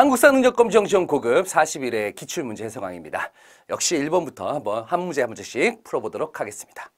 한국사능력검정 시험 고급 40일의 기출문제 해석왕입니다. 역시 1번부터 한번 한 문제 한 문제씩 풀어보도록 하겠습니다.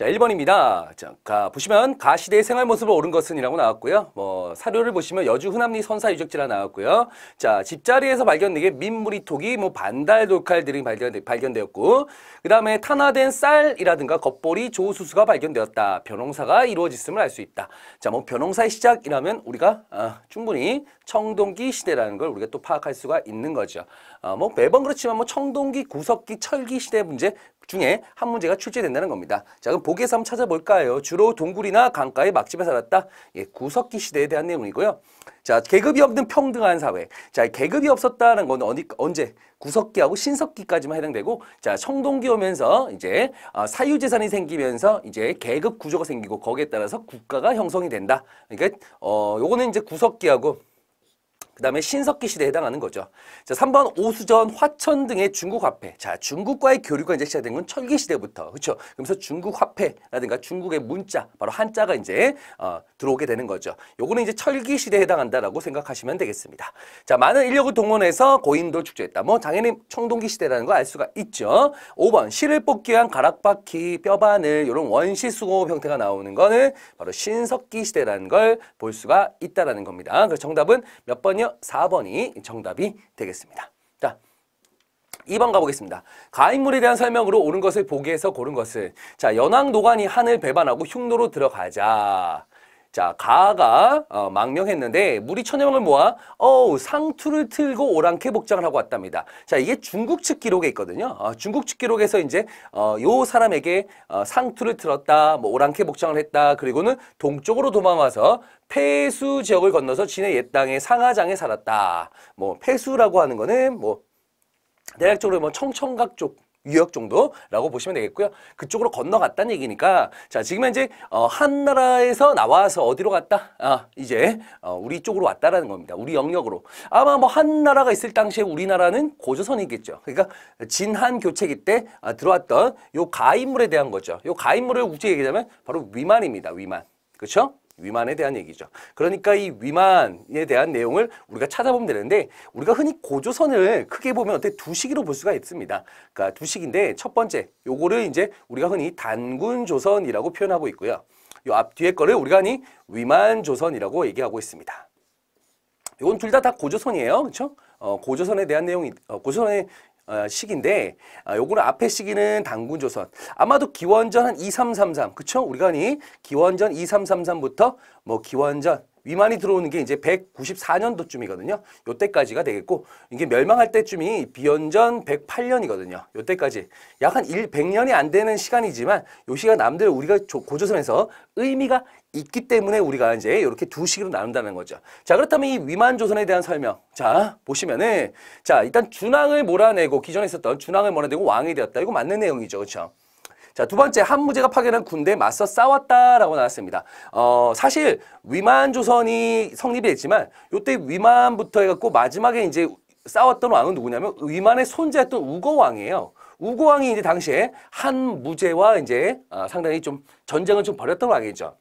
자, 1번입니다. 자, 가, 보시면 가시대의 생활 모습을 옳은 것은이라고 나왔고요. 뭐 사료를 보시면 여주 흔암리 선사 유적지라 나왔고요. 자, 집자리에서 발견되게 민무리토기, 뭐 반달 돌칼 들이 발견, 발견되었고 그다음에 탄화된 쌀이라든가 겉보리, 조수수가 발견되었다. 변홍사가 이루어졌음을 알 수 있다. 자, 뭐 변홍사의 시작이라면 우리가 아, 충분히 청동기 시대라는 걸 우리가 또 파악할 수가 있는 거죠. 아, 뭐 매번 그렇지만 뭐 청동기, 구석기, 철기 시대 문제 중에 한 문제가 출제된다는 겁니다. 자 그럼 보기에서 한번 찾아볼까요? 주로 동굴이나 강가의 막집에 살았다. 예, 구석기 시대에 대한 내용이고요. 자 계급이 없는 평등한 사회. 자 계급이 없었다는 건 어디, 언제? 구석기하고 신석기까지만 해당되고 자 청동기 오면서 이제 어, 사유재산이 생기면서 이제 계급 구조가 생기고 거기에 따라서 국가가 형성이 된다. 그러니까 어 요거는 이제 구석기하고 그 다음에 신석기 시대에 해당하는 거죠. 자, 3번 오수전, 화천 등의 중국 화폐. 자, 중국과의 교류가 이제 시작된 건 철기 시대부터. 그렇죠? 그러면서 중국 화폐라든가 중국의 문자, 바로 한자가 이제 어, 들어오게 되는 거죠. 요거는 이제 철기 시대에 해당한다라고 생각하시면 되겠습니다. 자, 많은 인력을 동원해서 고인돌 축제했다. 뭐 당연히 청동기 시대라는 거 알 수가 있죠. 5번 실을 뽑기 위한 가락바퀴, 뼈바늘 요런 원시 수공업 형태가 나오는 거는 바로 신석기 시대라는 걸 볼 수가 있다라는 겁니다. 그래서 정답은 몇 번이요? 4번이 정답이 되겠습니다. 자, 2번 가보겠습니다. 가인물에 대한 설명으로 옳은 것을 보기에서 고른 것은 자 연왕 노관이 한을 배반하고 흉노로 들어가자. 자, 가가 어, 망명했는데 무리 천여명을 모아 어우 상투를 틀고 오랑캐 복장을 하고 왔답니다. 자, 이게 중국 측 기록에 있거든요. 어, 중국 측 기록에서 이제 어, 요 사람에게 어, 상투를 틀었다, 뭐 오랑캐 복장을 했다, 그리고는 동쪽으로 도망와서 폐수 지역을 건너서 진해 옛 땅의 상하장에 살았다. 뭐 폐수라고 하는 거는 뭐 대략적으로 뭐청천각쪽 뉴역 정도라고 보시면 되겠고요. 그쪽으로 건너갔다는 얘기니까 자지금 현재 어, 한 나라에서 나와서 어디로 갔다? 아 이제 어, 우리 쪽으로 왔다라는 겁니다. 우리 영역으로 아마 뭐 한 나라가 있을 당시에 우리나라는 고조선이겠죠. 그러니까 진한 교체기 때 아, 들어왔던 요 가인물에 대한 거죠. 요 가인물을 국제 얘기하자면 바로 위만입니다. 위만 그렇죠? 위만에 대한 얘기죠. 그러니까 이 위만에 대한 내용을 우리가 찾아보면 되는데 우리가 흔히 고조선을 크게 보면 어떻게 두 시기로 볼 수가 있습니다. 그러니까 두 시기인데 첫 번째 요거를 이제 우리가 흔히 단군 조선이라고 표현하고 있고요. 요 앞뒤에 거를 우리가 흔히 위만 조선이라고 얘기하고 있습니다. 이건 둘 다 다 고조선이에요. 그렇죠? 어, 고조선에 대한 내용이 어, 고조선에 어, 시기인데 아, 요거는 앞에 시기는 당군조선 아마도 기원전 한2333 그쵸? 우리가 아니 기원전 2333부터 뭐 기원전 위만이 들어오는 게 이제 194년도쯤이거든요. 요때까지가 되겠고 이게 멸망할 때쯤이 비연전 108년이거든요. 요때까지 약 한 100년이 안 되는 시간이지만 요 시간 남들 우리가 고조선에서 의미가 있기 때문에 우리가 이제 이렇게 두 식으로 나눈다는 거죠. 자, 그렇다면 이 위만조선에 대한 설명. 자, 보시면은 자, 일단 준왕을 몰아내고 기존에 있었던 준왕을 몰아내고 왕이 되었다. 이거 맞는 내용이죠. 그렇죠? 자, 두 번째 한무제가 파견한 군대에 맞서 싸웠다라고 나왔습니다. 어, 사실 위만 조선이 성립이 됐지만 요때 위만부터 해 갖고 마지막에 이제 싸웠던 왕은 누구냐면 위만의 손자였던 우거 왕이에요. 우거 왕이 이제 당시에 한무제와 이제 어, 상당히 좀 전쟁을 좀 벌였던 왕이죠.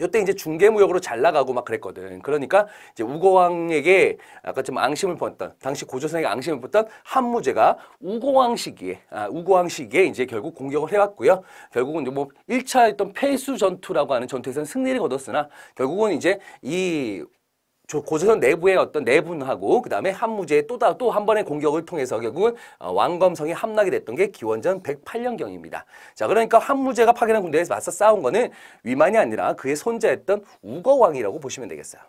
요때 이제 중개무역으로 잘 나가고 막 그랬거든. 그러니까 이제 우고왕에게 아까 좀 앙심을 뻗던 당시 고조선에게 앙심을 뻗던 한무제가 우고왕 시기에 아, 우고왕 시기에 이제 결국 공격을 해왔고요. 결국은 이제 뭐 1차 했던 폐수 전투라고 하는 전투에서는 승리를 거뒀으나 결국은 이제 이 고조선 내부의 어떤 내분하고 그다음에 한무제의 또또 다한 번의 공격을 통해서 결국은 어, 왕검성이 함락이 됐던 게 기원전 108년경입니다. 자, 그러니까 한무제가 파견한 군대에 서 맞서 싸운 거는 위만이 아니라 그의 손자였던 우거왕이라고 보시면 되겠어요.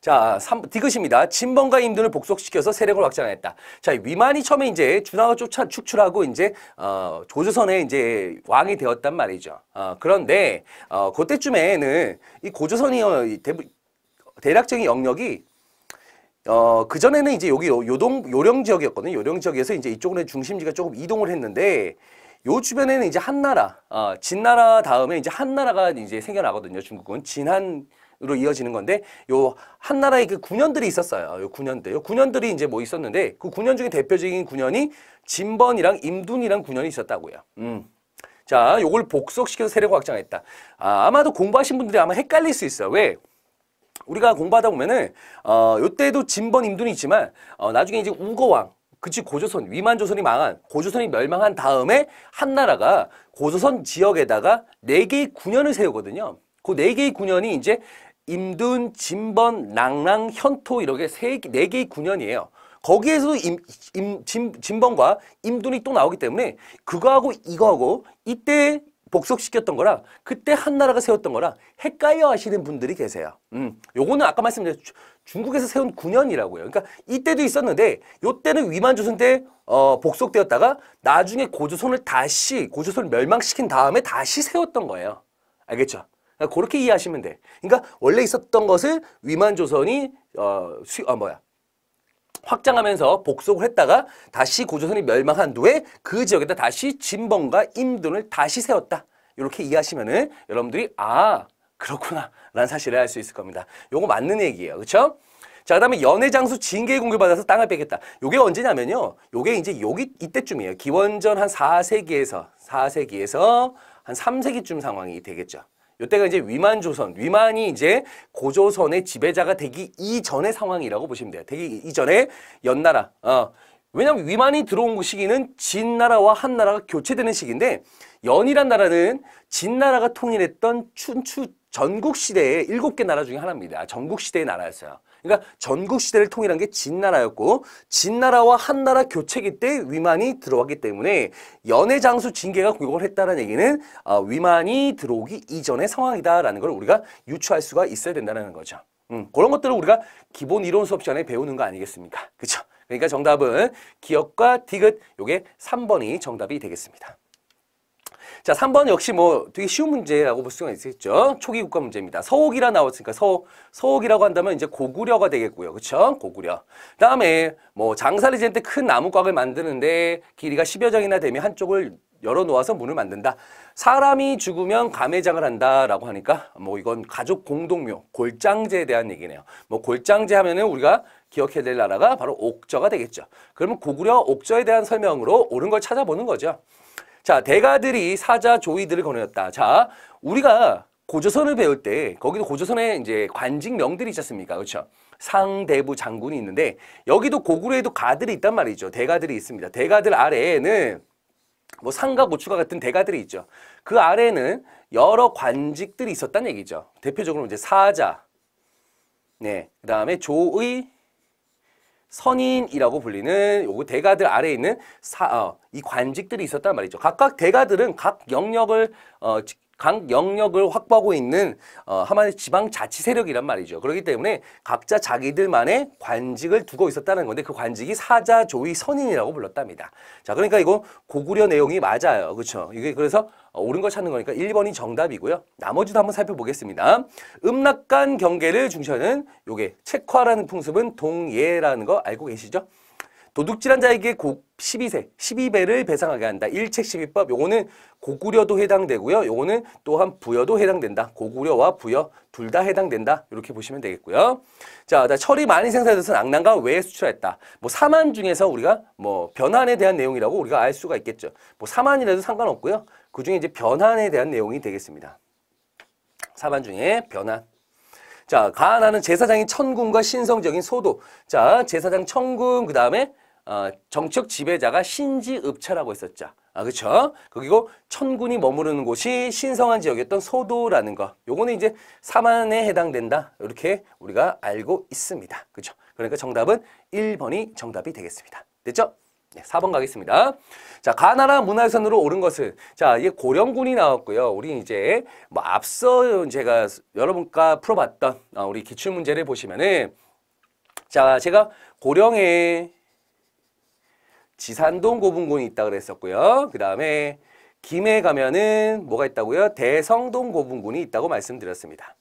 자, 3, 디귿입니다. 진범과 임둔을 복속시켜서 세력을 확장했다. 자, 위만이 처음에 이제 주나가 쫓아 축출하고 이제 어, 조조선의 이제 왕이 되었단 말이죠. 어, 그런데 어, 그때쯤에는 이 고조선이 어, 대부 대략적인 영역이 어, 그전에는 이제 여기 요동, 요령 지역이었거든요. 요령 지역에서 이제 이쪽으로 중심지가 조금 이동을 했는데 요 주변에는 이제 한나라, 어, 진나라 다음에 이제 한나라가 이제 생겨나거든요. 중국은 진한 으로 이어지는 건데 요 한나라의 그 군현들이 있었어요. 요 군현들. 요 군현들이 이제 뭐 있었는데 그 군현 중에 대표적인 군현이 진번이랑 임둔이랑 군현이 있었다고요. 음. 자, 요걸 복속시켜서 세력 확장했다. 아, 아마도 공부하신 분들이 아마 헷갈릴 수 있어요. 왜? 우리가 공부하다 보면은 어 요때도 진번 임둔이 있지만 어 나중에 이제 우거왕 그치 고조선 위만 조선이 망한 고조선이 멸망한 다음에 한나라가 고조선 지역에다가 네 개의 군현을 세우거든요. 그 네 개의 군현이 이제 임둔, 진번, 낭랑, 현토 이렇게 세네 개의 군현이에요. 거기에서도 임, 임, 진, 진번과 임둔이 또 나오기 때문에 그거하고 이거하고 이때 복속시켰던 거라 그때 한나라가 세웠던 거라 헷갈려 하시는 분들이 계세요. 음, 요거는 아까 말씀드린 중국에서 세운 9년이라고요. 그러니까 이때도 있었는데 요때는 위만 조선 때 어, 복속되었다가 나중에 고조선을 다시 고조선을 멸망시킨 다음에 다시 세웠던 거예요. 알겠죠? 그러니까 그렇게 이해하시면 돼. 그러니까 원래 있었던 것을 위만 조선이 어, 수, 어 뭐야 확장하면서 복속을 했다가 다시 고조선이 멸망한 후에 그 지역에다 다시 진범과 임돈을 다시 세웠다. 이렇게 이해하시면은 여러분들이 아 그렇구나 라는 사실을 알 수 있을 겁니다. 요거 맞는 얘기예요. 그렇죠? 자, 그 다음에 연해장수 징계 공격받아서 땅을 빼겠다. 요게 언제냐면요. 요게 이제 여기 이때쯤이에요. 기원전 한 4세기에서, 4세기에서 한 3세기쯤 상황이 되겠죠. 이때가 이제 위만 조선, 위만이 이제 고조선의 지배자가 되기 이전의 상황이라고 보시면 돼요. 되기 이전에 연나라. 어. 왜냐하면 위만이 들어온 그 시기는 진나라와 한나라가 교체되는 시기인데 연이란 나라는 진나라가 통일했던 춘추 전국시대의 일곱 개 나라 중에 하나입니다. 전국시대의 나라였어요. 그러니까 전국 시대를 통일한 게 진나라였고 진나라와 한나라 교체기 때 위만이 들어왔기 때문에 연해장수 징계가 공격을 했다는 얘기는 어, 위만이 들어오기 이전의 상황이다라는 걸 우리가 유추할 수가 있어야 된다는 거죠. 음, 그런 것들을 우리가 기본 이론 수업 시간에 배우는 거 아니겠습니까? 그렇죠? 그러니까 정답은 기역과 디귿 요게 삼번이 정답이 되겠습니다. 자, 3번 역시 뭐 되게 쉬운 문제라고 볼 수가 있겠죠. 초기 국가 문제입니다. 서옥이라 나왔으니까 서, 서옥이라고 한다면 이제 고구려가 되겠고요. 그쵸? 고구려. 다음에 뭐 장사를 지을 때큰 나무곽을 만드는데 길이가 10여 장이나 되면 한쪽을 열어놓아서 문을 만든다. 사람이 죽으면 감회장을 한다라고 하니까 뭐 이건 가족 공동묘, 골장제에 대한 얘기네요. 뭐 골장제 하면은 우리가 기억해야 될 나라가 바로 옥저가 되겠죠. 그러면 고구려 옥저에 대한 설명으로 옳은 걸 찾아보는 거죠. 자, 대가들이 사자 조이들을 거느렸다. 자, 우리가 고조선을 배울 때 거기도 고조선에 이제 관직명들이 있지 않습니까? 그렇죠? 상대부 장군이 있는데 여기도 고구려에도 가들이 있단 말이죠. 대가들이 있습니다. 대가들 아래에는 뭐 상가 고추가 같은 대가들이 있죠. 그 아래에는 여러 관직들이 있었단 얘기죠. 대표적으로 이제 사자, 네, 그 다음에 조의, 선인이라고 불리는 요거 대가들 아래에 있는 사, 어, 이 관직들이 있었단 말이죠. 각각 대가들은 각 영역을 어, 각 영역을 확보하고 있는 어, 하마의 지방 자치 세력이란 말이죠. 그렇기 때문에 각자 자기들만의 관직을 두고 있었다는 건데 그 관직이 사자, 조의 선인이라고 불렀답니다. 자, 그러니까 이거 고구려 내용이 맞아요. 그렇죠? 이게 그래서 어, 옳은 걸 찾는 거니까 1번이 정답이고요. 나머지도 한번 살펴보겠습니다. 음락간 경계를 중시하는 요게 책화라는 풍습은 동예라는 거 알고 계시죠? 도둑질한 자에게 곡 12세, 12배를 배상하게 한다. 일책1 2법 요거는 고구려도 해당되고요. 요거는 또한 부여도 해당된다. 고구려와 부여 둘 다 해당된다. 이렇게 보시면 되겠고요. 자, 철이 많이 생산돼서 낭난과왜 수출했다. 뭐 사만 중에서 우리가 뭐 변환에 대한 내용이라고 우리가 알 수가 있겠죠. 뭐 사만이라도 상관없고요. 그중에 이제 변환에 대한 내용이 되겠습니다. 사만 중에 변환. 자, 가하나는 제사장인 천군과 신성적인 소도. 자, 제사장 천군그 다음에 어, 정치 지배자가 신지읍처라고 했었죠. 아, 그렇죠? 그리고 천군이 머무르는 곳이 신성한 지역이었던 소도라는 거. 요거는 이제 사만에 해당된다. 이렇게 우리가 알고 있습니다. 그렇죠? 그러니까 정답은 1번이 정답이 되겠습니다. 됐죠? 네, 4번 가겠습니다. 자, 가나라 문화유산으로 오른 것은 자, 이게 고령군이 나왔고요. 우리 이제 뭐 앞서 제가 여러분과 풀어봤던 어, 우리 기출 문제를 보시면은 자, 제가 고령의 지산동 고분군이 있다 그랬었고요. 그 다음에 김해 가면은 뭐가 있다고요? 대성동 고분군이 있다고 말씀드렸습니다.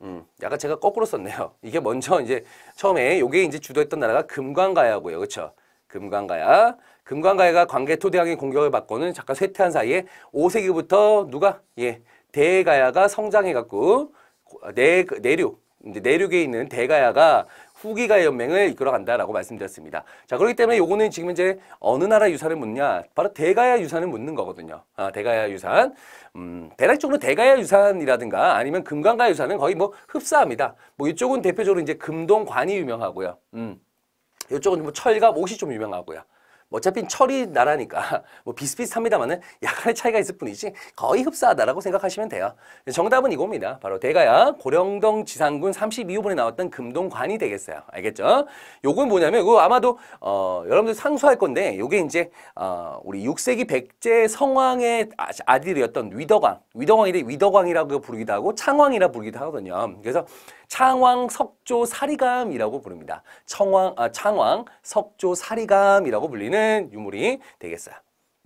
음, 약간 제가 거꾸로 썼네요. 이게 먼저 이제 처음에 요게 이제 주도했던 나라가 금관가야고요. 그렇죠? 금관가야. 금관가야가 광개토대왕의 공격을 받고는 잠깐 쇠퇴한 사이에 5세기부터 누가 예, 대가야가 성장해 갖고 아, 내 내륙 이제 내륙에 있는 대가야가 후기가 연맹을 이끌어간다라고 말씀드렸습니다. 자 그렇기 때문에 요거는 지금 이제 어느 나라 유산을 묻냐 바로 대가야 유산을 묻는 거거든요. 아 대가야 유산 음, 대략적으로 대가야 유산이라든가 아니면 금강가 유산은 거의 뭐 흡사합니다. 뭐 이쪽은 대표적으로 이제 금동관이 유명하고요. 음. 이쪽은 뭐 철갑 옷이 좀 유명하고요. 뭐 어차피 철이 나라니까 뭐 비슷비슷합니다만은 약간의 차이가 있을 뿐이지 거의 흡사하다라고 생각하시면 돼요. 정답은 이겁니다. 바로 대가야 고령동 지상군 32호번에 나왔던 금동관이 되겠어요. 알겠죠? 요건 뭐냐면 이거 그 아마도 어, 여러분들 상수할 건데 요게 이제 어, 우리 6세기 백제 성왕의 아들이었던 위덕왕, 위덕왕이 래 위덕왕이라고 부르기도 하고 창왕이라 부르기도 하거든요. 그래서 창왕 석조 사리감이라고 부릅니다. 청왕, 아, 창왕 석조 사리감이라고 불리는 유물이 되겠어요.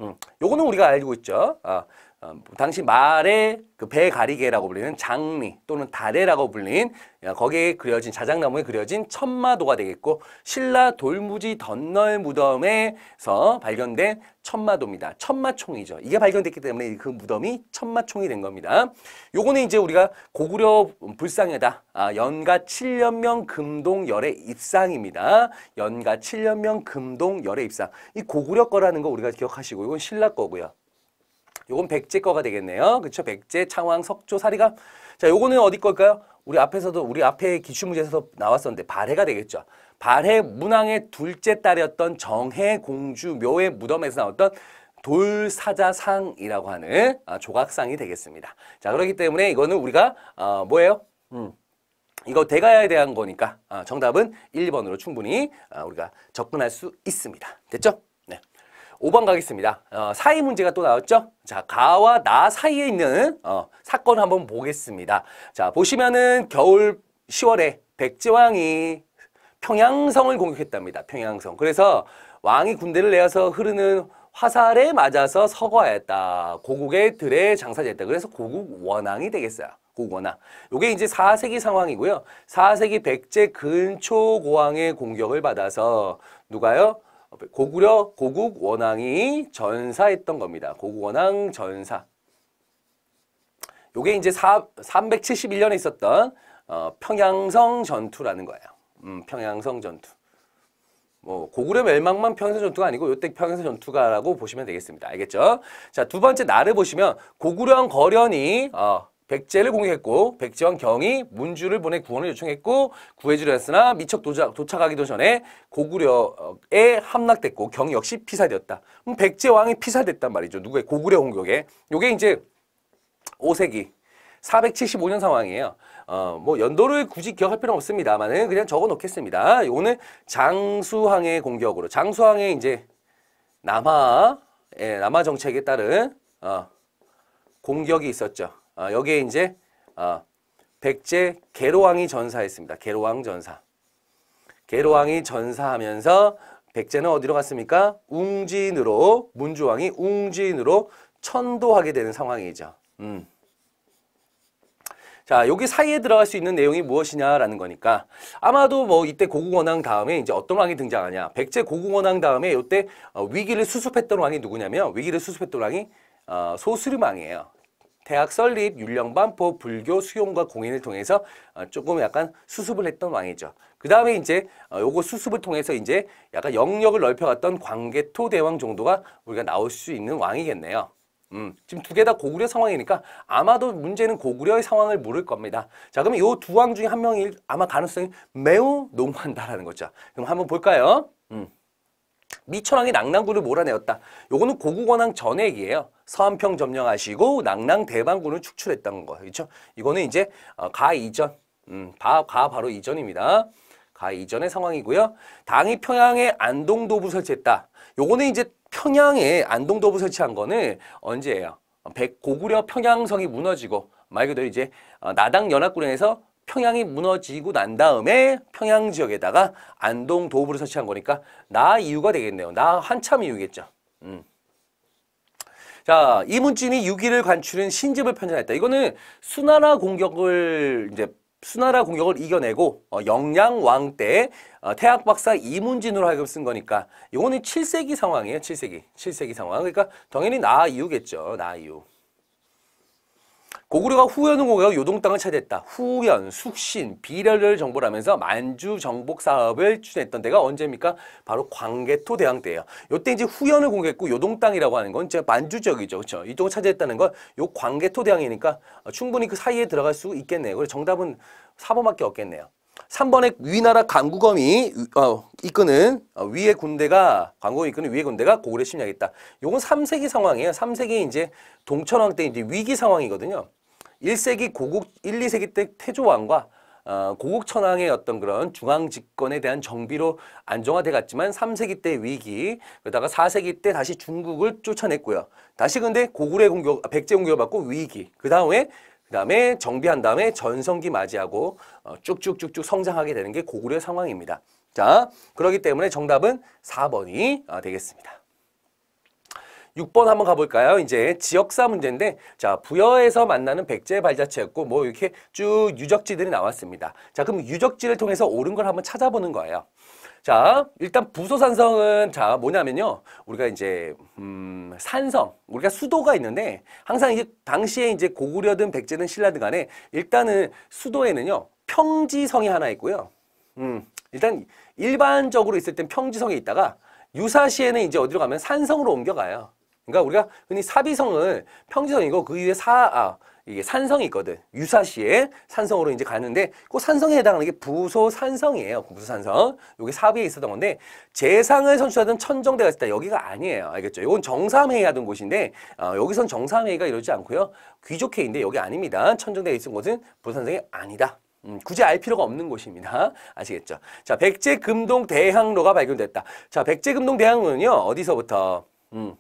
음, 요거는 우리가 알고 있죠. 아, 어, 당시 말의 그배 가리개라고 불리는 장미 또는 다래라고 불린 거기에 그려진 자작나무에 그려진 천마도가 되겠고 신라 돌무지 덧널 무덤에서 발견된 천마도입니다. 천마총이죠. 이게 발견됐기 때문에 그 무덤이 천마총이 된 겁니다. 요거는 이제 우리가 고구려 불상에다 아, 연가 7년명 금동 열의 입상입니다. 연가 7년명 금동 열의 입상. 이 고구려 거라는 거 우리가 기억하시고 이건 신라 거고요. 요건 백제 거가 되겠네요. 그렇죠? 백제, 창왕, 석조, 사리가. 자, 요거는 어디 걸까요? 우리 앞에서도 우리 앞에 기출문제에서 나왔었는데 발해가 되겠죠. 발해 문왕의 둘째 딸이었던 정해 공주 묘의 무덤에서 나왔던 돌사자상이라고 하는 아, 조각상이 되겠습니다. 자, 그렇기 때문에 이거는 우리가 어, 뭐예요? 음. 이거 대가야에 대한 거니까 아, 정답은 1번으로 충분히 아, 우리가 접근할 수 있습니다. 됐죠? 5번 가겠습니다. 어, 사이 문제가 또 나왔죠? 자, 가와 나 사이에 있는 어, 사건 한번 보겠습니다. 자, 보시면은 겨울 10월에 백제왕이 평양성을 공격했답니다. 평양성. 그래서 왕이 군대를 내어서 흐르는 화살에 맞아서 서거하였다. 고국의 들에 장사됐다. 그래서 고국 원왕이 되겠어요. 고국 원왕. 요게 이제 4세기 상황이고요. 4세기 백제 근초 고왕의 공격을 받아서 누가요? 고구려 고국 원왕이 전사했던 겁니다. 고국 원왕 전사. 요게 이제 사, 371년에 있었던 어, 평양성 전투라는 거예요. 음, 평양성 전투. 뭐 고구려 멸망만 평양성 전투가 아니고 요때 평양성 전투가라고 보시면 되겠습니다. 알겠죠? 자, 두 번째 날을 보시면 고구려 거련이 어, 백제를 공격했고 백제왕 경이 문주를 보내 구원을 요청했고 구해주려 했으나 미척 도착, 도착하기도 전에 고구려에 함락됐고 경 역시 피살되었다. 그럼 백제왕이 피살됐단 말이죠. 누구의 고구려 공격에. 요게 이제 5세기 475년 상황이에요. 어, 뭐 연도를 굳이 기억할 필요는 없습니다만은 그냥 적어 놓겠습니다. 오늘 장수항의 공격으로 장수항의 이제 남하 예, 남하 정책에 따른 어, 공격이 있었죠. 아, 여기에 이제 아, 백제 개로왕이 전사했습니다. 개로왕 전사. 개로왕이 전사하면서 백제는 어디로 갔습니까? 웅진으로 문주왕이 웅진으로 천도하게 되는 상황이죠. 음. 자, 여기 사이에 들어갈 수 있는 내용이 무엇이냐라는 거니까 아마도 뭐 이때 고국원왕 다음에 이제 어떤 왕이 등장하냐. 백제 고국원왕 다음에 이때 어, 위기를 수습했던 왕이 누구냐면 위기를 수습했던 왕이 어, 소수림왕이에요. 대학 설립, 율령반포, 불교, 수용과 공인을 통해서 어, 조금 약간 수습을 했던 왕이죠. 그 다음에 이제 어, 요거 수습을 통해서 이제 약간 영역을 넓혀갔던 광개토 대왕 정도가 우리가 나올 수 있는 왕이겠네요. 음, 지금 두 개 다 고구려 상황이니까 아마도 문제는 고구려의 상황을 모를 겁니다. 자, 그러면 이 두 왕 중에 한 명이 아마 가능성이 매우 농후한다라는 거죠. 그럼 한번 볼까요? 미천왕이 낙랑군을 몰아내었다. 요거는 고국원왕 전액이에요 서한평 점령하시고 낙랑 대방군을 축출했다는 거. 그렇죠? 이거는 이제 어, 가 이전, 음, 바, 가 바로 이전입니다. 가 이전의 상황이고요. 당이 평양에 안동도부 설치했다. 요거는 이제 평양에 안동도부 설치한 거는 언제예요? 백 고구려 평양성이 무너지고 말 그대로 이제 어, 나당 연합군에서 평양이 무너지고 난 다음에 평양 지역에다가 안동 도부를 설치한 거니까 나 이유가 되겠네요. 나 한참 이유겠죠. 음. 자, 이문진이 유기를 관출는 신집을 편찬했다. 이거는 수나라 공격을 이제 수나라 공격을 이겨내고 어, 영양왕 때 어, 태학박사 이문진으로 하여금 쓴 거니까 이거는 7세기 상황이에요. 7세기. 7세기 상황. 그러니까 당연히 나 이유겠죠. 나 이유. 고구려가 후연공과 요동 땅을 차지했다. 후연, 숙신, 비려를 정벌하면서 만주 정복 사업을 추진했던 때가 언제입니까? 바로 광개토 대왕 때예요. 요때 이제 후연을 공격했고 요동 땅이라고 하는 건 이제 만주 적이죠 그렇죠? 이쪽을 차지했다는 건 요 광개토 대왕이니까 충분히 그 사이에 들어갈 수 있겠네요. 그래서 정답은 4번밖에 없겠네요. 삼번에 위나라 강구검이 어, 이끄는 어, 위의 군대가 강구검이 이끄는 위의 군대가 고구려 침략에 있다. 요건 삼세기 상황이에요. 삼세기 이제 동천왕 때 이제 위기 상황이거든요. 일세기 고국 일, 이세기때 태조왕과 어, 고국 천왕의 어떤 그런 중앙 집권에 대한 정비로 안정화돼 갔지만 삼세기때 위기 그러다가 사세기때 다시 중국을 쫓아냈고요. 다시 근데 고구려 공격 백제 공격을 받고 위기. 그다음에 그 다음에 정비한 다음에 전성기 맞이하고 어, 쭉쭉쭉쭉 성장하게 되는 게 고구려 상황입니다. 자, 그러기 때문에 정답은 4번이 아, 되겠습니다. 6번 한번 가볼까요? 이제 지역사 문제인데 자 부여에서 만나는 백제 발자체였고 뭐 이렇게 쭉 유적지들이 나왔습니다. 자 그럼 유적지를 통해서 옳은 걸 한번 찾아보는 거예요. 자, 일단 부소 산성은 자, 뭐냐면요. 우리가 이제 음, 산성, 우리가 수도가 있는데 항상 이제 당시에 이제 고구려든 백제든 신라든 간에 일단은 수도에는요. 평지성이 하나 있고요. 음, 일단 일반적으로 있을 땐 평지성에 있다가 유사시에는 이제 어디로 가면 산성으로 옮겨가요. 그러니까 우리가 흔히 사비성은 평지성이고 그 위에 사, 아, 이게 산성이 있거든. 유사시에 산성으로 이제 가는데 그 산성에 해당하는 게 부소 산성이에요. 그 부소 산성. 요게 사비에 있었던 건데 재상을 선출하던 천정대 가 있었다. 여기가 아니에요. 알겠죠? 이건 정삼회의 하던 곳인데 어, 여기선 정삼회의가 이러지 않고요. 귀족회의인데 여기 아닙니다. 천정대에 있은 곳은 부 산성이 아니다. 음, 굳이 알 필요가 없는 곳입니다. 아시겠죠? 자, 백제금동 대항로가 발견됐다. 자, 백제금동 대항로는요. 어디서부터? 음.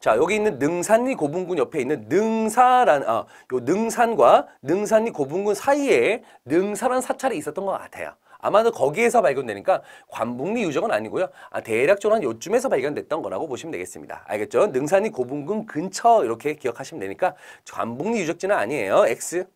자, 여기 있는 능산리 고분군 옆에 있는 능사란, 아, 요 능산과 능산리 고분군 사이에 능사란 사찰이 있었던 것 같아요. 아마도 거기에서 발견되니까 관북리 유적은 아니고요. 아, 대략적으로 한 요쯤에서 발견됐던 거라고 보시면 되겠습니다. 알겠죠? 능산리 고분군 근처 이렇게 기억하시면 되니까 관북리 유적지는 아니에요. X.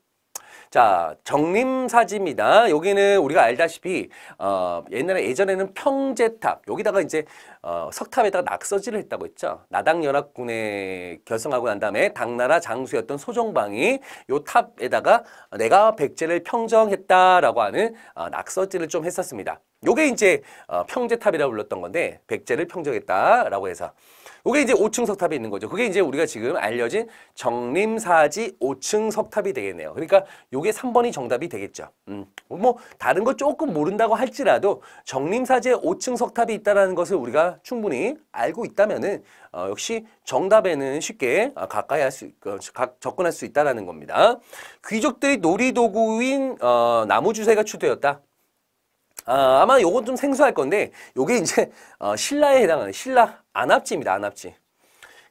자, 정림사지입니다. 여기는 우리가 알다시피 어, 옛날에 예전에는 평제탑 여기다가 이제 어, 석탑에다가 낙서지를 했다고 했죠. 나당연합군에 결성하고 난 다음에 당나라 장수였던 소정방이 요 탑에다가 내가 백제를 평정했다라고 하는 어, 낙서지를 좀 했었습니다. 요게 이제 어, 평제탑이라고 불렀던 건데 백제를 평정했다라고 해서 이게 이제 5층 석탑에 있는 거죠. 그게 이제 우리가 지금 알려진 정림사지 5층 석탑이 되겠네요. 그러니까 이게 3번이 정답이 되겠죠. 음. 뭐 다른 거 조금 모른다고 할지라도 정림사지에 5층 석탑이 있다는 것을 우리가 충분히 알고 있다면은 어, 역시 정답에는 쉽게 어, 가까이 할 수, 그, 접근할 수 있다는 겁니다. 귀족들이 놀이도구인 어, 나무주세가 추대였다 아, 아마 요건 좀 생소할 건데 요게 이제 어, 신라에 해당하는 신라 안압지입니다. 안압지.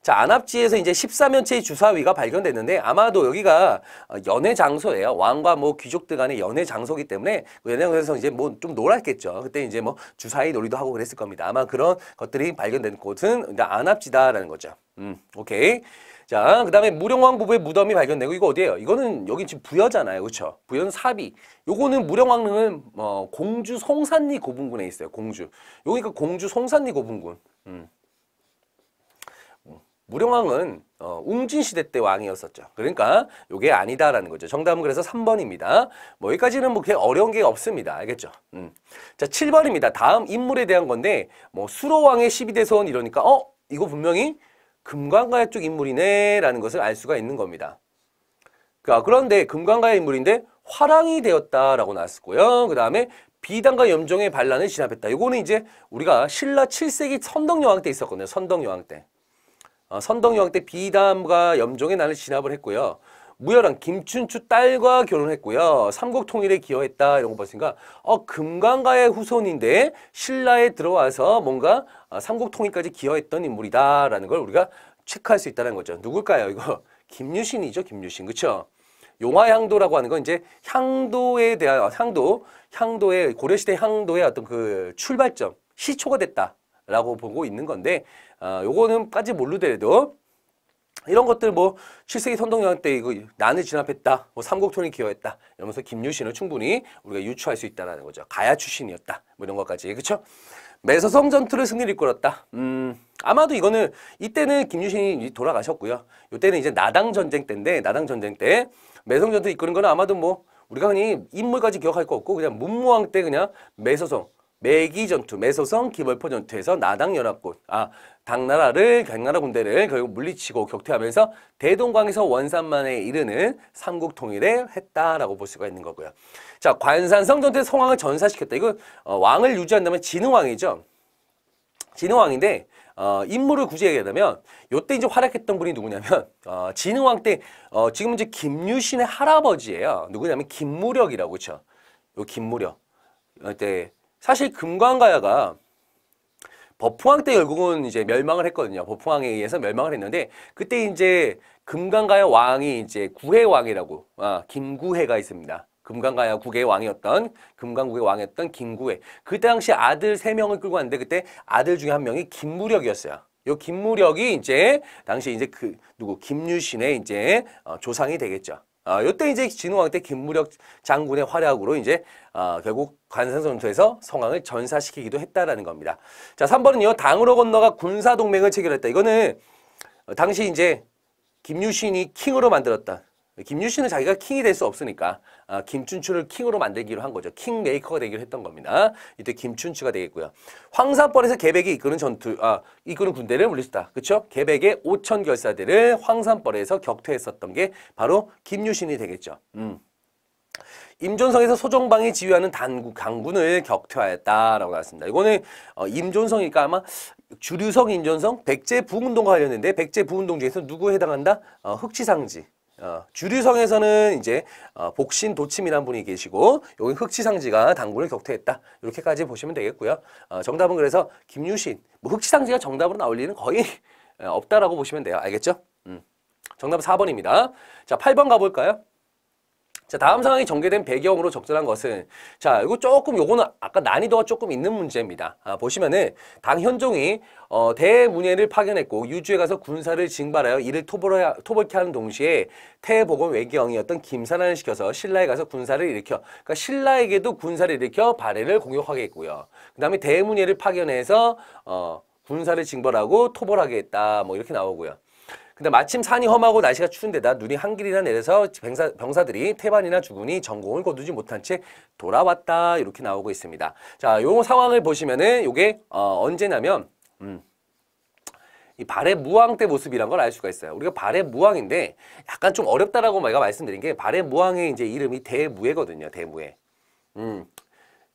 자, 안압지에서 이제 14면체의 주사위가 발견됐는데 아마도 여기가 어, 연애 장소예요. 왕과 뭐 귀족들 간의 연애 장소기 때문에 그 연애 장소에서 이제 뭐 좀 놀았겠죠. 그때 이제 뭐 주사위 놀이도 하고 그랬을 겁니다. 아마 그런 것들이 발견된 곳은 이제 안압지다라는 거죠. 음, 오케이. 자, 그 다음에 무령왕 부부의 무덤이 발견되고 이거 어디예요? 이거는 여기 지금 부여잖아요. 그렇죠? 부는 사비. 요거는 무령왕릉은 뭐 공주 송산리 고분군에 있어요. 공주. 여기가 공주 송산리 고분군. 음. 무령왕은 어, 웅진시대 때 왕이었었죠. 그러니까 이게 아니다라는 거죠. 정답은 그래서 3번입니다. 뭐 여기까지는 뭐 그렇게 어려운 게 없습니다. 알겠죠? 음. 자 7번입니다. 다음 인물에 대한 건데 뭐 수로왕의 12대손 이러니까 어? 이거 분명히 금관가야 쪽 인물이네 라는 것을 알 수가 있는 겁니다. 그니까 그런데 금관가야 인물인데 화랑이 되었다라고 나왔었고요. 그 다음에 비단과 염종의 반란을 진압했다. 이거는 이제 우리가 신라 7세기 선덕여왕 때 있었거든요. 선덕여왕 때. 어, 선덕여왕 때 비담과 염종의 난을 진압을 했고요. 무열왕 김춘추 딸과 결혼했고요. 삼국 통일에 기여했다 이런 거 봤으니까 어 금강가의 후손인데 신라에 들어와서 뭔가 어, 삼국 통일까지 기여했던 인물이다라는 걸 우리가 체크할 수 있다는 거죠. 누굴까요? 이거 김유신이죠. 김유신 그렇죠? 용화향도라고 하는 건 이제 향도에 대한 어, 향도, 향도의 고려시대 향도의 어떤 그 출발점, 시초가 됐다. 라고 보고 있는 건데 어, 요거는까지 모르더라도 이런 것들 뭐 7세기 선동여왕 때 이거 난을 진압했다. 뭐 삼국톤이 기여했다. 이러면서 김유신을 충분히 우리가 유추할 수 있다라는 거죠. 가야 출신이었다. 뭐 이런 것까지. 그쵸? 매서성 전투를 승리를 이끌었다. 음, 아마도 이거는 이때는 김유신이 돌아가셨고요. 이때는 이제 나당 전쟁 때인데 나당 전쟁 때 매성 전투 이끄는 거는 아마도 뭐 우리가 흔히 인물까지 기억할 거 없고 그냥 문무왕 때 그냥 매서성 매기 전투, 메소성 기벌포 전투에서 나당 연합군, 아 당나라를 당나라 군대를 결국 물리치고 격퇴하면서 대동강에서 원산만에 이르는 삼국 통일을 했다라고 볼 수가 있는 거고요. 자 관산성 전투의 성왕을 전사시켰다. 이거 어, 왕을 유지한다면 진흥왕이죠. 진흥왕인데 어, 인물을 굳이 얘기하자면 요때 이제 활약했던 분이 누구냐면 어, 진흥왕 때 어, 지금 이제 김유신의 할아버지예요. 누구냐면 김무력이라고 그렇죠. 요 김무력. 이때 사실 금강가야가 버풍왕 때 결국은 이제 멸망을 했거든요. 버풍왕에 의해서 멸망을 했는데 그때 이제 금강가야 왕이 이제 구해왕이라고 아, 김구해가 있습니다. 금강가야 국의 왕이었던 금강국의 왕이었던 김구해 그때 당시 아들 3명을 끌고 왔는데 그때 아들 중에 한 명이 김무력이었어요. 요 김무력이 이제 당시 이제 그 누구 김유신의 이제 어, 조상이 되겠죠. 어, 이때 이제 진흥왕 때 김무력 장군의 활약으로 이제 어, 결국 관산선투에서성왕을 전사시키기도 했다라는 겁니다. 자, 3번은요. 당으로 건너가 군사 동맹을 체결했다. 이거는 당시 이제 김유신이 킹으로 만들었다. 김유신은 자기가 킹이 될 수 없으니까 아, 김춘추를 킹으로 만들기로 한 거죠. 킹메이커가 되기로 했던 겁니다. 이때 김춘추가 되겠고요. 황산벌에서 개백이 이끄는 전투, 아, 이끄는 군대를 물리쳤다. 그렇죠? 개백의 5천 결사대를 황산벌에서 격퇴했었던 게 바로 김유신이 되겠죠. 음. 임존성에서 소정방이 지휘하는 단구, 강군을 격퇴하였다라고 나왔습니다. 이거는 어, 임존성이니까 아마 주류성 임존성, 백제 부운동과 관련된데 백제 부운동 중에서 누구에 해당한다? 어, 흑치상지. 어, 주류성에서는 이제 어, 복신 도침이란 분이 계시고 여기 흑치상지가 당군을 격퇴했다. 이렇게까지 보시면 되겠고요. 어, 정답은 그래서 김유신, 뭐 흑치상지가 정답으로 나올 리는 거의 없다라고 보시면 돼요. 알겠죠? 음. 정답은 4번입니다. 자, 8번 가볼까요? 자, 다음 상황이 전개된 배경으로 적절한 것은 자, 이거 조금 요거는 아까 난이도가 조금 있는 문제입니다. 아, 보시면은 당현종이 어, 대문예를 파견했고 유주에 가서 군사를 징발하여 이를 토벌하, 토벌케 하는 동시에 태복원 외경이었던 김산환을 시켜서 신라에 가서 군사를 일으켜 그러니까 신라에게도 군사를 일으켜 발해를 공격하게 했고요. 그다음에 대문예를 파견해서 어, 군사를 징벌하고 토벌하게 했다. 뭐 이렇게 나오고요. 근데 마침 산이 험하고 날씨가 추운 데다 눈이 한 길이나 내려서 병사, 병사들이 태반이나 주군이 전공을 거두지 못한 채 돌아왔다 이렇게 나오고 있습니다. 자, 요 상황을 보시면은 요게 어, 언제냐면 음. 이 발의 무왕 때 모습이란 걸 알 수가 있어요. 우리가 발의 무왕인데 약간 좀 어렵다라고 제가 말씀드린 게 발의 무왕의 이제 이름이 대무예거든요. 대무예. 음.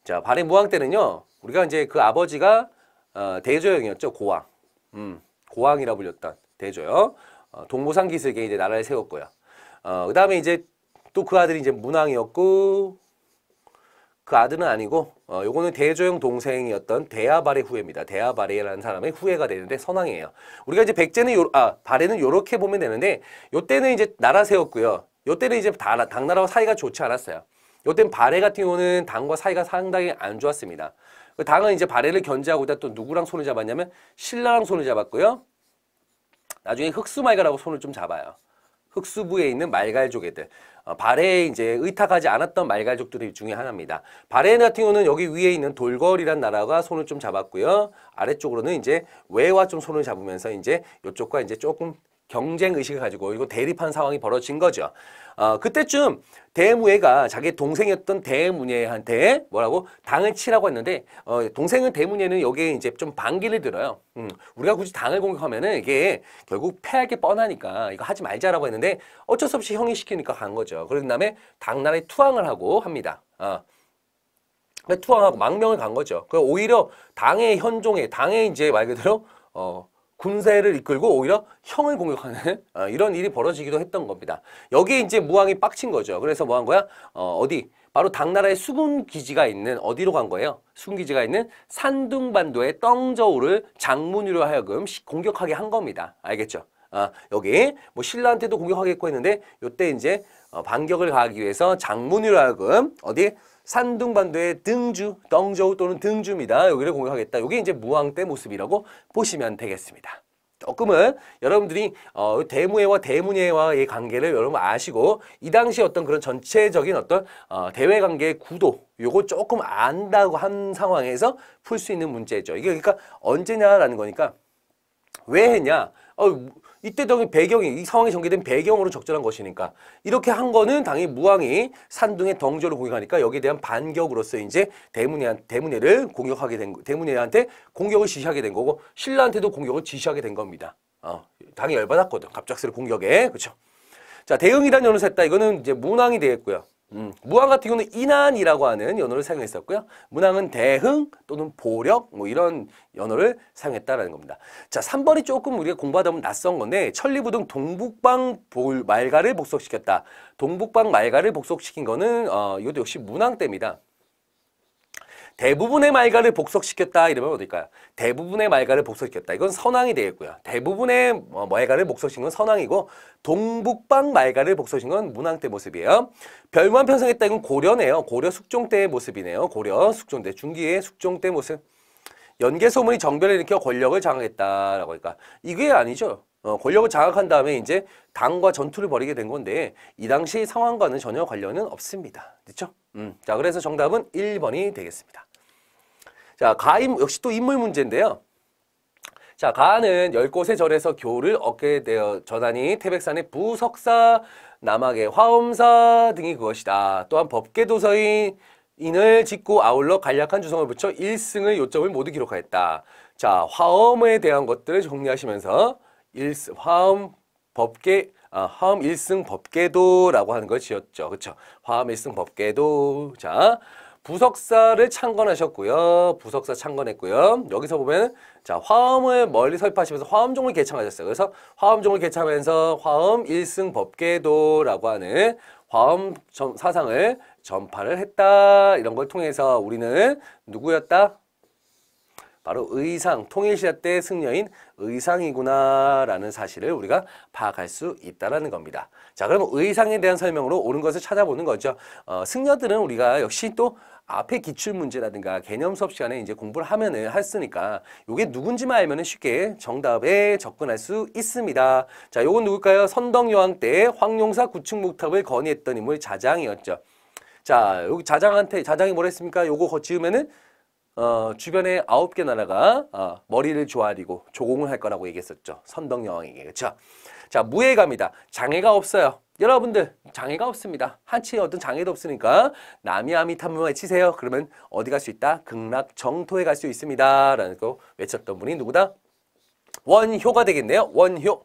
자, 발의 무왕 때는요. 우리가 이제 그 아버지가 어, 대조영이었죠. 고왕. 음. 고왕이라 불렸던 대조요. 어, 동보상 기슭에 이제 나라를 세웠고요. 어, 그다음에 이제 또 그 아들이 이제 문왕이었고 그 아들은 아니고 어, 요거는 대조영 동생이었던 대야바레 후예입니다. 대야바레라는 사람의 후예가 되는데 선왕이에요. 우리가 이제 백제는 요, 아 바레는 요렇게 보면 되는데 요때는 이제 나라 세웠고요. 요때는 이제 다, 당나라와 사이가 좋지 않았어요. 요땐 바레 같은 경우는 당과 사이가 상당히 안 좋았습니다. 그 당은 이제 바레를 견제하고자 또 누구랑 손을 잡았냐면 신라랑 손을 잡았고요. 나중에 흑수말가라고 손을 좀 잡아요. 흑수부에 있는 말갈족애들 어, 발해에 이제 의탁하지 않았던 말갈족들 중에 하나입니다. 발해 같은 경우는 여기 위에 있는 돌궐이란 나라가 손을 좀 잡았고요. 아래쪽으로는 이제 외와 좀 손을 잡으면서 이제 이쪽과 이제 조금 경쟁 의식을 가지고 이거 대립한 상황이 벌어진 거죠. 어, 그때쯤 대무예가 자기 동생이었던 대문예한테 뭐라고 당을 치라고 했는데 어, 동생은 대문예는 여기에 이제 좀 반기를 들어요. 음, 우리가 굳이 당을 공격하면은 이게 결국 패할 게 뻔하니까 이거 하지 말자라고 했는데 어쩔 수 없이 형이 시키니까 간 거죠. 그런 다음에 당나라에 투항을 하고 합니다. 어. 투항하고 망명을 간 거죠. 그 오히려 당의 현종에 당의 이제 말 그대로 어 군세를 이끌고 오히려 형을 공격하는 어, 이런 일이 벌어지기도 했던 겁니다. 여기에 이제 무왕이 빡친 거죠. 그래서 뭐 한 거야? 어, 어디? 바로 당나라의 수군 기지가 있는 어디로 간 거예요? 수군 기지가 있는 산둥반도의 떵저우를 장문으로 하여금 공격하게 한 겁니다. 알겠죠? 아, 여기 뭐 신라한테도 공격하겠고 했는데 요때 이제 어, 반격을 가하기 위해서 장문으로 하여금 어디 산둥반도의 등주, 덩저우 또는 등주입니다. 여기를 공격하겠다. 이게 이제 무왕 때 모습이라고 보시면 되겠습니다. 조금은 여러분들이 어, 대무예와 대문예와의 관계를 여러분 아시고 이 당시 어떤 그런 전체적인 어떤 어, 대외 관계의 구도 요거 조금 안다고 한 상황에서 풀 수 있는 문제죠. 이게 그러니까 언제냐라는 거니까 왜 했냐? 어, 이때 당연 배경이 이 상황이 전개된 배경으로 적절한 것이니까 이렇게 한 거는 당연히 무왕이 산둥의 덩조를 공격하니까 여기에 대한 반격으로서 이제 대문에한대문에를 공격하게 된대문에한테 공격을 지시하게 된 거고 신라한테도 공격을 지시하게 된 겁니다. 어, 당이 열받았거든. 갑작스레 공격에 그렇죠. 자 대응이란 연을 했다. 이거는 이제 문왕이 되겠고요. 음, 무항 같은 경우는 인안이라고 하는 연호를 사용했었고요. 문항은 대흥 또는 보력 뭐 이런 연호를 사용했다라는 겁니다. 자, 3번이 조금 우리가 공부하다 보면 낯선 건데 천리부등 동북방 볼, 말가를 복속시켰다. 동북방 말가를 복속시킨 거는 어, 이것도 역시 문항 때입니다. 대부분의 말가를 복속시켰다 이러면 어딜까요? 대부분의 말가를 복속시켰다. 이건 선왕이 되겠고요. 대부분의 뭐, 말가를 복속시킨 건 선왕이고 동북방 말가를 복속시킨 건 문왕 때 모습이에요. 별만 편성했다 이건 고려네요. 고려 숙종 때의 모습이네요. 고려 숙종 때 중기의 숙종 때 모습. 연계 소문이 정변을 일으켜 권력을 장악했다라고 하니까 이게 아니죠. 어, 권력을 장악한 다음에 이제 당과 전투를 벌이게 된 건데 이 당시 상황과는 전혀 관련은 없습니다. 그렇죠? 음, 자, 그래서 정답은 1번이 되겠습니다. 자, 가임 역시 또 인물 문제인데요. 자, 가는 열곳의 절에서 교를 얻게 되어 전하니 태백산의 부석사, 남학의 화엄사 등이 그것이다. 또한 법계도서인 인을 짓고 아울러 간략한 주성을 붙여 일승의 요점을 모두 기록하였다. 자, 화엄에 대한 것들을 정리하시면서 일 화엄 법계 아, 화엄 일승 법계도라고 하는 걸 지었죠. 그렇죠? 화엄 일승 법계도. 자, 부석사를 창건하셨고요. 부석사 창건했고요. 여기서 보면 자화음을 멀리 설파하시면서 화엄종을 개창하셨어요. 그래서 화엄종을 개창하면서 화엄 일승 법계도라고 하는 화엄 사상을 전파를 했다. 이런 걸 통해서 우리는 누구였다? 바로 의상, 통일시대 때 승려인 의상이구나라는 사실을 우리가 파악할 수 있다라는 겁니다. 자, 그럼 의상에 대한 설명으로 옳은 것을 찾아보는 거죠. 어, 승려들은 우리가 역시 또 앞에 기출 문제라든가 개념 수업 시간에 이제 공부를 하면은 했으니까 요게 누군지만 알면은 쉽게 정답에 접근할 수 있습니다. 자, 요건 누굴까요? 선덕여왕 때 황룡사 구층 목탑을 건의했던 인물 자장이었죠. 자, 여기 자장한테 자장이 뭐라 했습니까? 요거 거치우면은 어, 주변에 아홉 개 나라가 어, 머리를 조아리고 조공을 할 거라고 얘기했었죠. 선덕여왕에게. 그렇죠? 자, 무예감이다. 장애가 없어요. 여러분들 장애가 없습니다. 한치의 어떤 장애도 없으니까 남이아미타무에 치세요. 그러면 어디 갈 수 있다? 극락 정토에 갈 수 있습니다. 라는 거 외쳤던 분이 누구다? 원효가 되겠네요. 원효.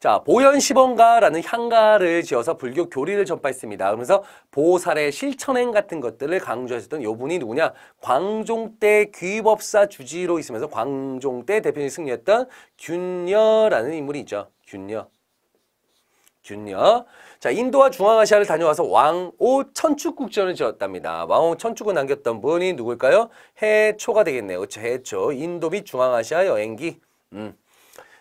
자, 보현시범가라는 향가를 지어서 불교 교리를 전파했습니다. 그러면서 보살의 실천행 같은 것들을 강조하셨던 요 분이 누구냐? 광종때 귀법사 주지로 있으면서 광종때 대표님 승리했던 균녀라는 인물이 있죠. 균녀. 균녀. 자, 인도와 중앙아시아를 다녀와서 왕오 천축국전을 지었답니다. 왕오 천축을 남겼던 분이 누굴까요? 해초가 되겠네요. 그쵸, 그렇죠. 해초. 인도 및 중앙아시아 여행기. 음.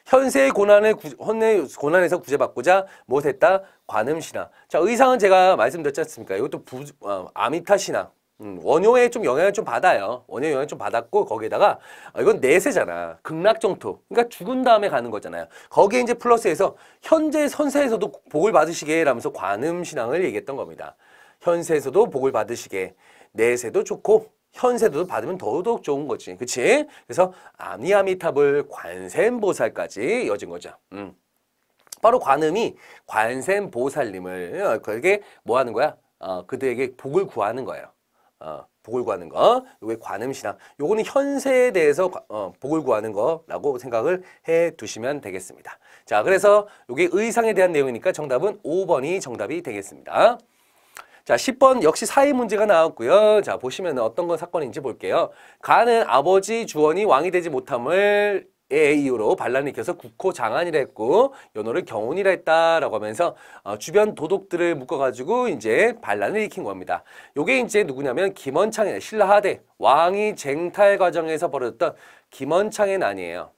현세의 고난을 구, 헌의 고난에서 구제받고자 못했다 관음신화. 자 의상은 제가 말씀드렸지 않습니까? 이것도 부, 어, 아미타신화 음, 원효에 좀 영향을 좀 받아요. 원효 영향을 좀 받았고 거기에다가 아, 이건 내세잖아. 극락정토. 그러니까 죽은 다음에 가는 거잖아요. 거기에 이제 플러스해서 현재 선세에서도 복을 받으시게 라면서 관음신앙을 얘기했던 겁니다. 현세에서도 복을 받으시게 내세도 좋고 현세도 받으면 더더욱 좋은 거지. 그치? 그래서 아미아미탑을 관세보살까지이진 거죠. 음. 바로 관음이 관세보살님을 어, 그게 뭐 하는 거야? 어, 그들에게 복을 구하는 거예요. 어, 복을 구하는 거. 요게 관음신앙. 요거는 현세에 대해서 어, 복을 구하는 거라고 생각을 해 두시면 되겠습니다. 자, 그래서 요게 의상에 대한 내용이니까 정답은 5번이 정답이 되겠습니다. 자, 10번 역시 사의 문제가 나왔고요. 자, 보시면 어떤 건 사건인지 볼게요. 가는 아버지 주원이 왕이 되지 못함을 에 이후로 반란을 일으켜서 국호 장안이라 했고 연호를 경운이라 했다라고 하면서 어, 주변 도독들을 묶어가지고 이제 반란을 일으킨 겁니다. 요게 이제 누구냐면 김원창의 신라하대 왕이 쟁탈 과정에서 벌어졌던 김원창의 난이에요.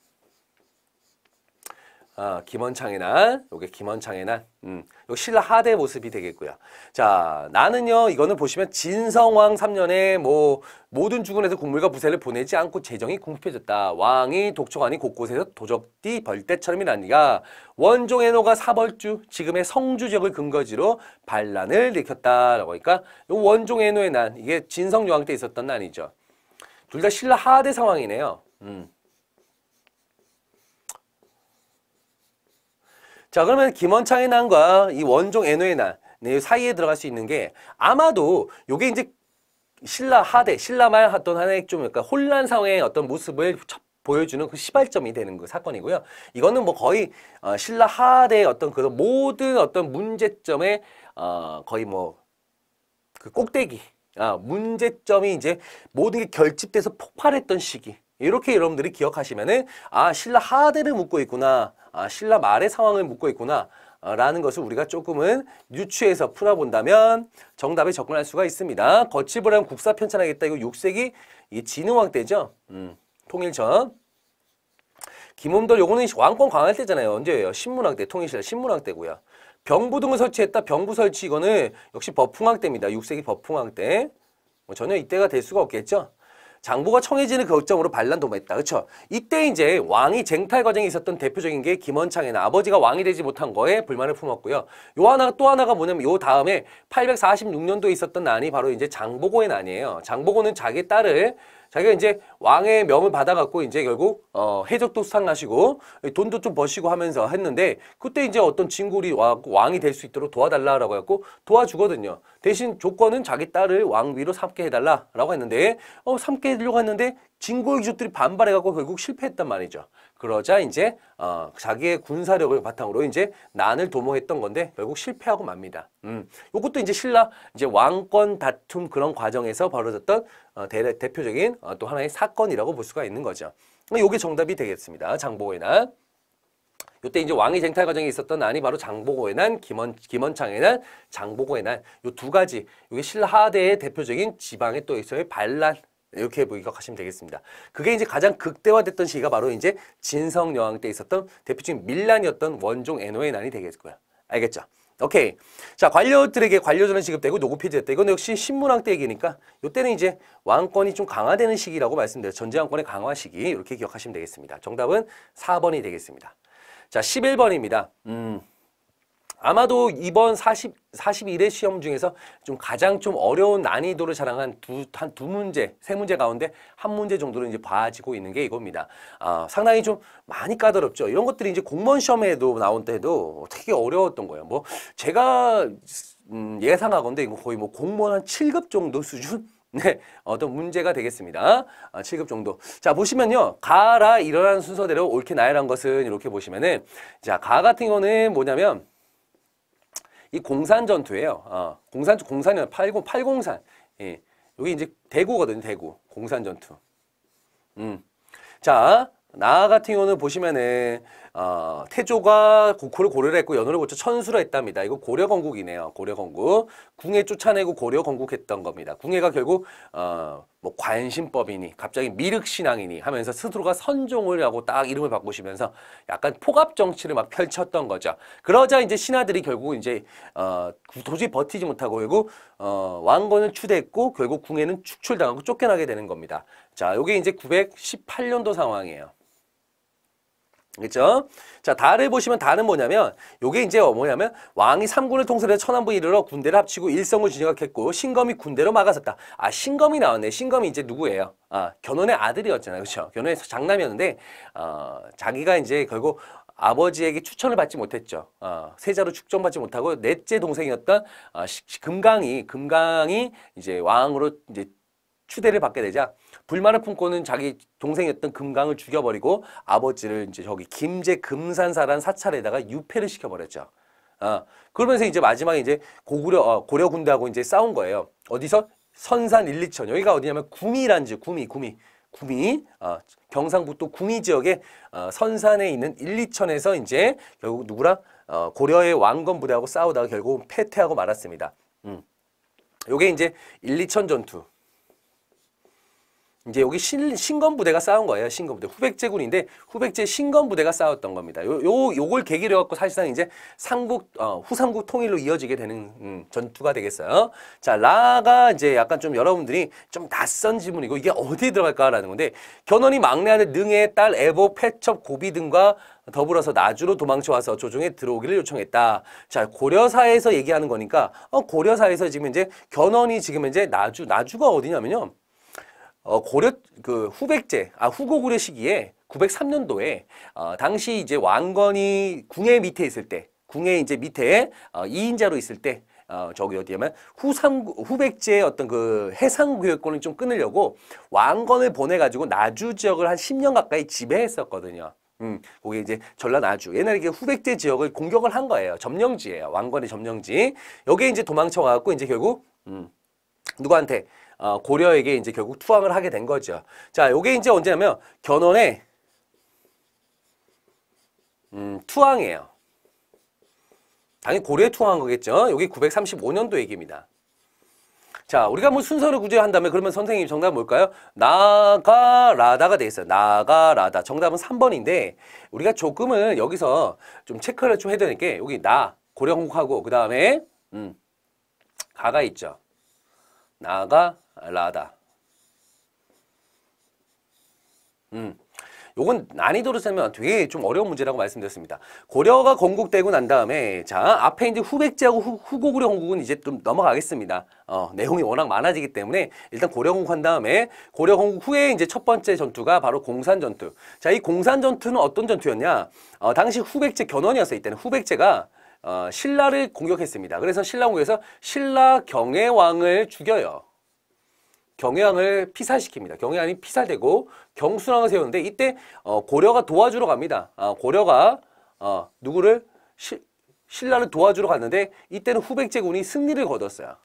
어, 아, 김원창의 난, 요게 김원창의 난, 음, 요 신라 하대 모습이 되겠고요. 자, 나는요, 이거는 보시면 진성왕 3년에 뭐 모든 주군에서 국물과 부세를 보내지 않고 재정이 궁핍해졌다. 왕이 독촉하니 곳곳에서 도적띠 벌떼처럼이라니가 원종의 노가 사벌주, 지금의 성주 지역을 근거지로 반란을 일으켰다라고 하니까 요 원종의 노의 난, 이게 진성여왕 때 있었던 난이죠. 둘 다 신라 하대 상황이네요. 음. 자 그러면 김원창의 난과 이 원종 애노의난 네, 사이에 들어갈 수 있는 게 아마도 요게 이제 신라 하대 신라말 했던 하나의 좀 약간 혼란 상황의 어떤 모습을 보여주는 그 시발점이 되는 그 사건이고요. 이거는 뭐 거의 어, 신라 하대의 어떤 그 모든 어떤 문제점의 어, 거의 뭐그 꼭대기 아, 문제점이 이제 모든 게 결집돼서 폭발했던 시기 이렇게 여러분들이 기억하시면은 아 신라 하대를 묻고 있구나 아, 신라 말의 상황을 묻고 있구나 아, 라는 것을 우리가 조금은 유추해서 풀어본다면 정답에 접근할 수가 있습니다. 거치을 라면 국사 편찬하겠다. 이거 6세기 이 진흥왕 때죠. 음, 통일 전. 김홍돌 요거는 왕권 강할 때잖아요. 언제예요? 신문왕 때, 통일신라 신문왕 때고요. 병부 등을 설치했다. 병부 설치 이거는 역시 법풍왕 때입니다. 6세기 법풍왕 때. 뭐 전혀 이때가 될 수가 없겠죠. 장보가 청해지는그 걱정으로 반란 도모했다. 그렇죠? 이때 이제 왕이 쟁탈 과정에 있었던 대표적인 게 김원창이나 아버지가 왕이 되지 못한 거에 불만을 품었고요. 요 하나가 또 하나가 뭐냐면 요 다음에 846년도에 있었던 난이 바로 이제 장보고의 난이에요. 장보고는 자기 딸을 자기가 이제 왕의 명을 받아갖고 이제 결국 어, 해적도 수상하시고 돈도 좀 버시고 하면서 했는데 그때 이제 어떤 진구이 와갖고 왕이 될 수 있도록 도와달라라고 해갖고 도와주거든요. 대신 조건은 자기 딸을 왕위로 삼게 해달라라고 했는데 어, 삼게 해달려고 했는데 진골 귀족들이 반발해갖고 결국 실패했단 말이죠. 그러자 이제 어, 자기의 군사력을 바탕으로 이제 난을 도모했던 건데 결국 실패하고 맙니다. 음, 이것도 이제 신라 이제 왕권 다툼 그런 과정에서 벌어졌던 어, 대, 대표적인 어, 또 하나의 사건이라고 볼 수가 있는 거죠. 이게 정답이 되겠습니다. 장보고의 난. 이때 이제 왕의 쟁탈 과정에 있었던 난이 바로 장보고의 난, 김원, 김원창의 난, 장보고의 난. 이두 가지. 이게 신라 하대의 대표적인 지방의 또 있어의 반란. 이렇게 보격하시면 뭐 되겠습니다. 그게 이제 가장 극대화됐던 시기가 바로 이제 진성여왕 때 있었던 대표적인 밀란이었던 원종 애노의 난이 되겠고요. 알겠죠? 오케이. 자, 관료들에게 관료전은 지급되고 노구 폐지됐다. 이건 역시 신문왕 때 얘기니까 이때는 이제 왕권이 좀 강화되는 시기라고 말씀드려요. 전제왕권의 강화 시기 이렇게 기억하시면 되겠습니다. 정답은 4번이 되겠습니다. 자, 11번입니다. 음. 아마도 이번 40, 41회 시험 중에서 좀 가장 좀 어려운 난이도를 자랑한 두, 한 두 문제, 세 문제 가운데 한 문제 정도는 이제 봐지고 있는 게 이겁니다. 아, 상당히 좀 많이 까다롭죠. 이런 것들이 이제 공무원 시험에도 나온 때도 되게 어려웠던 거예요. 뭐, 제가, 음, 예상하건데 이거 뭐 거의 뭐 공무원 한 7급 정도 수준? 네, 어떤 문제가 되겠습니다. 아, 7급 정도. 자, 보시면요. 가라, 일어난 순서대로 옳게 나열한 것은 이렇게 보시면은, 자, 가 같은 거는 뭐냐면, 이 공산 전투예요. 어, 공산 공산이요. 80 8공산. 예. 여기 이제 대구거든요. 대구 공산 전투. 음. 자, 나 같은 경우는 보시면은 어, 태조가 고코를 고려를 했고 연호를 고쳐 천수를 했답니다. 이거 고려 건국이네요. 고려 건국. 궁예 쫓아내고 고려 건국했던 겁니다. 궁예가 결국 어, 뭐 관심법이니 갑자기 미륵신앙이니 하면서 스스로가 선종을 하고 딱 이름을 바꾸시면서 약간 포갑 정치를 막 펼쳤던 거죠. 그러자 이제 신하들이 결국 이제 어, 도저히 버티지 못하고 결국 어, 왕건을 추대했고 결국 궁예는 축출당하고 쫓겨나게 되는 겁니다. 자, 이게 이제 918년도 상황이에요. 그죠 자, 달을 보시면 달은 뭐냐면 요게 이제 뭐냐면 왕이 삼군을 통솔해서 천안부 이르러 군대를 합치고 일성을 진격했고 신검이 군대로 막아섰다. 아, 신검이 나왔네. 신검이 이제 누구예요? 아, 견훤의 아들이었잖아요. 그쵸 견훤의 장남이었는데 어, 자기가 이제 결국 아버지에게 추천을 받지 못했죠. 어, 세자로 축정받지 못하고 넷째 동생이었던 어, 금강이 금강이 이제 왕으로 이제 추대를 받게 되자 불만을 품고는 자기 동생이었던 금강을 죽여버리고 아버지를 이제 저기 김제 금산사란 사찰에다가 유폐를 시켜버렸죠. 아, 그러면서 이제 마지막에 이제 고구려 어, 고려 군대하고 이제 싸운 거예요. 어디서 선산 일리천 여기가 어디냐면 구미란 지 구미 구미 구미 어, 경상북도 구미 지역의 어, 선산에 있는 일리천에서 이제 결국 누구랑 어, 고려의 왕건 부대하고 싸우다가 결국 패퇴하고 말았습니다. 음. 요게 이제 일리천 전투 이제 여기 신, 신건부대가 싸운 거예요. 신건부대. 후백제군인데 후백제 신건부대가 싸웠던 겁니다. 요, 요, 요걸 계기로 해 갖고 사실상 이제 삼국, 어, 후삼국 통일로 이어지게 되는 음, 전투가 되겠어요. 자, 라가 이제 약간 좀 여러분들이 좀 낯선 지문이고 이게 어디에 들어갈까라는 건데 견훤이 막내하는 능의 딸 에보, 패첩, 고비 등과 더불어서 나주로 도망쳐와서 조정에 들어오기를 요청했다. 자, 고려사에서 얘기하는 거니까 어, 고려사에서 지금 이제 견훤이 지금 이제 나주, 나주가 어디냐면요. 어, 고려 그 후백제 아 후고 고려 시기에 903년도에 어, 당시 이제 왕건이 궁의 밑에 있을 때궁의 이제 밑에 어, 2인자로 있을 때 어, 저기 어디냐면 후상 후백제의 어떤 그 해상 교역권을 좀 끊으려고 왕건을 보내가지고 나주 지역을 한 10년 가까이 지배했었거든요. 음, 거기 이제 전라 나주 옛날에 이게 후백제 지역을 공격을 한 거예요. 점령지예요. 왕건의 점령지. 여기에 이제 도망쳐가고 이제 결국 음, 누구한테 어, 고려에게 이제 결국 투항을 하게 된 거죠. 자, 요게 이제 언제냐면 견훤의 음, 투항이에요. 당연히 고려에 투항한 거겠죠. 여기 935년도 얘기입니다. 자, 우리가 뭐 순서를 구제한다면 그러면 선생님 정답 뭘까요? 나가라다가 돼 있어요. 나가라다. 정답은 3번인데 우리가 조금은 여기서 좀 체크를 좀 해야 되는 게 여기 나 고려 홍국하고 그다음에 음 가가 있죠. 나가 라다. 음. 요건 난이도로 쓰면 되게 좀 어려운 문제라고 말씀드렸습니다. 고려가 건국되고 난 다음에 자 앞에 이제 후백제하고 후, 고구려 건국은 이제 좀 넘어가겠습니다. 어, 내용이 워낙 많아지기 때문에 일단 고려 건국한 다음에 고려 건국 후에 이제 첫 번째 전투가 바로 공산 전투. 자 이 공산 전투는 어떤 전투였냐? 어, 당시 후백제 견훤이었어요. 이때는 후백제가 어, 신라를 공격했습니다. 그래서 신라 공격에서 신라 경혜왕을 죽여요. 경향을 피살시킵니다. 경향이 피살되고 경순왕을 세우는데 이때 어, 고려가 도와주러 갑니다. 어, 고려가 어, 누구를 시, 신라를 도와주러 갔는데 이때는 후백제군이 승리를 거뒀어요.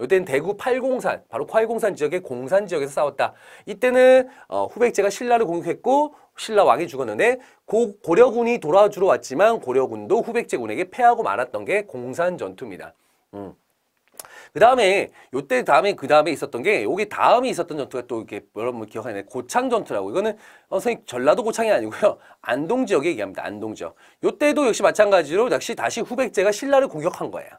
이때는 대구 팔공산, 바로 팔공산 지역의 공산 지역에서 싸웠다. 이때는 어, 후백제가 신라를 공격했고 신라 왕이 죽었는데 고, 고려군이 돌아주러 왔지만 고려군도 후백제군에게 패하고 말았던 게 공산 전투입니다. 음. 그 다음에 요때 다음에 그 다음에 있었던 게 여기 다음에 있었던 전투가 또 이렇게 여러분 기억하는 고창 전투라고 이거는 어, 선생님 전라도 고창이 아니고요 안동 지역 얘기합니다 안동 지역 요때도 역시 마찬가지로 역시 다시 후백제가 신라를 공격한 거예요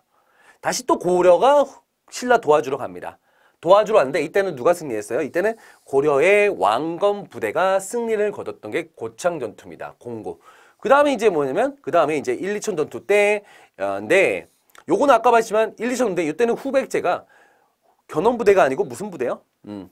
다시 또 고려가 신라 도와주러 갑니다 도와주러 왔는데 이때는 누가 승리했어요? 이때는 고려의 왕건 부대가 승리를 거뒀던 게 고창 전투입니다. 공고. 그 다음에 이제 뭐냐면 그 다음에 이제 1, 2천 전투 때인데 어, 네. 요거는 아까 봤지만 1, 2전부대 이때는 후백제가 견원부대가 아니고 무슨 부대요? 음.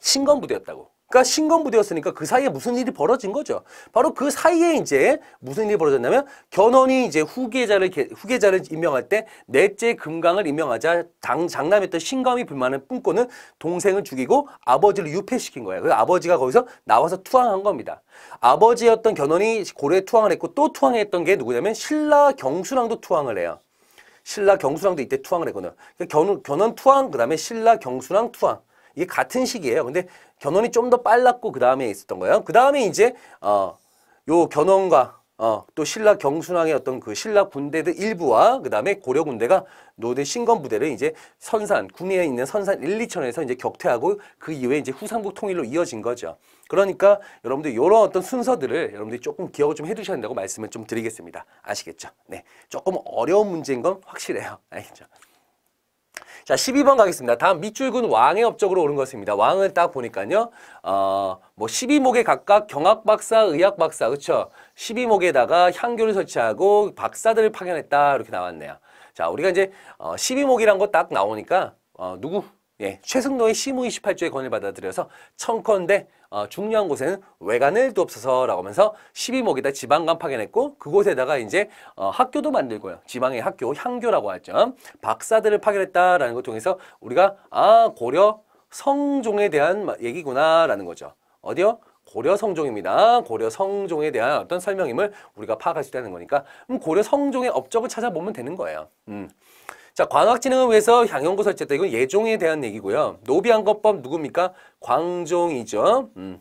신건부대였다고. 그러니까 신건부대였으니까 그 사이에 무슨 일이 벌어진 거죠. 바로 그 사이에 이제 무슨 일이 벌어졌냐면 견훤이 이제 후계자를 후계자를 임명할 때 넷째 금강을 임명하자 당, 장남했던 신감이 불만을 뿜고는 동생을 죽이고 아버지를 유폐시킨 거예요. 그 아버지가 거기서 나와서 투항한 겁니다. 아버지였던 견훤이 고려에 투항을 했고 또 투항했던 게 누구냐면 신라 경수랑도 투항을 해요. 신라 경수랑도 이때 투항을 했거든요. 그러니까 견, 견원 투항 그다음에 신라 경수랑 투항 이게 같은 시기예요. 근데 견원이 좀 더 빨랐고 그 다음에 있었던 거예요. 그 다음에 이제 어 요 견원과 어, 또 신라 경순왕의 어떤 그 신라 군대들 일부와 그 다음에 고려 군대가 노대 신건 부대를 이제 선산 구미에 있는 선산 1, 2천에서 이제 격퇴하고 그 이후에 이제 후삼국 통일로 이어진 거죠. 그러니까 여러분들 이런 어떤 순서들을 여러분들이 조금 기억을 좀 해두셔야 된다고 말씀을 좀 드리겠습니다. 아시겠죠? 네, 조금 어려운 문제인 건 확실해요. 알겠죠? 자, 12번 가겠습니다. 다음 밑줄근 왕의 업적으로 오른 것입니다. 왕을 딱 보니까요. 어, 뭐 12목에 각각 경학박사, 의학박사, 그렇죠 12목에다가 향교를 설치하고 박사들을 파견했다. 이렇게 나왔네요. 자, 우리가 이제 어, 12목이란 거 딱 나오니까 어, 누구? 예, 최승노의 시무 28조의 권을 받아들여서 청컨대 어, 중요한 곳에는 외관을 두없어서라고 하면서 12목에다 지방관 파견했고 그곳에다가 이제 어, 학교도 만들고요. 지방의 학교, 향교라고 하죠. 박사들을 파견했다라는 걸 통해서 우리가 아 고려 성종에 대한 얘기구나라는 거죠. 어디요? 고려 성종입니다. 고려 성종에 대한 어떤 설명임을 우리가 파악할 수 있다는 거니까 음, 고려 성종의 업적을 찾아보면 되는 거예요. 음. 자, 광학진흥을위해서 향연구 설치했다. 이건 예종에 대한 얘기고요. 노비안검법 누굽니까? 광종이죠. 음.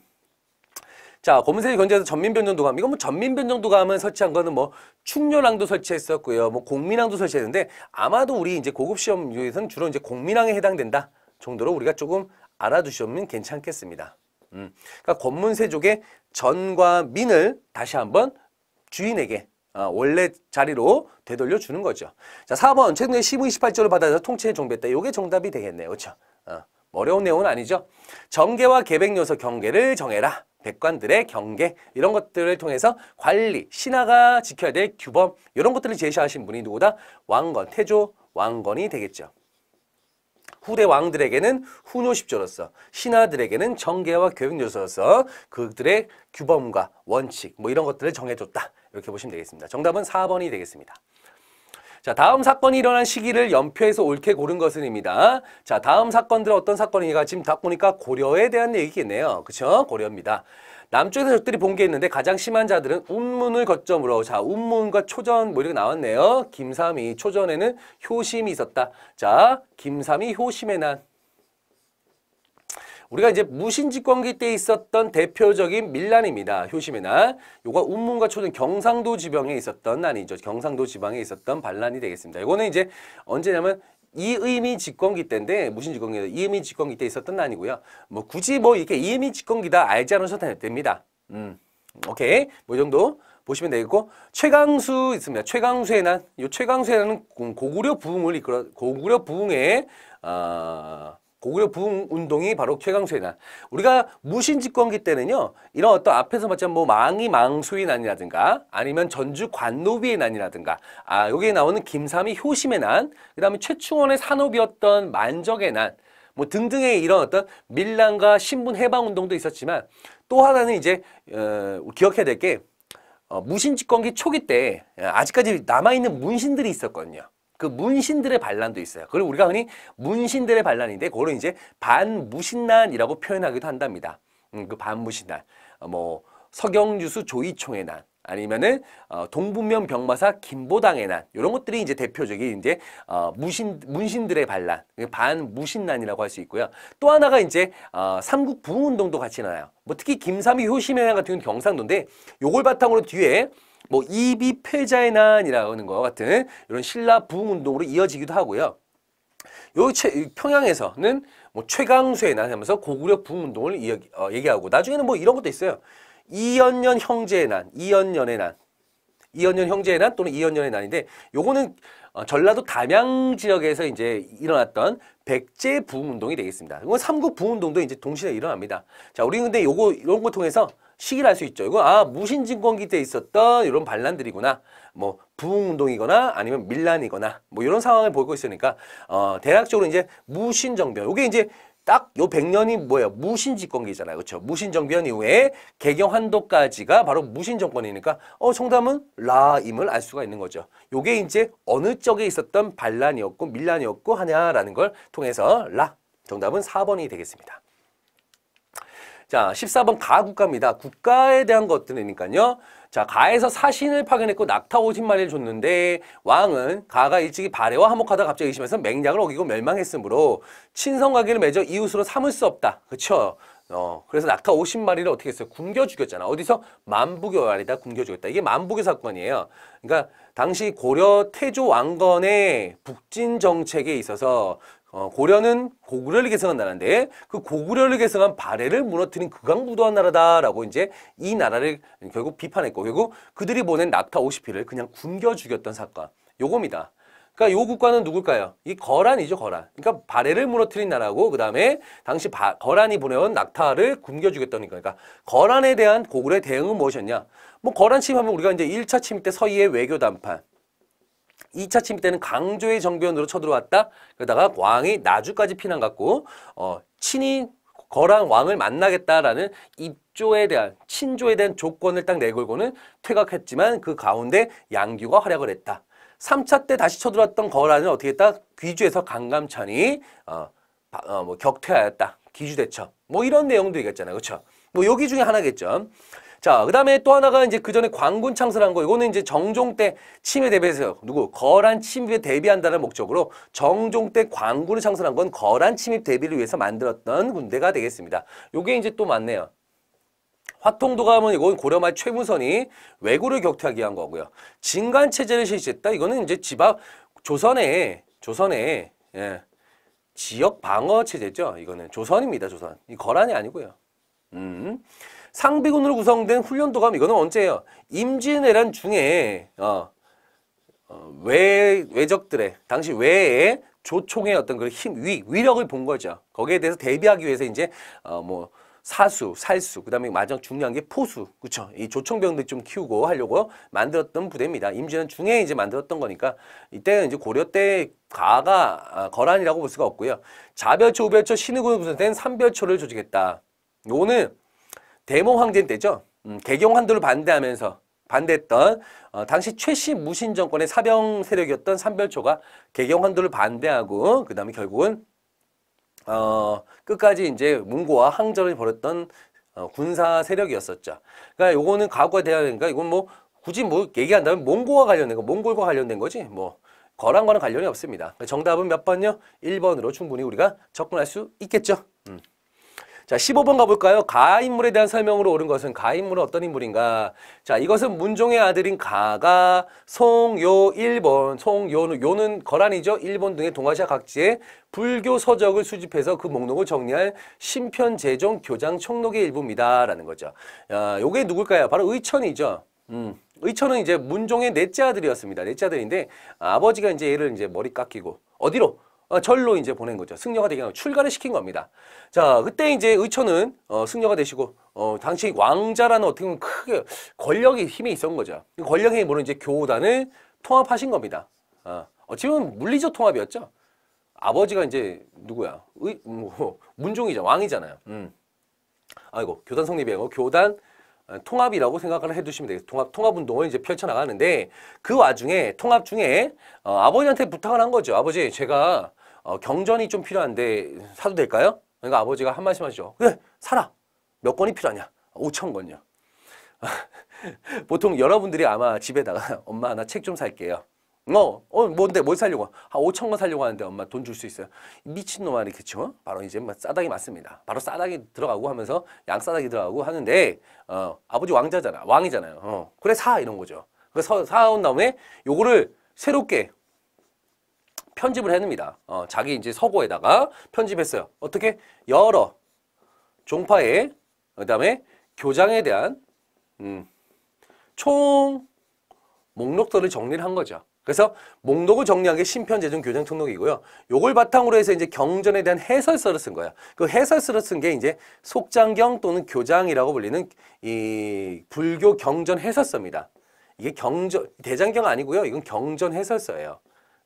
자, 고문세계 견제에서 전민변정도감. 이건 뭐 전민변정도감은 설치한 거는 뭐 충렬왕도 설치했었고요. 뭐 공민왕도 설치했는데 아마도 우리 이제 고급 시험 요에서는 주로 이제 공민왕에 해당된다 정도로 우리가 조금 알아두시면 괜찮겠습니다. 음. 그러니까 권문세족의 전과 민을 다시 한번 주인에게 어, 원래 자리로 되돌려 주는 거죠. 자, 4번 최근에 15, 2 8조를 받아서 통째에 정비했다. 이게 정답이 되겠네요. 그렇죠? 어, 어려운 내용은 아니죠. 정계와 계백요소 경계를 정해라. 백관들의 경계 이런 것들을 통해서 관리, 신하가 지켜야 될 규범 이런 것들을 제시하신 분이 누구다? 왕건, 태조 왕건이 되겠죠. 후대 왕들에게는 훈요십조로서 신하들에게는 정계와 교육요소로서 그들의 규범과 원칙 뭐 이런 것들을 정해줬다. 이렇게 보시면 되겠습니다. 정답은 4번이 되겠습니다. 자, 다음 사건이 일어난 시기를 연표에서 옳게 고른 것은입니다. 자, 다음 사건들은 어떤 사건인가 지금 딱 보니까 고려에 대한 얘기겠네요. 그쵸? 고려입니다. 남쪽에서 적들이 본 게 있는데 가장 심한 자들은 운문을 거점으로 자 운문과 초전 뭐 이렇게 나왔네요. 김삼이 초전에는 효심이 있었다. 자 김삼이 효심의 난 우리가 이제 무신집권기 때 있었던 대표적인 밀란입니다. 효심의 날. 요가 운문과 초등 경상도 지방에 있었던 난이죠. 경상도 지방에 있었던 반란이 되겠습니다. 이거는 이제 언제냐면 이의미 집권기 때인데 무슨 집권기다 이의미 집권기 때 있었던 난이고요. 뭐 굳이 뭐 이렇게 이의미 집권기다 알지 않으셔도 됩니다. 음, 오케이 뭐 이 정도 보시면 되겠고 최강수 있습니다. 최강수의 난, 요 최강수의 난은 고구려 부흥을 이끌어 고구려 부흥의 어, 고구려 부흥 운동이 바로 최강수의난 우리가 무신집권기 때는요. 이런 어떤 앞에서 봤지만 뭐 망이 망수의 난이라든가 아니면 전주 관노비의 난이라든가 아 여기에 나오는 김삼이 효심의 난, 그 다음에 최충원의 산업이었던 만적의 난, 뭐 등등의 이런 어떤 밀란과 신분 해방 운동도 있었지만 또 하나는 이제 어, 기억해야 될 게 어, 무신집권기 초기 때 예, 아직까지 남아있는 문신들이 있었거든요. 그 문신들의 반란도 있어요. 그걸 우리가 흔히 문신들의 반란인데 그걸 이제 반무신난이라고 표현하기도 한답니다. 음, 그 반무신난, 어, 뭐 서경유수 조이총의 난, 아니면은 어, 동분면 병마사 김보당의 난 이런 것들이 이제 대표적인 이제 어, 무신 문신들의 반란 그 반무신난이라고 할 수 있고요. 또 하나가 이제 어, 삼국 부흥운동도 같이 나요. 뭐 특히 김삼이 효심의 난 같은 경우는 경상도인데 요걸 바탕으로 뒤에 뭐 이비 폐자의 난이라는 거 같은 이런 신라 부흥 운동으로 이어지기도 하고요. 요 최, 평양에서는 뭐 최강수의 난 하면서 고구려 부흥 운동을 이어, 어, 얘기하고 나중에는 뭐 이런 것도 있어요. 이연년 형제의 난, 이연년의 난, 이연년 형제의 난 또는 이연년의 난인데 요거는 어, 전라도 담양 지역에서 이제 일어났던 백제 부흥 운동이 되겠습니다. 이건 삼국 부흥 운동도 이제 동시에 일어납니다. 자, 우리 근데 요거 이런 거 통해서 시기를 할 수 있죠. 이거 아 무신진권기 때 있었던 이런 반란들이구나. 뭐 부흥운동이거나 아니면 밀란이거나 뭐 이런 상황을 보고 이 있으니까 어 대략적으로 이제 무신정변. 이게 이제 딱요 100년이 뭐예요? 무신집권기잖아요. 그렇죠? 무신정변 이후에 개경한도까지가 바로 무신정권이니까 어 정답은 라임을 알 수가 있는 거죠. 요게 이제 어느 쪽에 있었던 반란이었고 밀란이었고 하냐라는 걸 통해서 라 정답은 4번이 되겠습니다. 자, 14번 가국가입니다. 국가에 대한 것들이니까요. 자, 가에서 사신을 파견했고 낙타 오십 마리를 줬는데 왕은 가가 일찍이 발해와 화목하다 갑자기 의심해서 맹약을 어기고 멸망했으므로 친성관계를 맺어 이웃으로 삼을 수 없다. 그쵸? 어, 그래서 낙타 오십 마리를 어떻게 했어요? 굶겨 죽였잖아. 어디서? 만부교알이다 굶겨 죽였다. 이게 만부교 사건이에요. 그러니까 당시 고려 태조 왕건의 북진 정책에 있어서 어, 고려는 고구려를 계승한 나라인데 그 고구려를 계승한 발해를 무너뜨린 극강부도한 나라다라고 이제 이 나라를 결국 비판했고 결국 그들이 보낸 낙타 오십피를 그냥 굶겨 죽였던 사건 요겁니다. 그러니까 요 국가는 누굴까요? 이 거란이죠 거란. 그러니까 발해를 무너뜨린 나라고 그 다음에 당시 바, 거란이 보내온 낙타를 굶겨 죽였던 거니까 그러니까 거란에 대한 고구려의 대응은 무엇이었냐? 뭐 거란 침입하면 우리가 이제 일차 침입 때 서희의 외교 담판 2차 침입 때는 강조의 정변으로 쳐들어왔다. 그러다가 왕이 나주까지 피난 갔고 어, 친이 거랑 왕을 만나겠다라는 입조에 대한 친조에 대한 조건을 딱 내걸고는 퇴각했지만 그 가운데 양규가 활약을 했다. 3차 때 다시 쳐들어왔던 거라는 어떻게 했다? 귀주에서 강감찬이 어, 어, 뭐 격퇴하였다. 기주대처뭐 이런 내용도 얘기했잖아요. 그렇죠? 뭐 여기 중에 하나겠죠. 자, 그 다음에 또 하나가 이제 그 전에 광군 창설한 거. 이거는 이제 정종 때 침해 대비해서 누구? 거란 침입에 대비한다는 목적으로 정종 때 광군을 창설한 건 거란 침입 대비를 위해서 만들었던 군대가 되겠습니다. 요게 이제 또 맞네요. 화통도가 하면 이건 고려말 최문선이 왜구를 격퇴하기 위한 거고요. 진간체제를 실시했다. 이거는 이제 지방 조선의 조선의 예, 지역 방어 체제죠. 이거는 조선입니다. 조선. 이 거란이 아니고요. 음. 상비군으로 구성된 훈련도감 이거는 언제예요? 임진왜란 중에 어, 어, 외 외적들의 당시 외의 조총의 어떤 그 힘, 위, 위력을 본 거죠. 거기에 대해서 대비하기 위해서 이제 어, 뭐 사수, 살수, 그다음에 마지막 중요한 게 포수, 그렇죠? 이 조총병들 좀 키우고 하려고 만들었던 부대입니다. 임진왜란 중에 이제 만들었던 거니까 이때는 이제 고려 때 가가 아, 거란이라고 볼 수가 없고요. 자별초, 우별초, 신의군으로 구성된 삼별초를 조직했다. 요거는 대몽 황제 때죠. 음, 개경 환도를 반대하면서 반대했던 어, 당시 최씨 무신 정권의 사병 세력이었던 삼별초가 개경 환도를 반대하고 그 다음에 결국은 어, 끝까지 이제 문고와 항전을 벌였던 어, 군사 세력이었었죠. 그러니까 요거는 과거에 대한 그러니까 이건 뭐 굳이 뭐 얘기한다면 몽고와 관련된 거, 몽골과 관련된 거지 뭐 거란과는 관련이 없습니다. 정답은 몇 번요? 1번으로 충분히 우리가 접근할 수 있겠죠. 음. 자, 15번 가볼까요? 가인물에 대한 설명으로 옳은 것은 가인물은 어떤 인물인가? 자, 이것은 문종의 아들인 가가 송요 일본, 송요는 요는 거란이죠. 일본 등의 동아시아 각지에 불교 서적을 수집해서 그 목록을 정리할 심편재종 교장 총록의 일부입니다라는 거죠. 야, 요게 누굴까요? 바로 의천이죠. 음. 의천은 이제 문종의 넷째 아들이었습니다. 넷째 아들인데 아버지가 이제 얘를 이제 머리 깎이고 어디로 어, 절로 이제 보낸 거죠. 승려가 되게 출가를 시킨 겁니다. 자, 그때 이제 의천은 어, 승려가 되시고 어, 당시 왕자라는 어떻게 보면 크게 권력의 힘이 있었던 거죠. 그 권력의 힘으로 이제 교단을 통합하신 겁니다. 아, 어, 지금 보 물리적 통합이었죠. 아버지가 이제 누구야? 의, 뭐, 문종이죠. 왕이잖아요. 음. 아이고, 교단 성립이 아니고 교단 아, 통합이라고 생각을 해두시면 되겠어요. 통합, 통합운동을 이제 펼쳐나가는데 그 와중에 통합 중에 어, 아버지한테 부탁을 한 거죠. 아버지 제가 어, 경전이 좀 필요한데 사도 될까요? 그러니까 아버지가 한 말씀 하시죠. 그래 사라. 몇 권이 필요하냐? 5천 권요. 보통 여러분들이 아마 집에다가 엄마 나 책 좀 살게요. 어, 어, 뭔데, 뭘 살려고? 한 5천 원 살려고 하는데 엄마 돈 줄 수 있어요. 미친놈 아니, 그쵸? 바로 이제 뭐 싸닥이 맞습니다. 바로 싸닥이 들어가고 하면서 양싸닥이 들어가고 하는데, 어, 아버지 왕자잖아. 왕이잖아요. 어, 그래, 사! 이런 거죠. 그래서 사온 다음에 요거를 새롭게 편집을 해냅니다. 어, 자기 이제 서고에다가 편집했어요. 어떻게? 여러 종파의 그다음에 교장에 대한 음, 총 목록들을 정리를 한 거죠. 그래서 목록을 정리한 게 신편제중 교장 특록이고요. 요걸 바탕으로 해서 이제 경전에 대한 해설서를 쓴 거야. 그 해설서를 쓴 게 이제 속장경 또는 교장이라고 불리는 이 불교 경전 해설서입니다. 이게 경전 대장경 아니고요. 이건 경전 해설서예요.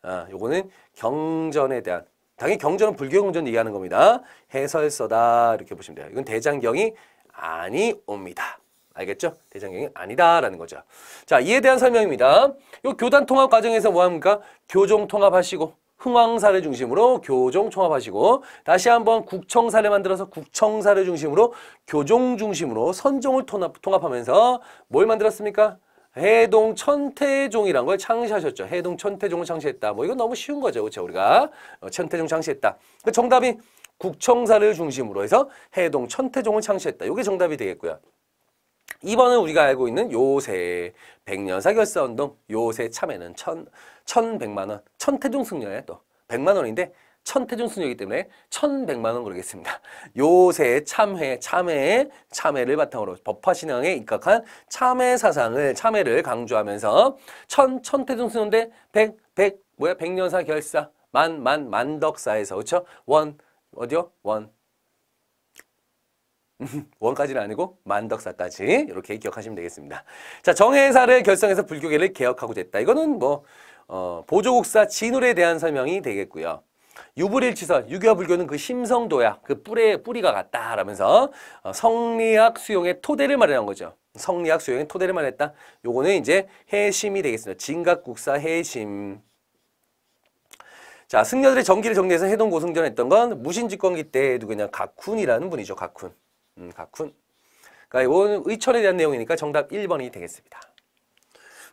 아, 요거는 경전에 대한 당연히 경전은 불교 경전 얘기하는 겁니다. 해설서다 이렇게 보시면 돼요. 이건 대장경이 아니옵니다. 알겠죠? 대장경이 아니다라는 거죠. 자, 이에 대한 설명입니다. 요 교단 통합 과정에서 뭐 합니까? 교종 통합하시고 흥왕사를 중심으로 교종 통합하시고 다시 한번 국청사를 만들어서 국청사를 중심으로 교종 중심으로 선종을 통합, 통합하면서 뭘 만들었습니까? 해동 천태종이란 걸 창시하셨죠. 해동 천태종을 창시했다. 뭐 이건 너무 쉬운 거죠. 그렇죠. 우리가 어, 천태종 창시했다. 그 정답이 국청사를 중심으로 해서 해동 천태종을 창시했다. 이게 정답이 되겠고요. 2번은 우리가 알고 있는 요새 백년사 결사운동 요새 참에는 천, 천백만원 천태종 승려에 또 백만원인데 천태준 순이기 때문에 천백만원 걸겠습니다. 요새 참회, 참회 참회를 바탕으로 법화신앙에 입각한 참회 사상을, 참회를 강조하면서 천, 천태준 순인데 백, 백, 뭐야, 백년사 결사, 만, 만, 만덕사에서, 그쵸? 원, 어디요? 원. 원까지는 아니고 만덕사까지 이렇게 기억하시면 되겠습니다. 자, 정해사를 결성해서 불교계를 개혁하고자 했다. 이거는 뭐 어, 보조국사 진울에 대한 설명이 되겠고요. 유불일치선, 유교와 불교는 그 심성도야, 그 뿔의 뿌리가 같다라면서 어, 성리학 수용의 토대를 마련한 거죠. 성리학 수용의 토대를 마련했다. 요거는 이제 해심이 되겠습니다. 진각국사 해심. 자, 승려들의 정기를 정리해서 해동 고승전 했던 건 무신집권기 때 누구냐? 각훈이라는 분이죠. 각훈. 음, 각훈. 그러니까 이건 의천에 대한 내용이니까 정답 1번이 되겠습니다.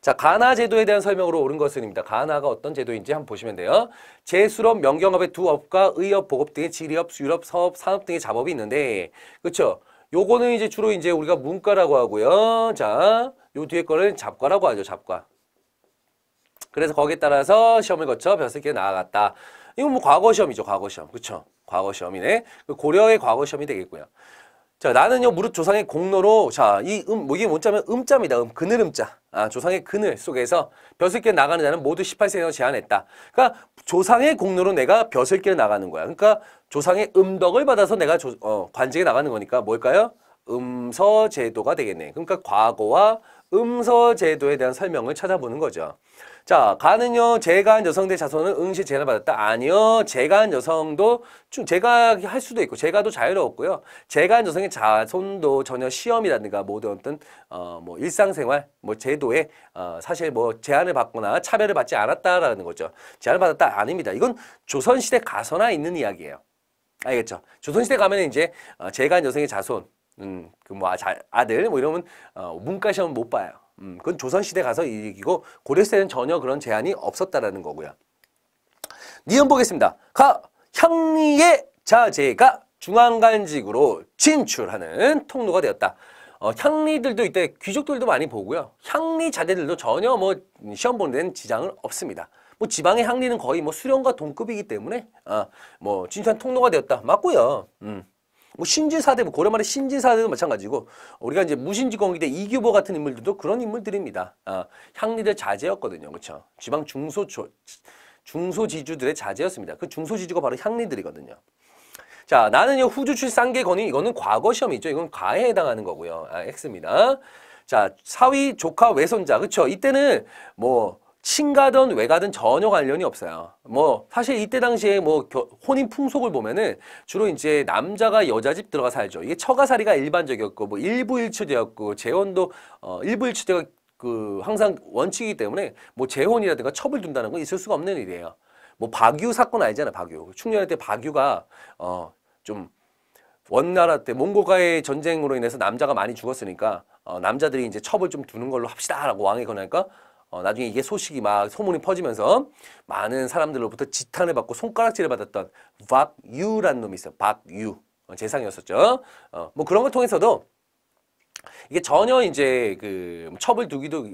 자, 가나 제도에 대한 설명으로 옳은 것은입니다. 가나가 어떤 제도인지 한번 보시면 돼요. 제수업, 명경업의 두 업과 의업, 보급 등의 지리업, 수유업, 사업, 산업 등의 작업이 있는데, 그렇죠? 요거는 이제 주로 이제 우리가 문과라고 하고요. 자, 요 뒤에 거는 잡과라고 하죠. 잡과. 그래서 거기에 따라서 시험을 거쳐 벼슬길에 나아갔다. 이건 뭐 과거 시험이죠. 과거 시험. 그렇죠? 과거 시험이네. 그 고려의 과거 시험이 되겠고요. 자, 나는요 무릎 조상의 공로로 자, 이 음, 뭐 이게 뭐냐면 음자입니다. 음, 그늘 음자. 아, 조상의 그늘 속에서 벼슬길 나가는 자는 모두 18세에서 제안했다 그러니까 조상의 공로로 내가 벼슬길 나가는 거야. 그러니까 조상의 음덕을 받아서 내가 조, 어, 관직에 나가는 거니까 뭘까요? 음서제도가 되겠네. 그러니까 과거와 음서제도에 대한 설명을 찾아보는 거죠. 자, 가는요, 제한 여성대 자손은 응시 제한을 받았다. 아니요, 제한 여성도 좀 제가 할 수도 있고, 제가도 자유로웠고요. 제한 여성의 자손도 전혀 시험이라든가 모든 어떤 어 뭐 일상생활, 뭐 제도에 어 사실 뭐 제한을 받거나 차별을 받지 않았다라는 거죠. 제한을 받았다 아닙니다. 이건 조선시대 가서나 있는 이야기예요. 알겠죠? 조선시대 가면 이제 어, 제한 여성의 자손, 음, 그뭐 아, 아들 뭐 이러면 어, 문과 시험 못 봐요. 음, 그건 조선시대 가서 이 얘기고 고려시대는 전혀 그런 제한이 없었다라는 거고요. 니은 보겠습니다. 가 향리의 자재가 중앙간직으로 진출하는 통로가 되었다. 어, 향리들도 이때 귀족들도 많이 보고요. 향리 자재들도 전혀 뭐 시험 보는 데는 지장은 없습니다. 뭐 지방의 향리는 거의 뭐 수령과 동급이기 때문에 아, 뭐 진출한 통로가 되었다. 맞고요. 음. 뭐 신진사대, 뭐 고려말의 신진사대도 마찬가지고 우리가 이제 무신지공기대 이규보 같은 인물들도 그런 인물들입니다. 아, 향리들 자제였거든요. 그렇죠? 지방 중소초 중소지주들의 자제였습니다. 그 중소지주가 바로 향리들이거든요. 자, 나는요 후주 출산계 건이 이거는 과거 시험이죠. 이건 과에 해당하는 거고요. 아, X입니다. 자, 사위 조카 외손자. 그렇죠? 이때는 뭐 친가든 외가든 전혀 관련이 없어요. 뭐 사실 이때 당시에 뭐 겨, 혼인 풍속을 보면은 주로 이제 남자가 여자 집 들어가 살죠. 이게 처가살이가 일반적이었고 뭐일부일처되었고 재혼도 어일부일처되가그 항상 원칙이기 때문에 뭐 재혼이라든가 첩을 둔다는 건 있을 수가 없는 일이에요. 뭐 박유 사건 알잖아 요 박유. 충렬할 때 박유가 어 좀 원나라 때 몽고가의 전쟁으로 인해서 남자가 많이 죽었으니까 어 남자들이 이제 처벌 좀 두는 걸로 합시다라고 왕이 권하니까 어, 나중에 이게 소식이 막 소문이 퍼지면서 많은 사람들로부터 지탄을 받고 손가락질을 받았던 박유란 놈이 있어요. 박유. 어, 재상이었었죠. 어, 뭐 그런 걸 통해서도 이게 전혀 이제 그 뭐 첩을 두기도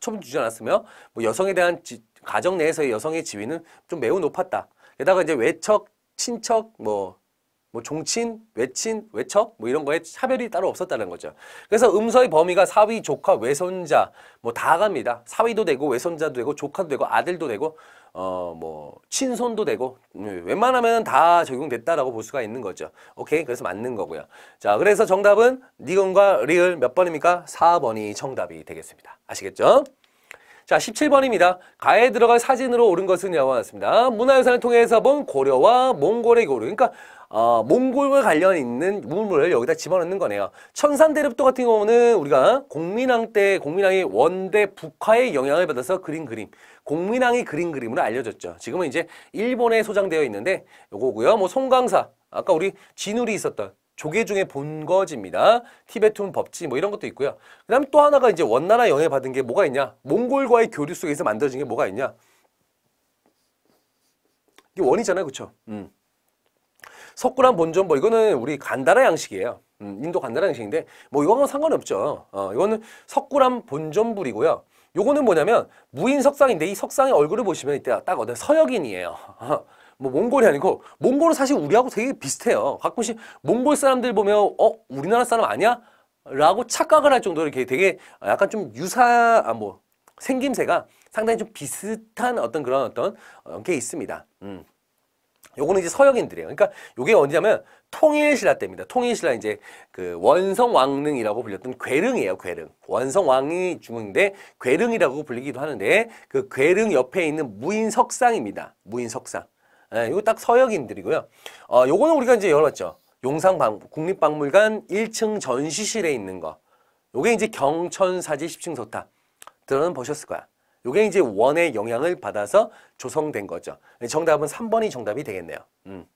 첩을 주지 않았으며 뭐 여성에 대한 지, 가정 내에서의 여성의 지위는 좀 매우 높았다. 게다가 이제 외척, 친척, 뭐뭐 종친, 외친, 외척 뭐 이런 거에 차별이 따로 없었다는 거죠. 그래서 음서의 범위가 사위, 조카, 외손자 뭐 다 갑니다. 사위도 되고 외손자도 되고 조카도 되고 아들도 되고 어 뭐 친손도 되고 음 웬만하면 다 적용됐다라고 볼 수가 있는 거죠. 오케이 그래서 맞는 거고요. 자 그래서 정답은 니은과 리을 몇 번입니까? 4번이 정답이 되겠습니다. 아시겠죠? 자, 17번입니다. 가에 들어갈 사진으로 오른 것은 영화였습니다. 문화유산을 통해서 본 고려와 몽골의 고려. 그러니까 어, 몽골과 관련 있는 우물을 여기다 집어넣는 거네요. 천산대륙도 같은 경우는 우리가 공민왕 때 공민왕이 원대 북화의 영향을 받아서 그린 그림, 공민왕이 그린 그림으로 알려졌죠. 지금은 이제 일본에 소장되어 있는데 요거고요. 뭐 송강사, 아까 우리 진울이 있었던 조계 중에 본거지입니다. 티베트운 법지 뭐 이런 것도 있고요. 그 다음에 또 하나가 이제 원나라 영향을 받은 게 뭐가 있냐. 몽골과의 교류 속에서 만들어진 게 뭐가 있냐. 이게 원이잖아요. 그렇죠 음. 석굴암 본전 뭐 이거는 우리 간다라 양식이에요. 음, 인도 간다라 양식인데 뭐 이거는 상관없죠. 어, 이거는 석굴암 본전불이고요. 요거는 뭐냐면 무인 석상인데 이 석상의 얼굴을 보시면 이때 딱어디 서역인이에요. 뭐 몽골이 아니고 몽골은 사실 우리하고 되게 비슷해요. 가끔씩 몽골 사람들 보면 어 우리나라 사람 아니야? 라고 착각을 할 정도로 이렇게 되게 약간 좀 유사 아뭐 생김새가 상당히 좀 비슷한 어떤 그런 어떤 어, 게 있습니다. 음. 요거는 이제 서역인들이에요. 그러니까 요게 언제냐면 통일신라 때입니다. 통일신라 이제 그 원성왕릉이라고 불렸던 괴릉이에요. 괴릉. 원성왕이 중인데 괴릉이라고 불리기도 하는데 그 괴릉 옆에 있는 무인석상입니다. 무인석상. 예, 요거 딱 서역인들이고요. 어, 요거는 우리가 이제 열었죠. 용산방 국립박물관 1층 전시실에 있는 거. 요게 이제 경천사지 10층 소탑. 들어는 보셨을 거야. 요게 이제 원의 영향을 받아서 조성된 거죠. 정답은 3번이 정답이 되겠네요. 음.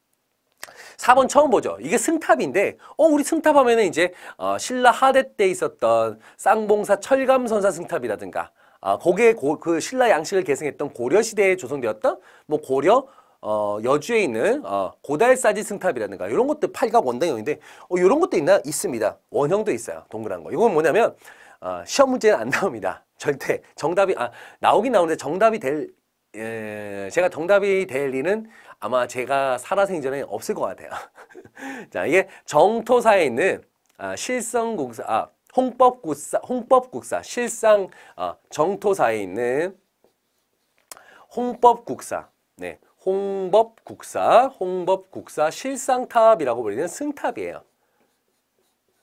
4번 처음 보죠. 이게 승탑인데 어 우리 승탑 하면은 이제 어, 신라 하대 때 있었던 쌍봉사 철감선사 승탑이라든가 아, 고개 고, 그 신라 양식을 계승했던 고려 시대에 조성되었던 뭐 고려 어, 여주에 있는 어, 고달사지 승탑이라든가 이런 것도 팔각 원당형인데 어, 요런 것도 있나? 있습니다. 원형도 있어요. 동그란 거. 이건 뭐냐면 어, 시험 문제는 안 나옵니다. 절대 정답이 아, 나오긴 나오는데 정답이 될 예, 제가 정답이 될 리는 아마 제가 살아생전에 없을 것 같아요. 자 이게 정토사에 있는 아, 실성국사 아, 홍법국사 홍법국사 실상 아, 정토사에 있는 홍법국사 네 홍법국사 홍법국사 실상탑이라고 불리는 승탑이에요.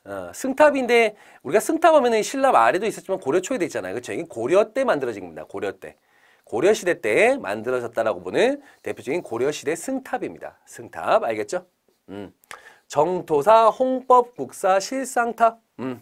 어, 승탑인데 우리가 승탑하면은 신라 말에도 있었지만 고려 초에도 있잖아요. 그렇죠? 이게 고려 때 만들어진 겁니다. 고려 때. 고려 시대 때 만들어졌다라고 보는 대표적인 고려 시대 승탑입니다. 승탑 알겠죠? 음. 정토사, 홍법, 국사, 실상탑 음.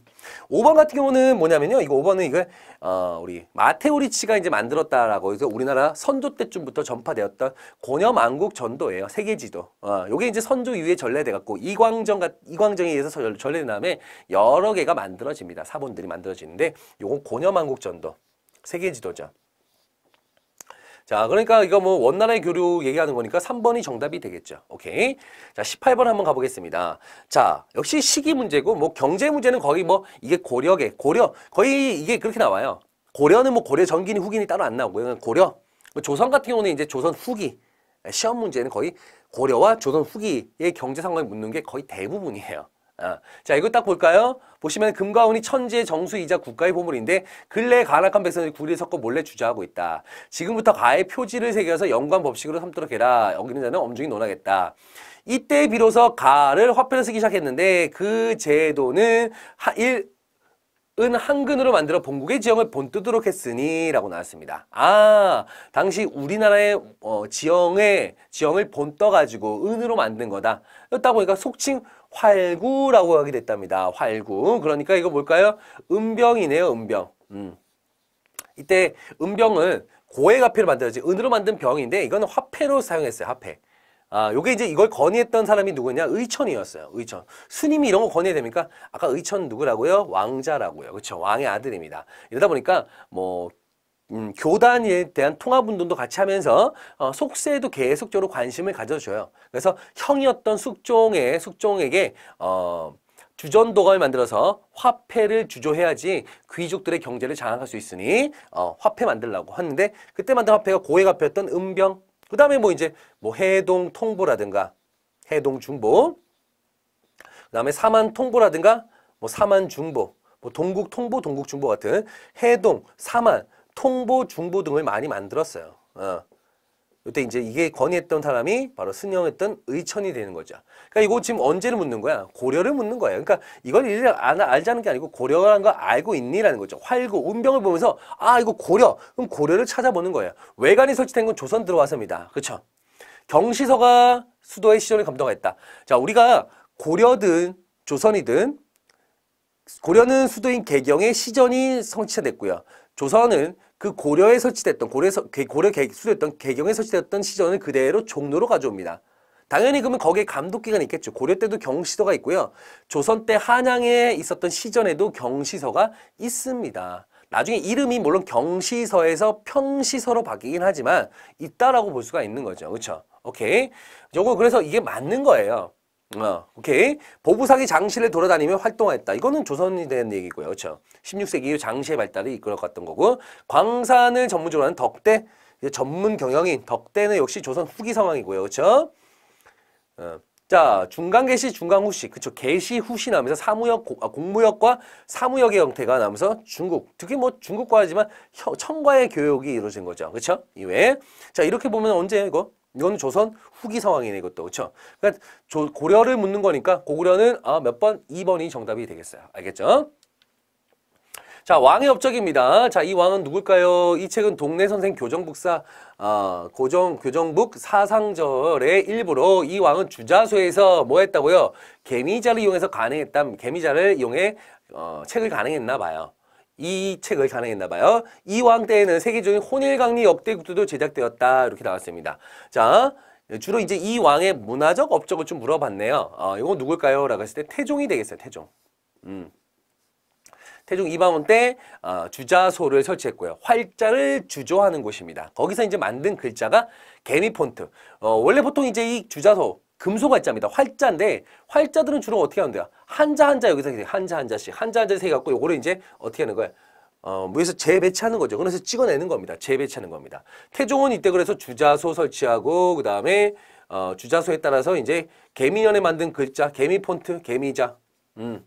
5번 같은 경우는 뭐냐면요. 이거 5번은 이거 어, 우리 마테오리치가 이제 만들었다라고 해서 우리나라 선조 때쯤부터 전파되었던 고려만국 전도예요. 세계지도. 어, 요게 이제 선조 이후에 전래돼 갖고 이광정 같 이광정에 의해서 전래된 다음에 여러 개가 만들어집니다. 사본들이 만들어지는데 요건 고려만국 전도. 세계지도죠. 자, 그러니까 이거 뭐 원나라의 교류 얘기하는 거니까 3번이 정답이 되겠죠. 오케이. 자, 18번 한번 가보겠습니다. 자, 역시 시기 문제고 뭐 경제 문제는 거의 뭐 이게 고려계, 고려, 거의 이게 그렇게 나와요. 고려는 뭐 고려 전기니 후기니 따로 안 나오고요. 고려. 뭐 조선 같은 경우는 이제 조선 후기. 예, 시험 문제는 거의 고려와 조선 후기의 경제 상관이 묻는 게 거의 대부분이에요. 아, 자, 이거 딱 볼까요? 보시면 금가운이 천지의 정수이자 국가의 보물인데 근래 가락한 백성들이 구리를 섞어 몰래 주저하고 있다. 지금부터 가의 표지를 새겨서 연관 법칙으로 삼도록 해라. 어기는 자는 엄중히 논하겠다. 이때 비로소 가를 화폐로 쓰기 시작했는데 그 제도는 하, 일, 은 한근으로 만들어 본국의 지형을 본뜨도록 했으니 라고 나왔습니다. 아 당시 우리나라의 어, 지형에 지형을 본떠가지고 은으로 만든 거다. 그렇다 보니까 속칭 활구라고 하게 됐답니다. 활구. 그러니까 이거 뭘까요? 음병이네요, 음병. 음. 이때 음병은 고액 화폐로 만들어지 은으로 만든 병인데 이건 화폐로 사용했어요, 화폐. 아, 요게 이제 이걸 건의했던 사람이 누구냐? 의천이었어요. 의천. 스님이 이런 거 건의해야 됩니까? 아까 의천 누구라고요? 왕자라고요. 그렇죠. 왕의 아들입니다. 이러다 보니까 뭐 음, 교단에 대한 통합운동도 같이 하면서 어, 속세에도 계속적으로 관심을 가져줘요. 그래서 형이었던 숙종의 숙종에게 어, 주전도가를 만들어서 화폐를 주조해야지 귀족들의 경제를 장악할 수 있으니 어, 화폐 만들라고 하는데 그때 만든 화폐가 고액 화폐였던 은병 그 다음에 뭐 이제 뭐 해동 통보라든가 해동 중보 그 다음에 사만 통보라든가 뭐 사만 중보 뭐 동국 통보 동국 중보 같은 해동 사만 통보, 중보 등을 많이 만들었어요. 어. 이때 이제 이게 건의했던 사람이 바로 승영했던 의천이 되는 거죠. 그러니까 이거 지금 언제를 묻는 거야? 고려를 묻는 거예요. 그러니까 이걸 일일 알자는 게 아니고 고려라는 거 알고 있니라는 거죠. 활구, 운병을 보면서 아 이거 고려. 그럼 고려를 찾아보는 거예요. 외관이 설치된 건 조선 들어와서입니다. 그렇죠? 경시서가 수도의 시전을 감당했다. 자 우리가 고려든 조선이든 고려는 수도인 개경의 시전이 성취됐고요. 조선은 그 고려에 설치됐던 고려에서 고려 수됐던 개경에 설치됐던 시전을 그대로 종로로 가져옵니다. 당연히 그러면 거기에 감독 기관이 있겠죠. 고려 때도 경시도가 있고요. 조선 때 한양에 있었던 시전에도 경시서가 있습니다. 나중에 이름이 물론 경시서에서 평시서로 바뀌긴 하지만 있다라고 볼 수가 있는 거죠. 그렇죠? 오케이. 요거 그래서 이게 맞는 거예요. 어, 오케이. 보부상이 장시을 돌아다니며 활동했다. 이거는 조선이 된 얘기고요. 그렇죠. 16세기 이후 장시의 발달을 이끌어갔던 거고 광산을 전문적으로 하는 덕대 전문 경영인 덕대는 역시 조선 후기 상황이고요. 그렇죠. 어. 자, 중간 개시, 중간 후시. 그쵸. 개시, 후시 나면서 사무역, 고, 아, 공무역과 사무역의 형태가 나면서 중국. 특히 뭐 중국과지만 하 청과의 교역이 이루어진 거죠. 그쵸? 이외에. 자, 이렇게 보면 언제 이거? 이건 조선 후기 상황이네 이것도 그렇죠? 그러니까 조, 고려를 묻는 거니까 그 고구려는 아, 몇 번? 2번이 정답이 되겠어요. 알겠죠? 자 왕의 업적입니다. 자이 왕은 누굴까요? 이 책은 동네 선생 교정북사 어, 고정 교정북 사상절의 일부로 이 왕은 주자소에서뭐 했다고요? 개미자를 이용해서 가능했담 개미자를 이용해 어, 책을 가능했나 봐요. 이 책을 가능했나 봐요. 이 왕 때에는 세계적인 혼일강리 역대국도 제작되었다 이렇게 나왔습니다. 자 주로 이제 이 왕의 문화적 업적을 좀 물어봤네요. 어, 아, 이거 누굴까요? 라고 했을 때 태종이 되겠어요. 태종. 음. 태종 이방원 때 어, 주자소를 설치했고요. 활자를 주조하는 곳입니다. 거기서 이제 만든 글자가 개미폰트. 어, 원래 보통 이제 이 주자소 금속 활자입니다. 활자인데 활자들은 주로 어떻게 하는데요? 한자 한자 여기서 한자 한자씩 한자 한자씩 갖고 요거를 이제 어떻게 하는 거예 어, 무에서 재배치하는 거죠. 그래서 찍어내는 겁니다. 재배치하는 겁니다. 태종은 이때 그래서 주자소 설치하고 그 다음에 어, 주자소에 따라서 이제 개미년에 만든 글자, 개미 폰트, 개미자. 음.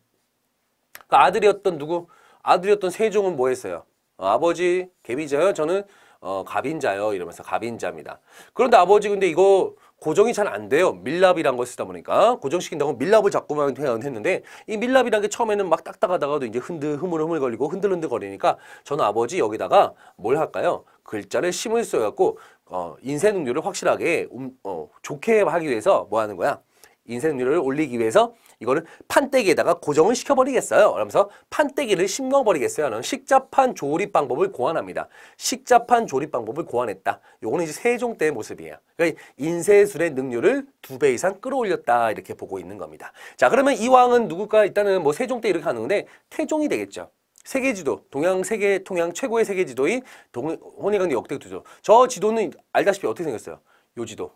그 아들이었던 누구? 아들이었던 세종은 뭐 했어요? 어, 아버지 개미자요. 저는 어, 갑인자요. 이러면서 갑인자입니다. 그런데 아버지 근데 이거 고정이 잘 안 돼요. 밀랍이란 걸 쓰다 보니까 고정시킨다고 밀랍을 자꾸만 했는데 이 밀랍이란 게 처음에는 막 딱딱하다가도 이제 흔들 흐물흐물 거리고 흔들흔들 거리니까 저는 아버지 여기다가 뭘 할까요? 글자를 심을 써갖고 어, 인쇄 능률을 확실하게 음, 어, 좋게 하기 위해서 뭐 하는 거야? 인쇄 능률을 올리기 위해서 이거는 판때기에다가 고정을 시켜버리겠어요. 그러면서 판때기를 심어버리겠어요. 하는 식자판 조립 방법을 고안합니다. 식자판 조립 방법을 고안했다. 요거는 이제 세종 때의 모습이에요. 그러니까 인쇄술의 능률을 두 배 이상 끌어올렸다 이렇게 보고 있는 겁니다. 자 그러면 이 왕은 누굴까? 일단은 뭐 세종 때 이렇게 하는데 태종이 되겠죠. 세계지도, 동양 세계 통양 최고의 세계지도인 혼해강대 역대지도. 저 지도는 알다시피 어떻게 생겼어요? 요 지도.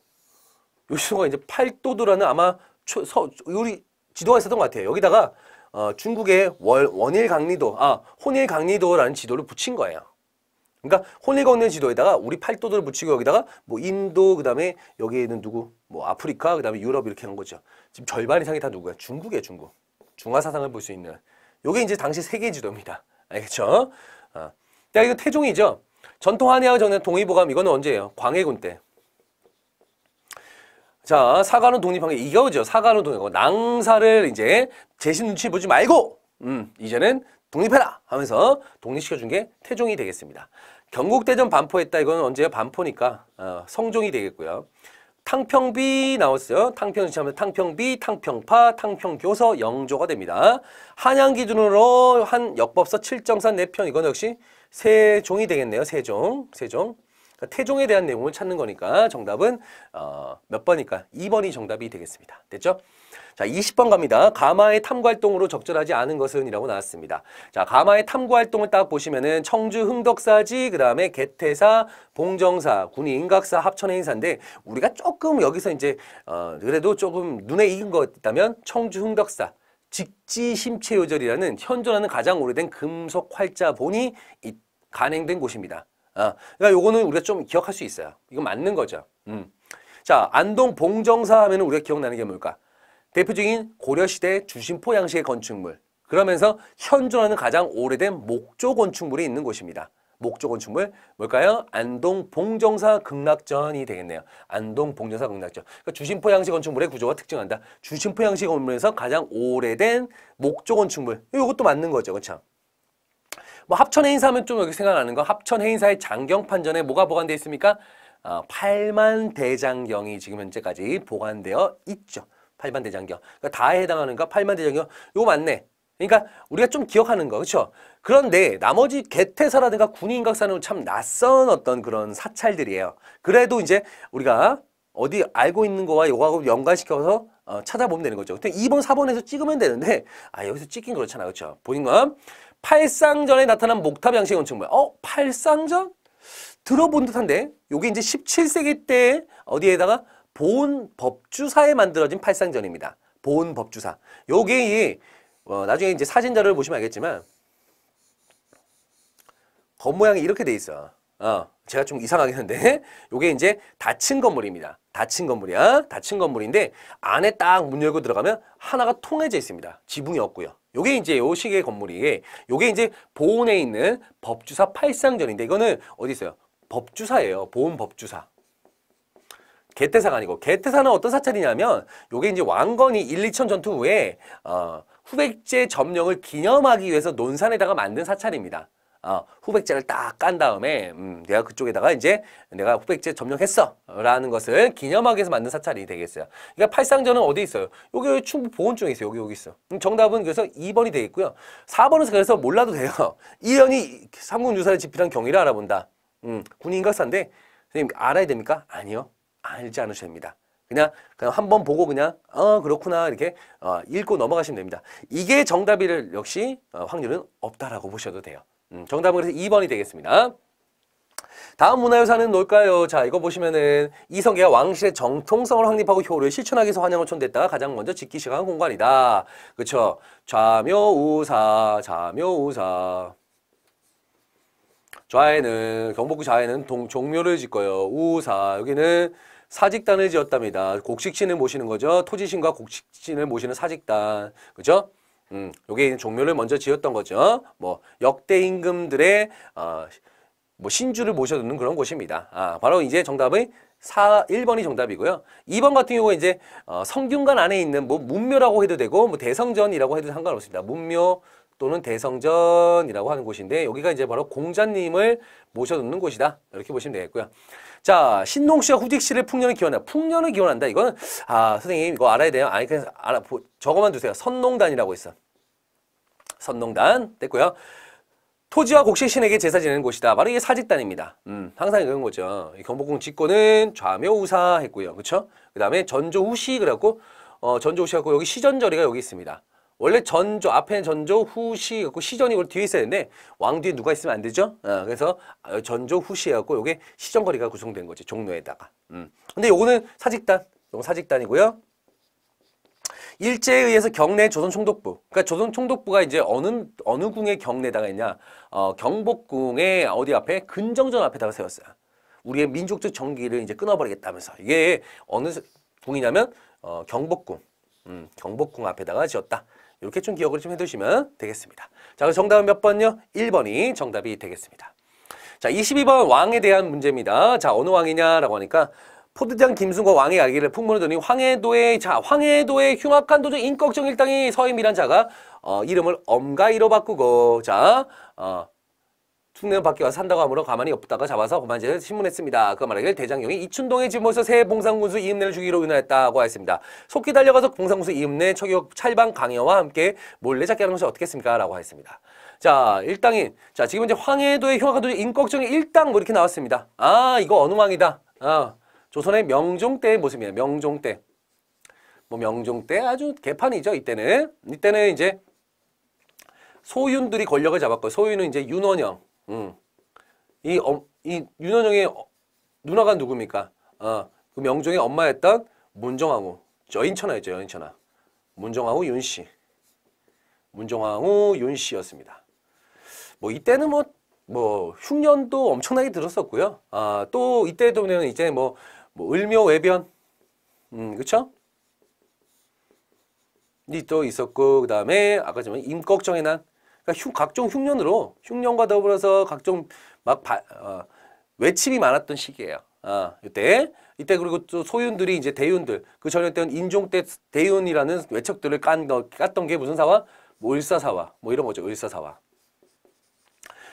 요 지도가 이제 팔도도라는 아마 초, 서, 우리 지도가 있었던 것 같아요. 여기다가 어, 중국의 월, 원일 강리도, 아, 혼일 강리도라는 지도를 붙인 거예요. 그러니까 혼일 강리 도 지도에다가 우리 팔도들을 붙이고 여기다가 뭐 인도, 그 다음에 여기에는 누구, 뭐 아프리카, 그 다음에 유럽 이렇게 한 거죠. 지금 절반 이상이 다 누구야? 중국이에요, 중국. 중화 사상을 볼 수 있는. 요게 이제 당시 세계 지도입니다. 알겠죠? 어. 자, 이거 태종이죠? 전통 한의학 전에 동의보감 이거는 언제예요? 광해군 때. 자, 사관는 독립한 게 이거죠. 사관는 독립하고 낭사를 이제 제신 눈치 보지 말고 음, 이제는 독립해라 하면서 독립시켜준 게 태종이 되겠습니다. 경국대전 반포했다. 이건 언제 야 반포니까 어, 성종이 되겠고요. 탕평비 나왔어요. 탕평시하면 탕평비, 탕평파, 탕평교서, 영조가 됩니다. 한양 기준으로 한 역법서 칠정산 내편 네 이건 역시 세종이 되겠네요. 세종, 세종. 그러니까 태종에 대한 내용을 찾는 거니까 정답은 어, 몇 번일까? 2번이 정답이 되겠습니다. 됐죠? 자, 20번 갑니다. 가마의 탐구활동으로 적절하지 않은 것은 이라고 나왔습니다. 자, 가마의 탐구활동을 딱 보시면은 청주 흥덕사지, 그 다음에 개태사, 봉정사, 군 인각사, 합천의 인사인데 우리가 조금 여기서 이제 어, 그래도 조금 눈에 익은 것같다면 청주 흥덕사, 직지심체요절이라는 현존하는 가장 오래된 금속 활자본이 간행된 곳입니다. 아, 그러니까 요거는 우리가 좀 기억할 수 있어요. 이건 맞는 거죠. 음. 자, 안동 봉정사 하면 우리가 기억나는 게 뭘까? 대표적인 고려시대 주심포 양식의 건축물. 그러면서 현존하는 가장 오래된 목조 건축물이 있는 곳입니다. 목조 건축물 뭘까요? 안동 봉정사 극락전이 되겠네요. 안동 봉정사 극락전. 그러니까 주심포 양식 건축물의 구조가 특징한다. 주심포 양식 건물에서 가장 오래된 목조 건축물. 이것도 맞는 거죠. 그렇죠? 뭐 합천 해인사 하면 좀 여기 생각나는 거 합천 해인사의 장경판전에 뭐가 보관되어 있습니까? 아, 어, 8만 대장경이 지금 현재까지 보관되어 있죠. 팔만 대장경. 그러니까 다에 해당하는 거팔만 대장경. 요거 맞네. 그러니까 우리가 좀 기억하는 거 그렇죠? 그런데 나머지 개태사라든가 군인각사는 참 낯선 어떤 그런 사찰들이에요. 그래도 이제 우리가 어디 알고 있는 거와 요거하고 연관시켜서 어, 찾아보면 되는 거죠. 근데 2번, 4번에서 찍으면 되는데 아 여기서 찍긴 그렇잖아. 그렇죠? 보인 건 팔상전에 나타난 목탑 양식 원칙 뭐 어? 팔상전? 들어본 듯한데 요게 이제 17세기 때 어디에다가 본 법주사에 만들어진 팔상전입니다. 본 법주사. 요게 어, 나중에 이제 사진 자료를 보시면 알겠지만 겉모양이 이렇게 돼 있어. 어, 제가 좀 이상하긴 한데 요게 이제 닫힌 건물입니다. 닫힌 건물이야. 닫힌 건물인데 안에 딱 문 열고 들어가면 하나가 통해져 있습니다. 지붕이 없고요. 요게 이제 요 시계 건물이 요게 이제 보온에 있는 법주사 팔상전인데 이거는 어디 있어요? 법주사예요. 보온 법주사. 개태사가 아니고 개태사는 어떤 사찰이냐면 요게 이제 왕건이 1, 2천 전투 후에 어, 후백제 점령을 기념하기 위해서 논산에다가 만든 사찰입니다. 어, 후백제를 딱 깐 다음에 음, 내가 그쪽에다가 이제 내가 후백제 점령했어 라는 것을 기념하기 위해서 만든 사찰이 되겠어요. 그러니까 팔상전은 어디 있어요? 여기 충북 보원중에 있어요. 여기 여기 있어. 음, 정답은 그래서 2번이 되겠고요. 4번은 그래서 몰라도 돼요. 1년이 삼군 유사를 집필한 경위를 알아본다. 음, 군인각사인데 선생님 알아야 됩니까? 아니요. 알지 않으셔도 됩니다. 그냥 그냥 한번 보고 그냥 어 그렇구나 이렇게 어, 읽고 넘어가시면 됩니다. 이게 정답일 역시 어, 확률은 없다라고 보셔도 돼요. 음, 정답은 그래서 2번이 되겠습니다. 다음 문화유산은 뭘까요? 자, 이거 보시면은 이성계가 왕실의 정통성을 확립하고 효를 실천하기 위해서 환영을 촌댔다가 가장 먼저 짓기 시작한 공간이다. 그쵸? 좌묘우사, 좌묘우사. 좌에는 경복구 좌에는 동, 종묘를 짓고요. 우사 여기는 사직단을 지었답니다. 곡식신을 모시는 거죠. 토지신과 곡식신을 모시는 사직단. 그죠? 음, 요게 종묘를 먼저 지었던 거죠. 뭐 역대 임금들의 어, 뭐 신주를 모셔두는 그런 곳입니다. 아, 바로 이제 정답의 4, 1번이 정답이고요. 2번 같은 경우에 이제 어, 성균관 안에 있는 뭐 문묘라고 해도 되고 뭐 대성전이라고 해도 상관없습니다. 문묘 또는 대성전이라고 하는 곳인데 여기가 이제 바로 공자님을 모셔놓는 곳이다. 이렇게 보시면 되겠고요. 자, 신농 씨와 후직 씨를 풍년을 기원한다. 풍년을 기원한다. 이거는 아, 선생님 이거 알아야 돼요. 아니 그냥 알아 저거만 두세요. 선농단이라고 있어. 선동단 됐고요. 토지와 곡식신에게 제사 지내는 곳이다. 바로 이게 사직단입니다. 음, 항상 이런 거죠. 경복궁 직권은 좌묘우사 했고요. 그쵸? 그 다음에 전조후시 그래갖고 어, 전조후시 갖고 여기 시전절이가 여기 있습니다. 원래 전조 앞에 전조 후시 갖고 시전이 원래 뒤에 있어야 되는데 왕 뒤에 누가 있으면 안 되죠. 어, 그래서 아, 전조 후시 갖고 이게 시전거리가 구성된 거죠 종로에다가. 음. 근데 요거는 사직단, 요거 사직단이고요. 일제에 의해서 경내 조선 총독부. 그러니까 조선 총독부가 이제 어느 어느 궁의 경내에다가 있냐? 어, 경복궁의 어디 앞에 근정전 앞에다가 세웠어요. 우리의 민족적 정기를 이제 끊어버리겠다면서 이게 어느 궁이냐면 어, 경복궁. 음, 경복궁 앞에다가 지었다. 이렇게 좀 기억을 좀 해두시면 되겠습니다. 자, 그래서 정답은 몇 번요? 1번이 정답이 되겠습니다. 자, 22번 왕에 대한 문제입니다. 자, 어느 왕이냐라고 하니까 포드장 김순과 왕의 아기를 풍문을더니 황해도의 자 황해도의 흉악한 도적 인걱정 일당이 서임이란 자가 어, 이름을 엄가이로 바꾸고 자 어, 퉁내는 밖에 와서 산다고 하므로 가만히 없다가 잡아서 고만제를 신문했습니다. 그 말하길 대장령이 이춘동의 집무에서 새 봉상군수 이음내를 죽이로 의하했다고 하였습니다. 속히 달려가서 봉상군수 이음내 처격 찰방 강여와 함께 몰래 잡게 하는 것이 어떻겠습니까? 라고 하였습니다. 자, 일당인. 자, 지금 이제 황해도의 흉악한 도적 인걱정 일당 뭐 이렇게 나왔습니다. 아, 이거 어느 왕이다. 어. 조선의 명종 때의 모습이에요. 명종 때. 뭐 명종 때 아주 개판이죠. 이때는. 이때는 이제 소윤들이 권력을 잡았고 소윤은 이제 윤원영. 음. 이, 어, 이 윤원영의 누나가 누굽니까? 어, 그 명종의 엄마였던 문정왕후. 여인천하였죠. 여인천하. 문정왕후 윤씨. 문정왕후 윤씨였습니다. 뭐 이때는 뭐뭐 뭐 흉년도 엄청나게 들었었고요. 아, 또 이때 보면 이제 뭐뭐 을묘 외변 음 그쵸? 이또 있었고 그 다음에 아까 전에 임꺽정의 난 그러니까 흉, 각종 흉년으로 흉년과 더불어서 각종 막 바, 어, 외침이 많았던 시기예요. 아, 이때 이때 그리고 또 소윤들이 이제 대윤들 그 전에 때는 인종 때 대윤이라는 외척들을 깐 깠던 게 무슨 사화? 뭐 을사사화 뭐 이런 거죠. 을사사화.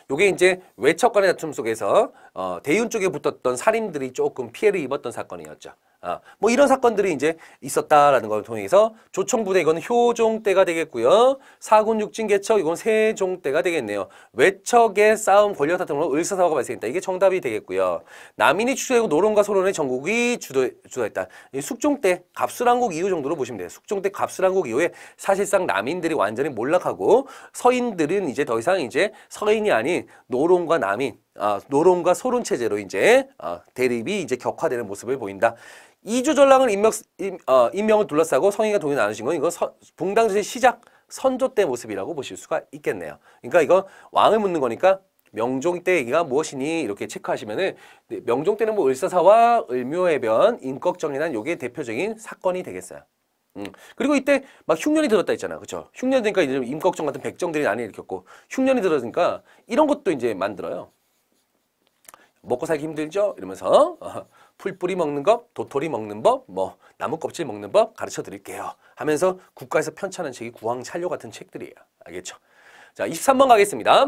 요게 이제 외척간의 다툼 속에서 어, 대윤 쪽에 붙었던 살인들이 조금 피해를 입었던 사건이었죠. 아, 뭐 이런 사건들이 이제 있었다라는 걸 통해서 조청부대 이건 효종때가 되겠고요. 사군 육진개척 이건 세종때가 되겠네요. 외척의 싸움 권력 사툼으로 을사사화가 발생했다. 이게 정답이 되겠고요. 남인이 주도되고 노론과 소론의 전국이 주도, 주도했다. 숙종 때 갑술왕국 이후 정도로 보시면 돼요. 숙종 때 갑술왕국 이후에 사실상 남인들이 완전히 몰락하고 서인들은 이제 더 이상 이제 서인이 아닌 노론과 남인 아, 노론과 소론 체제로 이제 아, 대립이 이제 격화되는 모습을 보인다. 이조 전랑을 임명, 임, 어, 임명을 둘러싸고 성의가 동의 나누신 건 이거 봉당의 시작 선조 때 모습이라고 보실 수가 있겠네요. 그러니까 이거 왕을 묻는 거니까 명종 때 얘기가 무엇이니 이렇게 체크하시면은 네, 명종 때는 뭐 을사사와 을묘해변 인꺽정이란 요게 대표적인 사건이 되겠어요. 음. 그리고 이때 막 흉년이 들었다 했잖아. 그렇죠? 흉년 이 되니까 이제 임꺽정 같은 백정들이 난이 일으켰고 흉년이 들었으니까 이런 것도 이제 만들어요. 먹고 살기 힘들죠? 이러면서 어, 풀뿌리 먹는 법, 도토리 먹는 법, 뭐 나무 껍질 먹는 법 가르쳐 드릴게요. 하면서 국가에서 편찬한 책이 구황찬료 같은 책들이에요. 알겠죠? 자, 23번 가겠습니다.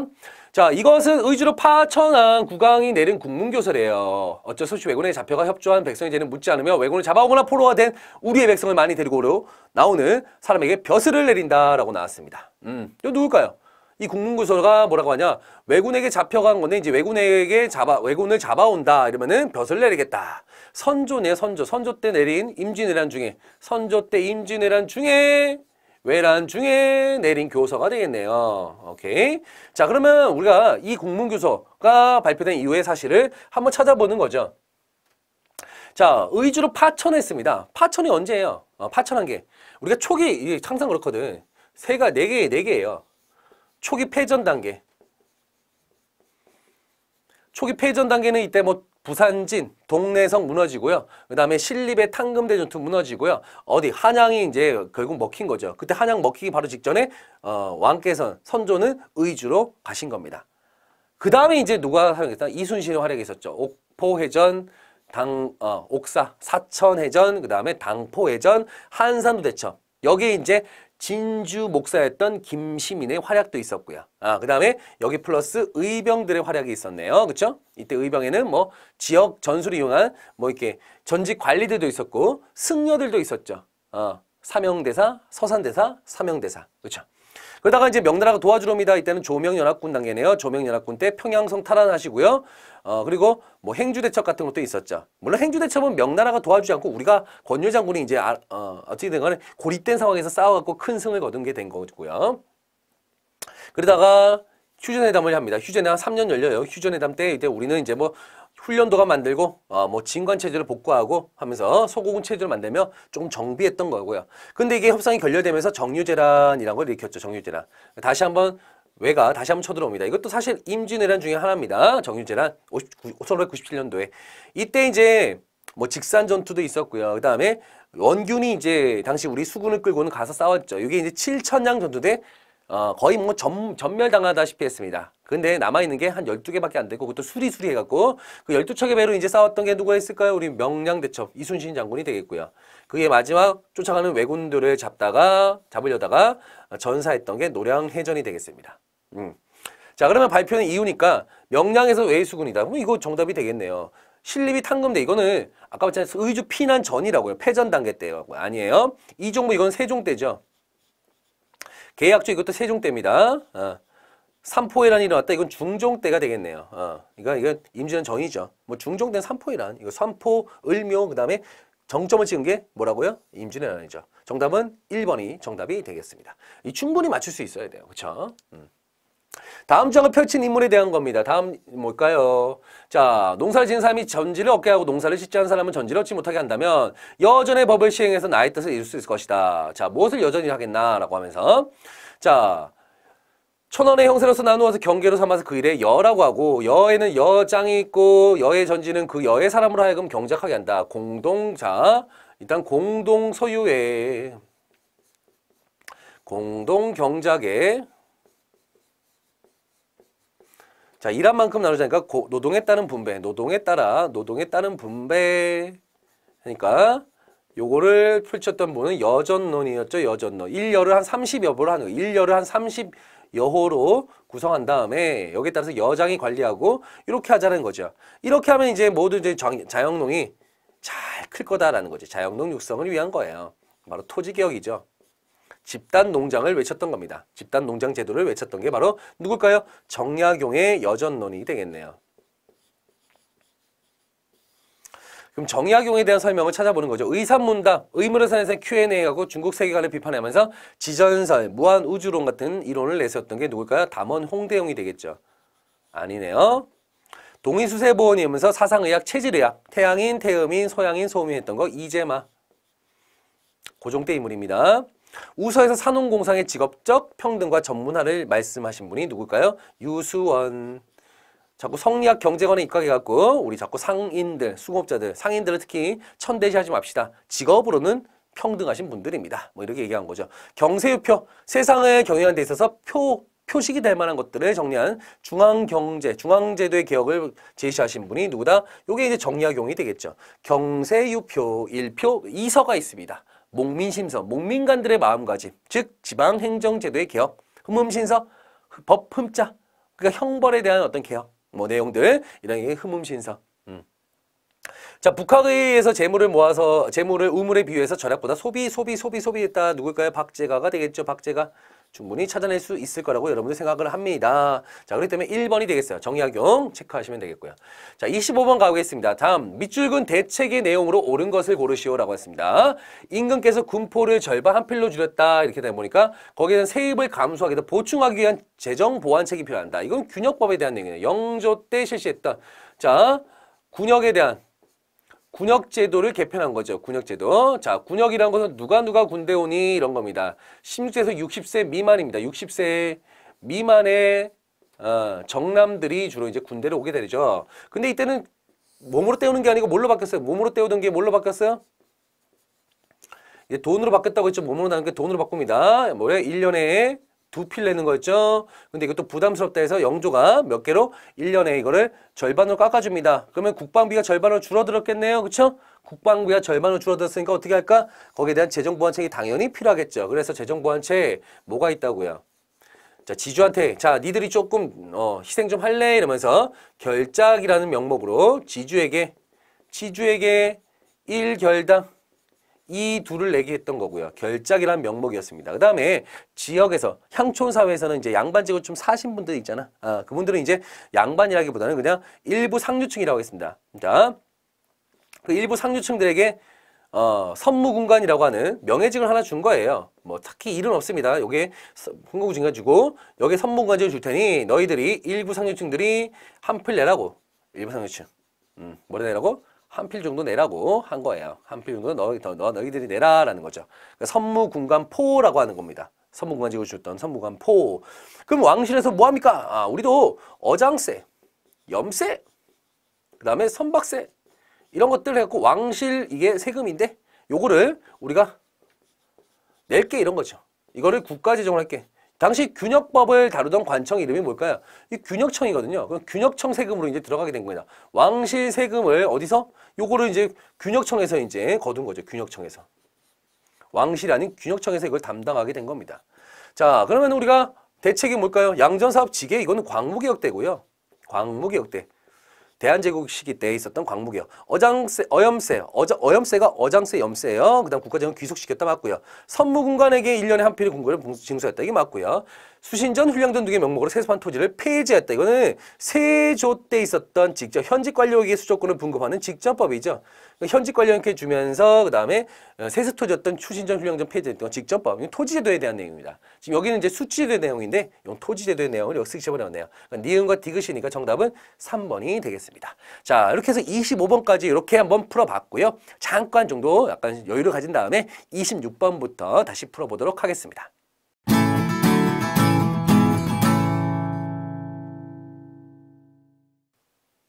자, 이것은 의주로 파천한 국왕이 내린 국문교설이에요. 어쩔수없이 왜군에 잡혀가 협조한 백성이되는 묻지 않으며 왜군을 잡아오거나 포로가 된 우리의 백성을 많이 데리고 오려 나오는 사람에게 벼슬을 내린다라고 나왔습니다. 음, 이거 누굴까요? 이 국문구서가 뭐라고 하냐 왜군에게 잡혀간 건데 이제 왜군에게 잡아 왜군을 잡아온다 이러면은 벼슬 내리겠다 선조네 선조 선조 때 내린 임진왜란 중에 선조 때 임진왜란 중에 왜란 중에 내린 교서가 되겠네요. 오케이. 자, 그러면 우리가 이 국문교서가 발표된 이후의 사실을 한번 찾아보는 거죠. 자, 의주로 파천했습니다. 파천이 언제예요? 어, 파천한 게. 우리가 초기, 이게 항상 그렇거든. 세가 네 개, 네 개예요. 초기 패전 단계. 초기 패전 단계는 이때 뭐 부산진, 동래성 무너지고요. 그 다음에 신립의 탕금대 전투 무너지고요. 어디 한양이 이제 결국 먹힌 거죠. 그때 한양 먹히기 바로 직전에 어, 왕께서 선조는 의주로 가신 겁니다. 그 다음에 이제 누가 활용했다? 이순신이 활약했었죠. 옥포해전, 당, 어, 옥사, 사천해전, 그 다음에 당포해전, 한산도대첩. 여기에 이제 진주 목사였던 김시민의 활약도 있었고요. 아, 그 다음에 여기 플러스 의병들의 활약이 있었네요. 그쵸? 이때 의병에는 뭐 지역 전술을 이용한 뭐 이렇게 전직 관리들도 있었고 승려들도 있었죠. 아, 어, 사명대사, 서산대사, 사명대사. 그쵸? 그러다가 이제 명나라가 도와주러 옵니다. 이때는 조명연합군 단계네요. 조명연합군 때 평양성 탈환하시고요. 어, 그리고 뭐 행주대첩 같은 것도 있었죠. 물론 행주대첩은 명나라가 도와주지 않고 우리가 권유장군이 이제 아, 어, 어떻게된 거는 고립된 상황에서 싸워갖고 큰 승을 거둔 게 된 거고요. 그러다가 휴전회담을 합니다. 휴전회담 3년 열려요. 휴전회담 때 이제 우리는 이제 뭐 훈련도가 만들고 어, 뭐 진관 체제를 복구하고 하면서 소고군 체제를 만들며 조금 정비했던 거고요. 근데 이게 협상이 결렬되면서 정유재란이라는 걸 일으켰죠. 정유재란. 다시 한번 외가 다시 한번 쳐들어옵니다. 이것도 사실 임진왜란 중에 하나입니다. 정유재란 1597년도에 이때 이제 뭐 직산 전투도 있었고요. 그다음에 원균이 이제 당시 우리 수군을 끌고는 가서 싸웠죠. 이게 이제 칠천량 전투 대 어, 거의 뭐 점, 전멸당하다시피 했습니다. 근데 남아있는 게 한 열두 개밖에안 되고 그것도 수리수리 해갖고 그 열두 척의 배로 이제 싸웠던 게 누가 있을까요? 우리 명량대첩 이순신 장군이 되겠고요. 그게 마지막 쫓아가는 왜군들을 잡다가 잡으려다가 전사했던 게 노량해전이 되겠습니다. 음. 자 그러면 발표는 이유니까 명량에서 외수군이다. 그럼 뭐 이거 정답이 되겠네요. 신립이 탄금대 이거는 아까 봤잖아요. 의주 피난 전이라고요. 패전 단계 때요. 아니에요. 이종부 이건 세종 때죠. 계약조 이것도 세종 때입니다. 어. 삼포해란이 일어났다. 이건 중종 때가 되겠네요. 어. 이거 이건 임진왜란 전이죠. 뭐 중종 때 삼포해란. 이거 삼포 을묘 그다음에 정점을 찍은 게 뭐라고요? 임진왜란이죠. 정답은 1번이 정답이 되겠습니다. 이 충분히 맞출 수 있어야 돼요. 그렇죠? 음. 다음 장을 펼친 인물에 대한 겁니다. 다음 뭘까요? 자, 농사를 지은 사람이 전지를 얻게 하고 농사를 짓지 않은 사람은 전지를 얻지 못하게 한다면 여전의 법을 시행해서 나의 뜻을 이룰 수 있을 것이다. 자, 무엇을 여전히 하겠나라고 하면서 자, 천원의 형세로서 나누어서 경계로 삼아서 그 일에 여라고 하고 여에는 여장이 있고 여의 전지는 그 여의 사람으로 하여금 경작하게 한다. 공동자 일단 공동 소유의 공동 경작의 자, 일한 만큼 나누자니까 고, 노동에 따른 분배, 노동에 따라, 노동에 따른 분배. 그러니까 요거를 펼쳤던 분은 여전론이었죠. 여전론. 1열을 한 30여보로 하는 거예요. 1열을 한 30여호로 구성한 다음에 여기에 따라서 여장이 관리하고 이렇게 하자는 거죠. 이렇게 하면 이제 모두 이제 자영농이 잘 클 거다라는 거죠 자영농 육성을 위한 거예요. 바로 토지개혁이죠. 집단 농장을 외쳤던 겁니다. 집단 농장 제도를 외쳤던 게 바로 누굴까요? 정약용의 여전론이 되겠네요. 그럼 정약용에 대한 설명을 찾아보는 거죠. 의산문답, 의무를산에서 Q&A하고 중국 세계관을 비판하면서 지전설, 무한우주론 같은 이론을 내세웠던 게 누굴까요? 담원 홍대용이 되겠죠. 아니네요. 동인수세보원이면서 사상의학, 체질의학, 태양인, 태음인, 소양인, 소음인 했던 거 이재마. 고종 때 인물입니다. 우서에서 산업공상의 직업적 평등과 전문화를 말씀하신 분이 누굴까요? 유수원. 자꾸 성리학 경제관에 입각해갖고 우리 자꾸 상인들, 수공업자들, 상인들을 특히 천대시하지 맙시다. 직업으로는 평등하신 분들입니다. 뭐 이렇게 얘기한 거죠. 경세유표, 세상을 경영하는 데 있어서 표, 표식이 될 만한 것들을 정리한 중앙경제, 중앙제도의 개혁을 제시하신 분이 누구다? 요게 이제 정약용이 리 되겠죠. 경세유표, 1표2서가 있습니다. 목민심서, 목민관들의 마음가짐, 즉 지방행정제도의 개혁, 흠음신서 법, 흠자, 그러니까 형벌에 대한 어떤 개혁, 뭐 내용들 이런 게흠음신서 음. 자 북학에 의에서 재물을 모아서 재물을 우물에 비유해서 절약보다 소비 소비 소비 소비했다 누굴까요 박재가가 되겠죠 박재가 충분히 찾아낼 수 있을 거라고 여러분들 생각을 합니다. 자, 그렇기 때문에 1번이 되겠어요. 정약용 체크하시면 되겠고요. 자, 25번 가보겠습니다. 다음, 밑줄근 대책의 내용으로 옳은 것을 고르시오라고 했습니다. 임금께서 군포를 절반 한 필로 줄였다. 이렇게 되다 보니까 거기에는 세입을 감소하기 도 보충하기 위한 재정 보완책이 필요한다. 이건 균역법에 대한 내용이에요. 영조 때 실시했던 자, 군역에 대한 군역 제도를 개편한 거죠. 군역 제도. 자, 군역이란 것은 누가 누가 군대 오니 이런 겁니다. 16세에서 60세 미만입니다. 60세 미만의 어, 정남들이 주로 이제 군대를 오게 되죠. 근데 이때는 몸으로 때우는 게 아니고 뭘로 바뀌었어요? 몸으로 때우던 게 뭘로 바뀌었어요? 돈으로 바뀌었다고 했죠. 몸으로 나는 게 돈으로 바꿉니다. 뭐래? 1년에 두필 내는 거였죠. 근데 이것도 부담스럽다 해서 영조가 몇 개로 1년에 이거를 절반으로 깎아줍니다. 그러면 국방비가 절반으로 줄어들었겠네요. 그렇죠? 국방부가 절반으로 줄어들었으니까 어떻게 할까? 거기에 대한 재정보완책이 당연히 필요하겠죠. 그래서 재정보완책 뭐가 있다고요? 자, 지주한테 자, 니들이 조금 어, 희생 좀 할래 이러면서 결작이라는 명목으로 지주에게 지주에게 1결당 이 둘을 내기했던 거고요. 결작이란 명목이었습니다. 그 다음에 지역에서 향촌 사회에서는 이제 양반직을 좀 사신 분들 있잖아. 아, 그분들은 이제 양반이라기보다는 그냥 일부 상류층이라고 했습니다. 자, 그 일부 상류층들에게 어, 선무군관이라고 하는 명예직을 하나 준 거예요. 뭐 특히 일은 없습니다. 요게 홍보증가 지고 여기 선무군관직을 줄 테니 너희들이 일부 상류층들이 한풀 내라고. 일부 상류층. 음, 뭐라 내라고? 한필 정도 내라고 한 거예요. 한 필 정도 너, 너, 너희들이 내라라는 거죠. 그러니까 선무군관포라고 하는 겁니다. 선무군관 지고주셨던 선무관포. 그럼 왕실에서 뭐합니까? 아, 우리도 어장세, 염세, 그 다음에 선박세 이런 것들 해갖고 왕실 이게 세금인데 요거를 우리가 낼게 이런 거죠. 이거를 국가 지정을 할게. 당시 균역법을 다루던 관청 이름이 뭘까요? 이 균역청이거든요. 그럼 균역청 세금으로 이제 들어가게 된 겁니다. 왕실 세금을 어디서 요거를 이제 균역청에서 이제 거둔 거죠. 균역청에서. 왕실 아닌 균역청에서 이걸 담당하게 된 겁니다. 자, 그러면 우리가 대책이 뭘까요? 양전사업 지계 이거는 광무개혁대고요. 광무개혁대. 대한제국 시기 때 있었던 광무개혁. 어장세, 어염세, 어자, 어염세가 어장세, 염세예요. 그 다음 국가재원 귀속시켰다 맞고요. 선무군관에게 일년에한 필의 군고를 징수했다 이게 맞고요. 수신전, 훈련전 등의 명목으로 세습한 토지를 폐지했다. 이거는 세조 때 있었던 직접 현직 관료에게 수조권을 분급하는 직접법이죠 그러니까 현직 관료에게 주면서 그 다음에 어, 세습 토지였던 수신전, 훈련전 폐지했던 직접법이 토지제도에 대한 내용입니다. 지금 여기는 이제 수치제도의 내용인데 이 토지제도의 내용을 여기 쓰기 버렸네요. 그러니까 니은과 디귿이니까 정답은 3번이 되겠습니다. 자 이렇게 해서 25번까지 이렇게 한번 풀어봤고요. 잠깐 정도 약간 여유를 가진 다음에 26번부터 다시 풀어보도록 하겠습니다.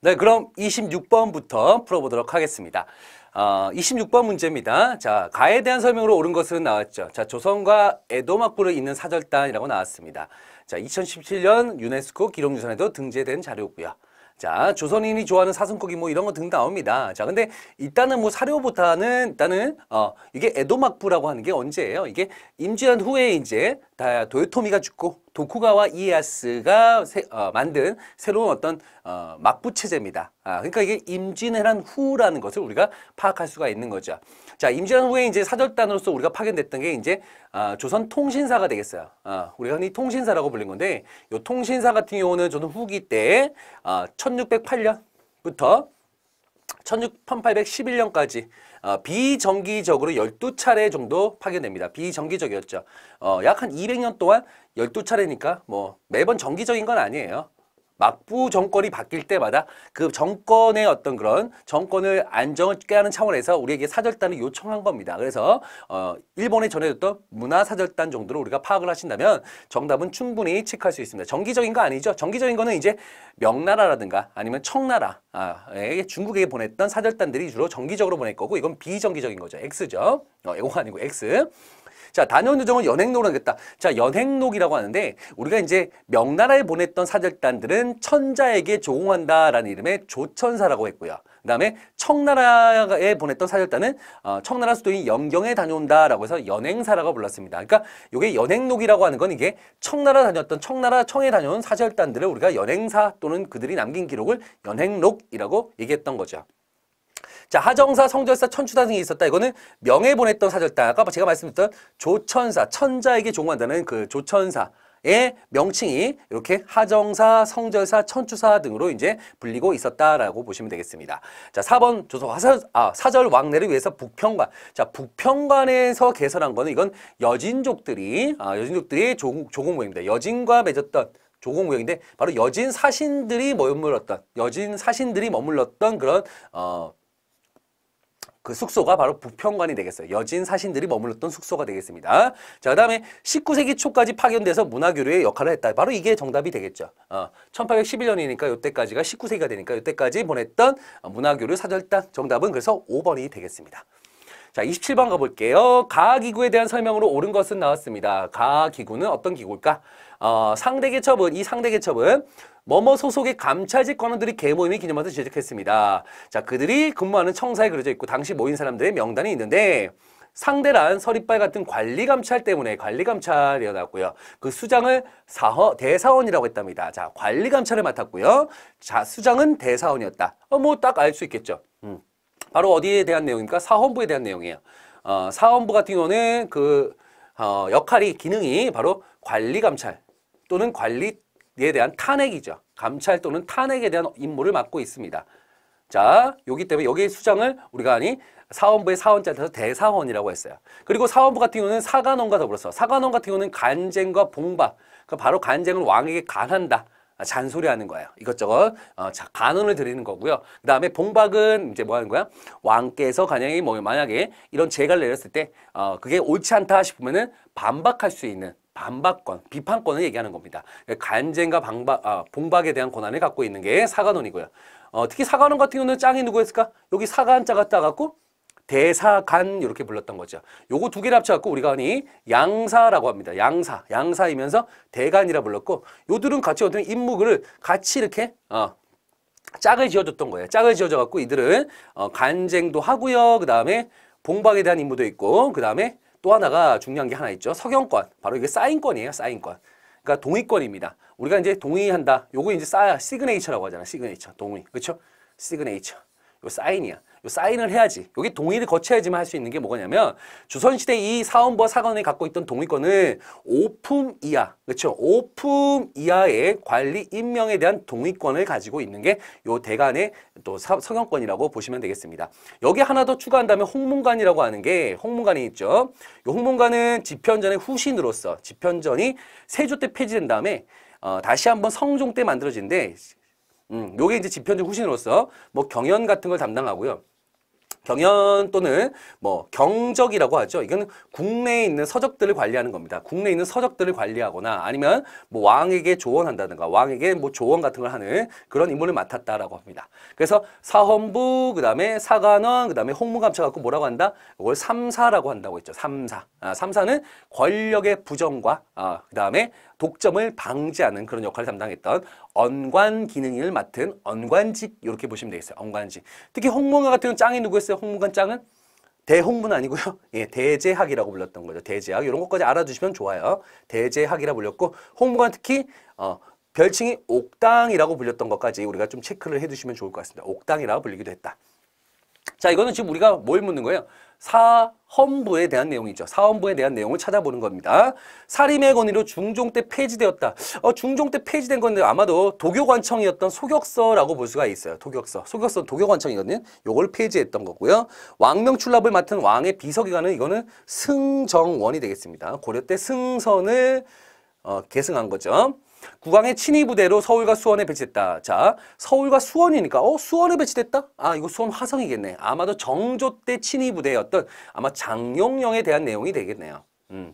네, 그럼 26번부터 풀어보도록 하겠습니다. 어, 26번 문제입니다. 자, 가에 대한 설명으로 옳은 것은 나왔죠. 자, 조선과 에도막부를 잇는 사절단이라고 나왔습니다. 자, 2017년 유네스코 기록유산에도 등재된 자료고요. 자, 조선인이 좋아하는 사슴고기 뭐 이런 거 등 나옵니다. 자, 근데 일단은 뭐 사료보다는 일단은 어 이게 에도막부라고 하는 게 언제예요? 이게 임진왜란 후에 이제 다 도요토미가 죽고 도쿠가와 이에야스가 세, 어, 만든 새로운 어떤 어, 막부 체제입니다. 아, 그러니까 이게 임진왜란 후라는 것을 우리가 파악할 수가 있는 거죠. 자, 임시왜란 후에 이제 사절단으로서 우리가 파견됐던 게 이제 아, 조선 통신사가 되겠어요. 아, 우리가 흔히 통신사라고 불린 건데 이 통신사 같은 경우는 저는 후기 때 아, 1608년부터 1811년까지 어, 비정기적으로 12차례 정도 파견됩니다. 비정기적이었죠. 어, 약 한 200년 동안 12차례니까 뭐 매번 정기적인 건 아니에요. 막부 정권이 바뀔 때마다 그 정권의 어떤 그런 정권을 안정을 깨하는 차원에서 우리에게 사절단을 요청한 겁니다. 그래서 어, 일본에 전해졌던 문화사절단 정도로 우리가 파악을 하신다면 정답은 충분히 체크할 수 있습니다. 정기적인 거 아니죠? 정기적인 거는 이제 명나라라든가 아니면 청나라 아, 중국에게 보냈던 사절단들이 주로 정기적으로 보낼 거고 이건 비정기적인 거죠. X죠. 어, 이거 아니고 X. 자, 단연 요정은 연행록을 하겠다. 자, 연행록이라고 하는데 우리가 이제 명나라에 보냈던 사절단들은 천자에게 조공한다라는 이름의 조천사라고 했고요. 그 다음에 청나라에 보냈던 사절단은 어, 청나라 수도인 영경에 다녀온다라고 해서 연행사라고 불렀습니다. 그러니까 이게 연행록이라고 하는 건 이게 청나라 다녔던 청나라 청에 다녀온 사절단들을 우리가 연행사 또는 그들이 남긴 기록을 연행록이라고 얘기했던 거죠. 자, 하정사, 성절사, 천추사 등이 있었다. 이거는 명예 보냈던 사절다. 아까 뭐 제가 말씀드렸던 조천사, 천자에게 종한다는 그 조천사. 의 명칭이 이렇게 하정사, 성절사, 천추사 등으로 이제 불리고 있었다라고 보시면 되겠습니다. 자, 4번 조선 화사, 아, 아, 사절 왕래를 위해서 북평관. 자, 북평관에서 개설한 거는 이건 여진족들이, 아, 여진족들이 조공, 조공 모임입니다. 여진과 맺었던 조공무역인데 바로 여진 사신들이 머물렀던 여진 사신들이 머물렀던 그런 어그 숙소가 바로 부평관이 되겠어요. 여진 사신들이 머물렀던 숙소가 되겠습니다. 자, 그 다음에 19세기 초까지 파견돼서 문화교류의 역할을 했다. 바로 이게 정답이 되겠죠. 어, 1811년이니까 이때까지가 19세기가 되니까 이때까지 보냈던 문화교류 사절단 정답은 그래서 5번이 되겠습니다. 자, 27번 가볼게요. 가기구에 대한 설명으로 옳은 것은 나왔습니다. 가기구는 어떤 기구일까? 어, 상대계첩은, 이 상대계첩은 뭐뭐 소속의 감찰직 관원들이 개모임을 기념하듯 제작했습니다. 자, 그들이 근무하는 청사에 그려져 있고 당시 모인 사람들의 명단이 있는데 상대란 서리빨 같은 관리감찰 때문에 관리감찰이어났고요. 그 수장을 사허, 대사원이라고 했답니다. 자, 관리감찰을 맡았고요. 자, 수장은 대사원이었다. 어, 뭐 딱 알 수 있겠죠. 음. 바로 어디에 대한 내용입니까? 사헌부에 대한 내용이에요. 어, 사헌부 같은 경우는 그 어, 역할이, 기능이 바로 관리감찰 또는 관리 에 대한 탄핵이죠. 감찰 또는 탄핵에 대한 임무를 맡고 있습니다. 자, 여기 때문에 여기 수장을 우리가 아니 사원부의 사원자에서 대사원이라고 했어요. 그리고 사원부 같은 경우는 사관원과 더불어서 사관원 같은 경우는 간쟁과 봉박, 그 바로 간쟁을 왕에게 간한다. 잔소리하는 거예요. 이것저것 어, 자, 간언을 드리는 거고요. 그 다음에 봉박은 이제 뭐 하는 거야? 왕께서 간양이 뭐 만약에 이런 제가를 내렸을 때 어, 그게 옳지 않다 싶으면 반박할 수 있는 반박권, 비판권을 얘기하는 겁니다. 그러니까 간쟁과 방박, 아, 봉박에 대한 권한을 갖고 있는 게 사관원이고요. 어, 특히 사관원 같은 경우는 짱이 누구였을까? 여기 사관자가 다갖고대사관 이렇게 불렀던 거죠. 요거 두 개를 합쳐갖고 우리가 흔히 양사라고 합니다. 양사, 양사이면서 대간이라 불렀고 요들은 같이 어떤 임무를 같이 이렇게 어, 짝을 지어줬던 거예요. 짝을 지어줘갖고 이들은 어, 간쟁도 하고요. 그 다음에 봉박에 대한 임무도 있고 그 다음에 또 하나가 중요한 게 하나 있죠. 석영권 바로 이게 사인권이에요. 사인권. 그러니까 동의권입니다. 우리가 이제 동의한다. 요거 이제 사 시그네이처라고 하잖아. 시그네이처. 동의. 그렇죠? 시그네이처. 요 사인이야. 사인을 해야지. 여기 동의를 거쳐야지만 할 수 있는 게 뭐냐면 조선시대 이 사원부와 사관이 갖고 있던 동의권은 5품 이하, 그렇죠? 5품 이하의 관리 임명에 대한 동의권을 가지고 있는 게 요대관의또 사, 성형권이라고 보시면 되겠습니다. 여기 하나 더 추가한다면 홍문관이라고 하는 게 홍문관이 있죠. 요 홍문관은 집현전의 후신으로서 집현전이 세조 때 폐지된 다음에 어, 다시 한번 성종 때 만들어진데 음, 요게 이제 집현전 후신으로서 뭐 경연 같은 걸 담당하고요. 경연 또는 뭐 경적이라고 하죠. 이건 국내에 있는 서적들을 관리하는 겁니다. 국내에 있는 서적들을 관리하거나 아니면 뭐 왕에게 조언한다든가 왕에게 뭐 조언 같은 걸 하는 그런 인물을 맡았다라고 합니다. 그래서 사헌부, 그 다음에 사관원, 그 다음에 홍무감차 갖고 뭐라고 한다? 이걸 삼사라고 한다고 했죠. 삼사 아, 삼사는 권력의 부정과 아, 그 다음에 독점을 방지하는 그런 역할을 담당했던 언관 기능을 맡은 언관직 이렇게 보시면 되겠어요. 언관직. 특히 홍문관 같은 경우 짱이 누구였어요? 홍문관 짱은 대홍문 아니고요. 예, 대제학이라고 불렀던 거죠. 대제학 이런 것까지 알아두시면 좋아요. 대제학이라 불렸고 홍문관 특히 어, 별칭이 옥당이라고 불렸던 것까지 우리가 좀 체크를 해두시면 좋을 것 같습니다. 옥당이라고 불리기도 했다. 자, 이거는 지금 우리가 뭘 묻는 거예요? 사헌부에 대한 내용이죠. 사헌부에 대한 내용을 찾아보는 겁니다. 사림의 권위로 중종 때 폐지되었다. 어, 중종 때 폐지된 건데 아마도 도교관청이었던 소격서라고 볼 수가 있어요. 도격서. 소격서 도교관청이거든요. 요걸 폐지했던 거고요. 왕명 출납을 맡은 왕의 비서기관은 이거는 승정원이 되겠습니다. 고려 때 승선을 어, 계승한 거죠. 국왕의 친위 부대로 서울과 수원에 배치됐다. 자, 서울과 수원이니까 어 수원에 배치됐다? 아 이거 수원 화성이겠네. 아마도 정조 때 친위 부대였던 아마 장용령에 대한 내용이 되겠네요. 음.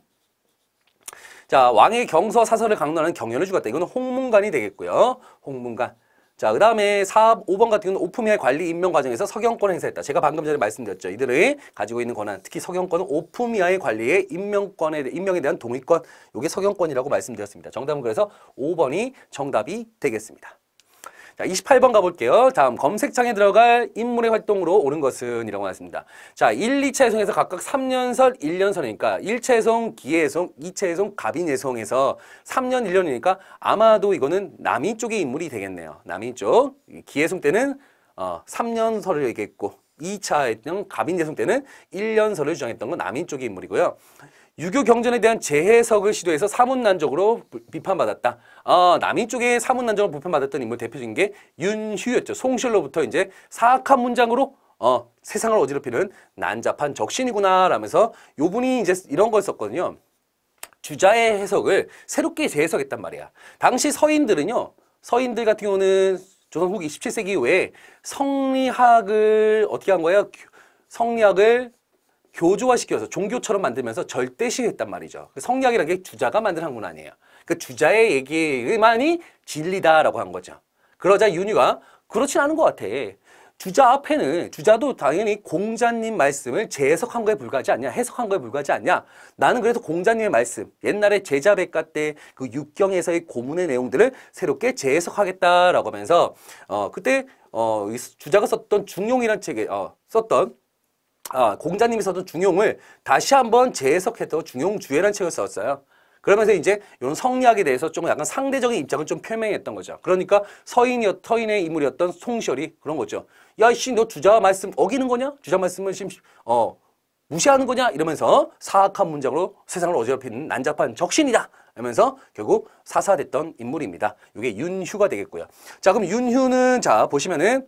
자 왕의 경서 사설을 강론하는 경연을 주었다. 이거는 홍문관이 되겠고요. 홍문관. 자, 그 다음에 4, 5번 같은 경우는 오프미아의 관리 임명 과정에서 석영권 행사했다. 제가 방금 전에 말씀드렸죠. 이들의 가지고 있는 권한, 특히 석영권은 오프미아의 관리에 임명권에, 임명에 대한 동의권, 요게석영권이라고 말씀드렸습니다. 정답은 그래서 5번이 정답이 되겠습니다. 자, 28번 가볼게요. 다음 검색창에 들어갈 인물의 활동으로 옳은 것은 이라고 나왔습니다. 자, 1, 2차 해송에서 각각 3년설, 1년설이니까 1차 해송, 기회 해송, 2차 해송, 갑인 해송에서 3년, 1년이니까 아마도 이거는 남이 쪽의 인물이 되겠네요. 남이 쪽. 기회 해송 때는 어, 3년설을 얘기했고 2차 했던 갑인 대송 때는 1년설을 주장했던 건 남인 쪽의 인물이고요. 유교 경전에 대한 재해석을 시도해서 사문난적으로 비판받았다. 어, 아, 남인 쪽에 사문난적으로 비판받았던 인물 뭐 대표적인 게 윤휴였죠. 송실로부터 이제 사악한 문장으로 어, 세상을 어지럽히는 난잡한 적신이구나 라면서 요 분이 이제 이런 걸 썼거든요. 주자의 해석을 새롭게 재해석했단 말이야. 당시 서인들은요. 서인들 같은 경우는 조선 후기 17세기 이후에 성리학을 어떻게 한 거예요? 성리학을 교조화시켜서 종교처럼 만들면서 절대시했단 말이죠. 그 성리학이라는게 주자가 만든 학문 아니에요. 그 주자의 얘기만이 진리다라고 한 거죠. 그러자 윤희가 그렇지 않은 것 같아. 주자 앞에는 주자도 당연히 공자님 말씀을 재해석한 거에 불과하지 않냐 해석한 거에 불과하지 않냐 나는 그래서 공자님의 말씀 옛날에 제자백과때 그 육경에서의 고문의 내용들을 새롭게 재해석하겠다라고 하면서 어 그때 어 주자가 썼던 중용이란 책에 어 썼던 아, 공자님이 썼던 중용을 다시 한번 재해석해서 중용주의라는 책을 썼어요. 그러면서 이제 이런 성리학에 대해서 좀 약간 상대적인 입장을 좀 표명했던 거죠. 그러니까 서인이었, 서인의 인물이었던 송시열이 그런 거죠. 야, 씨, 너 주자 말씀 어기는 거냐? 주자 말씀을 심, 금 어, 무시하는 거냐? 이러면서 사악한 문장으로 세상을 어지럽히는 난잡한 적신이다! 하면서 결국 사사됐던 인물입니다. 이게 윤휴가 되겠고요. 자, 그럼 윤휴는 자, 보시면은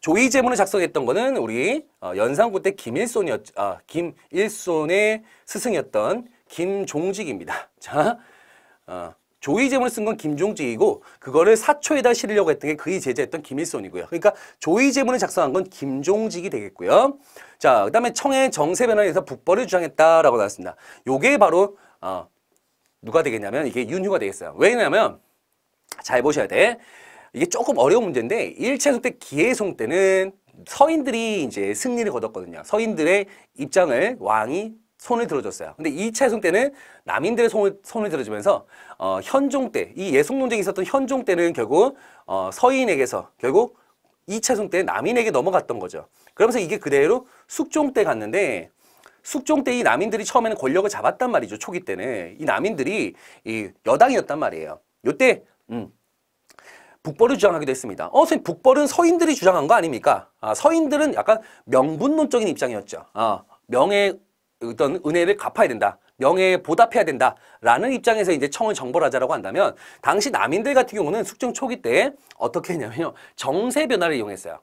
조이 제문을 작성했던 거는 우리 어, 연산군 때 김일손이었 아, 김일손의 스승이었던 김종직입니다. 자, 어, 조이 제문을 쓴 건 김종직이고 그거를 사초에다 실으려고 했던 게 그의 제자였던 김일손이고요. 그러니까 조이 제문을 작성한 건 김종직이 되겠고요. 자, 그다음에 청의 정세 변화에 의해서 북벌을 주장했다라고 나왔습니다. 요게 바로 어, 누가 되겠냐면 이게 윤휴가 되겠어요. 왜냐면 잘 보셔야 돼. 이게 조금 어려운 문제인데 일차성 때 기회성 때는 서인들이 이제 승리를 거뒀거든요. 서인들의 입장을 왕이 손을 들어줬어요. 근데 이차 해 때는 남인들의 손을, 손을 들어주면서 어, 현종 때, 이 예송 논쟁이 있었던 현종 때는 결국 어, 서인에게서 결국 이차 해때 남인에게 넘어갔던 거죠. 그러면서 이게 그대로 숙종 때 갔는데 숙종 때 이 남인들이 처음에는 권력을 잡았단 말이죠. 초기 때는. 이 남인들이 이 여당이었단 말이에요. 요때 음, 북벌을 주장하기도 했습니다. 어, 선생님, 북벌은 서인들이 주장한 거 아닙니까? 아, 서인들은 약간 명분론적인 입장이었죠. 아, 명예 어떤 은혜를 갚아야 된다. 명예에 보답해야 된다라는 입장에서 이제 청을 정벌하자라고 한다면 당시 남인들 같은 경우는 숙종 초기 때 어떻게 했냐면요. 정세 변화를 이용했어요.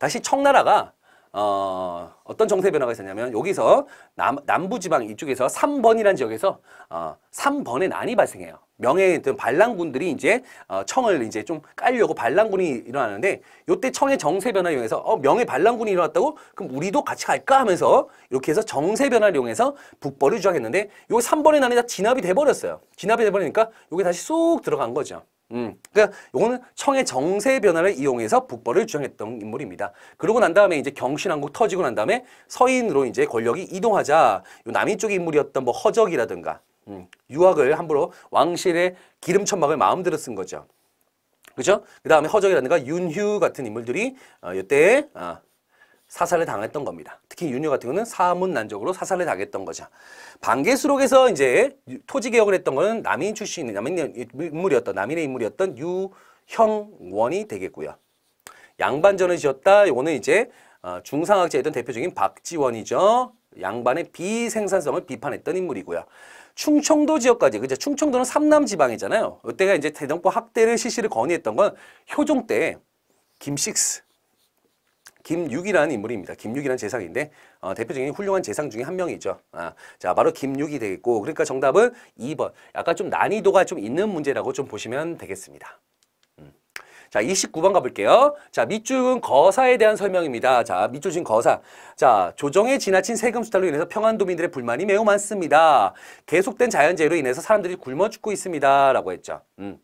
다시 청나라가 어, 어떤 정세 변화가 있었냐면 여기서 남, 남부 지방 이쪽에서 삼번이라는 지역에서 어, 3번의 난이 발생해요. 명예에 든 반란군들이 이제 어, 청을 이제 좀 깔려고 반란군이 일어나는데 요때 청의 정세 변화를 이용해서 어, 명예 반란군이 일어났다고 그럼 우리도 같이 갈까 하면서 이렇게 해서 정세 변화를 이용해서 북벌을 주장했는데 요게 3번의 난이 다 진압이 돼 버렸어요. 진압이 돼 버리니까 요게 다시 쏙 들어간 거죠. 음, 그니까 요거는 청의 정세 변화를 이용해서 북벌을 주장했던 인물입니다. 그러고 난 다음에 이제 경신왕국 터지고 난 다음에 서인으로 이제 권력이 이동하자 요 남인 쪽의 인물이었던 뭐 허적이라든가 음, 유학을 함부로 왕실의 기름천막을 마음대로 쓴 거죠. 그죠? 그 다음에 허적이라든가 윤휴 같은 인물들이 어, 이때 어, 아, 사살을 당했던 겁니다. 특히 윤유 같은 경우는 사문 난적으로 사살을 당했던 거죠. 반개수록에서 이제 토지 개혁을 했던 거는 남인 출신, 남인 인물이었던 남인의 인물이었던 유형원이 되겠고요. 양반전을 지었다. 요거는 이제 어, 중상학자였던 대표적인 박지원이죠. 양반의 비생산성을 비판했던 인물이고요. 충청도 지역까지 그죠? 충청도는 삼남 지방이잖아요. 이때가 이제 대정포학대를 실시를 건의했던 건 효종 때 김식스 김육이라는 인물입니다. 김육이라는 재상인데 어, 대표적인 훌륭한 재상 중에 한 명이죠. 아, 자 바로 김육이 되겠고 그러니까 정답은 2번. 약간 좀 난이도가 좀 있는 문제라고 좀 보시면 되겠습니다. 자, 29번 가볼게요. 자, 밑줄은 거사에 대한 설명입니다. 자, 밑줄신 거사. 자, 조정에 지나친 세금 수탈로 인해서 평안도민들의 불만이 매우 많습니다. 계속된 자연재해로 인해서 사람들이 굶어 죽고 있습니다. 라고 했죠. 음.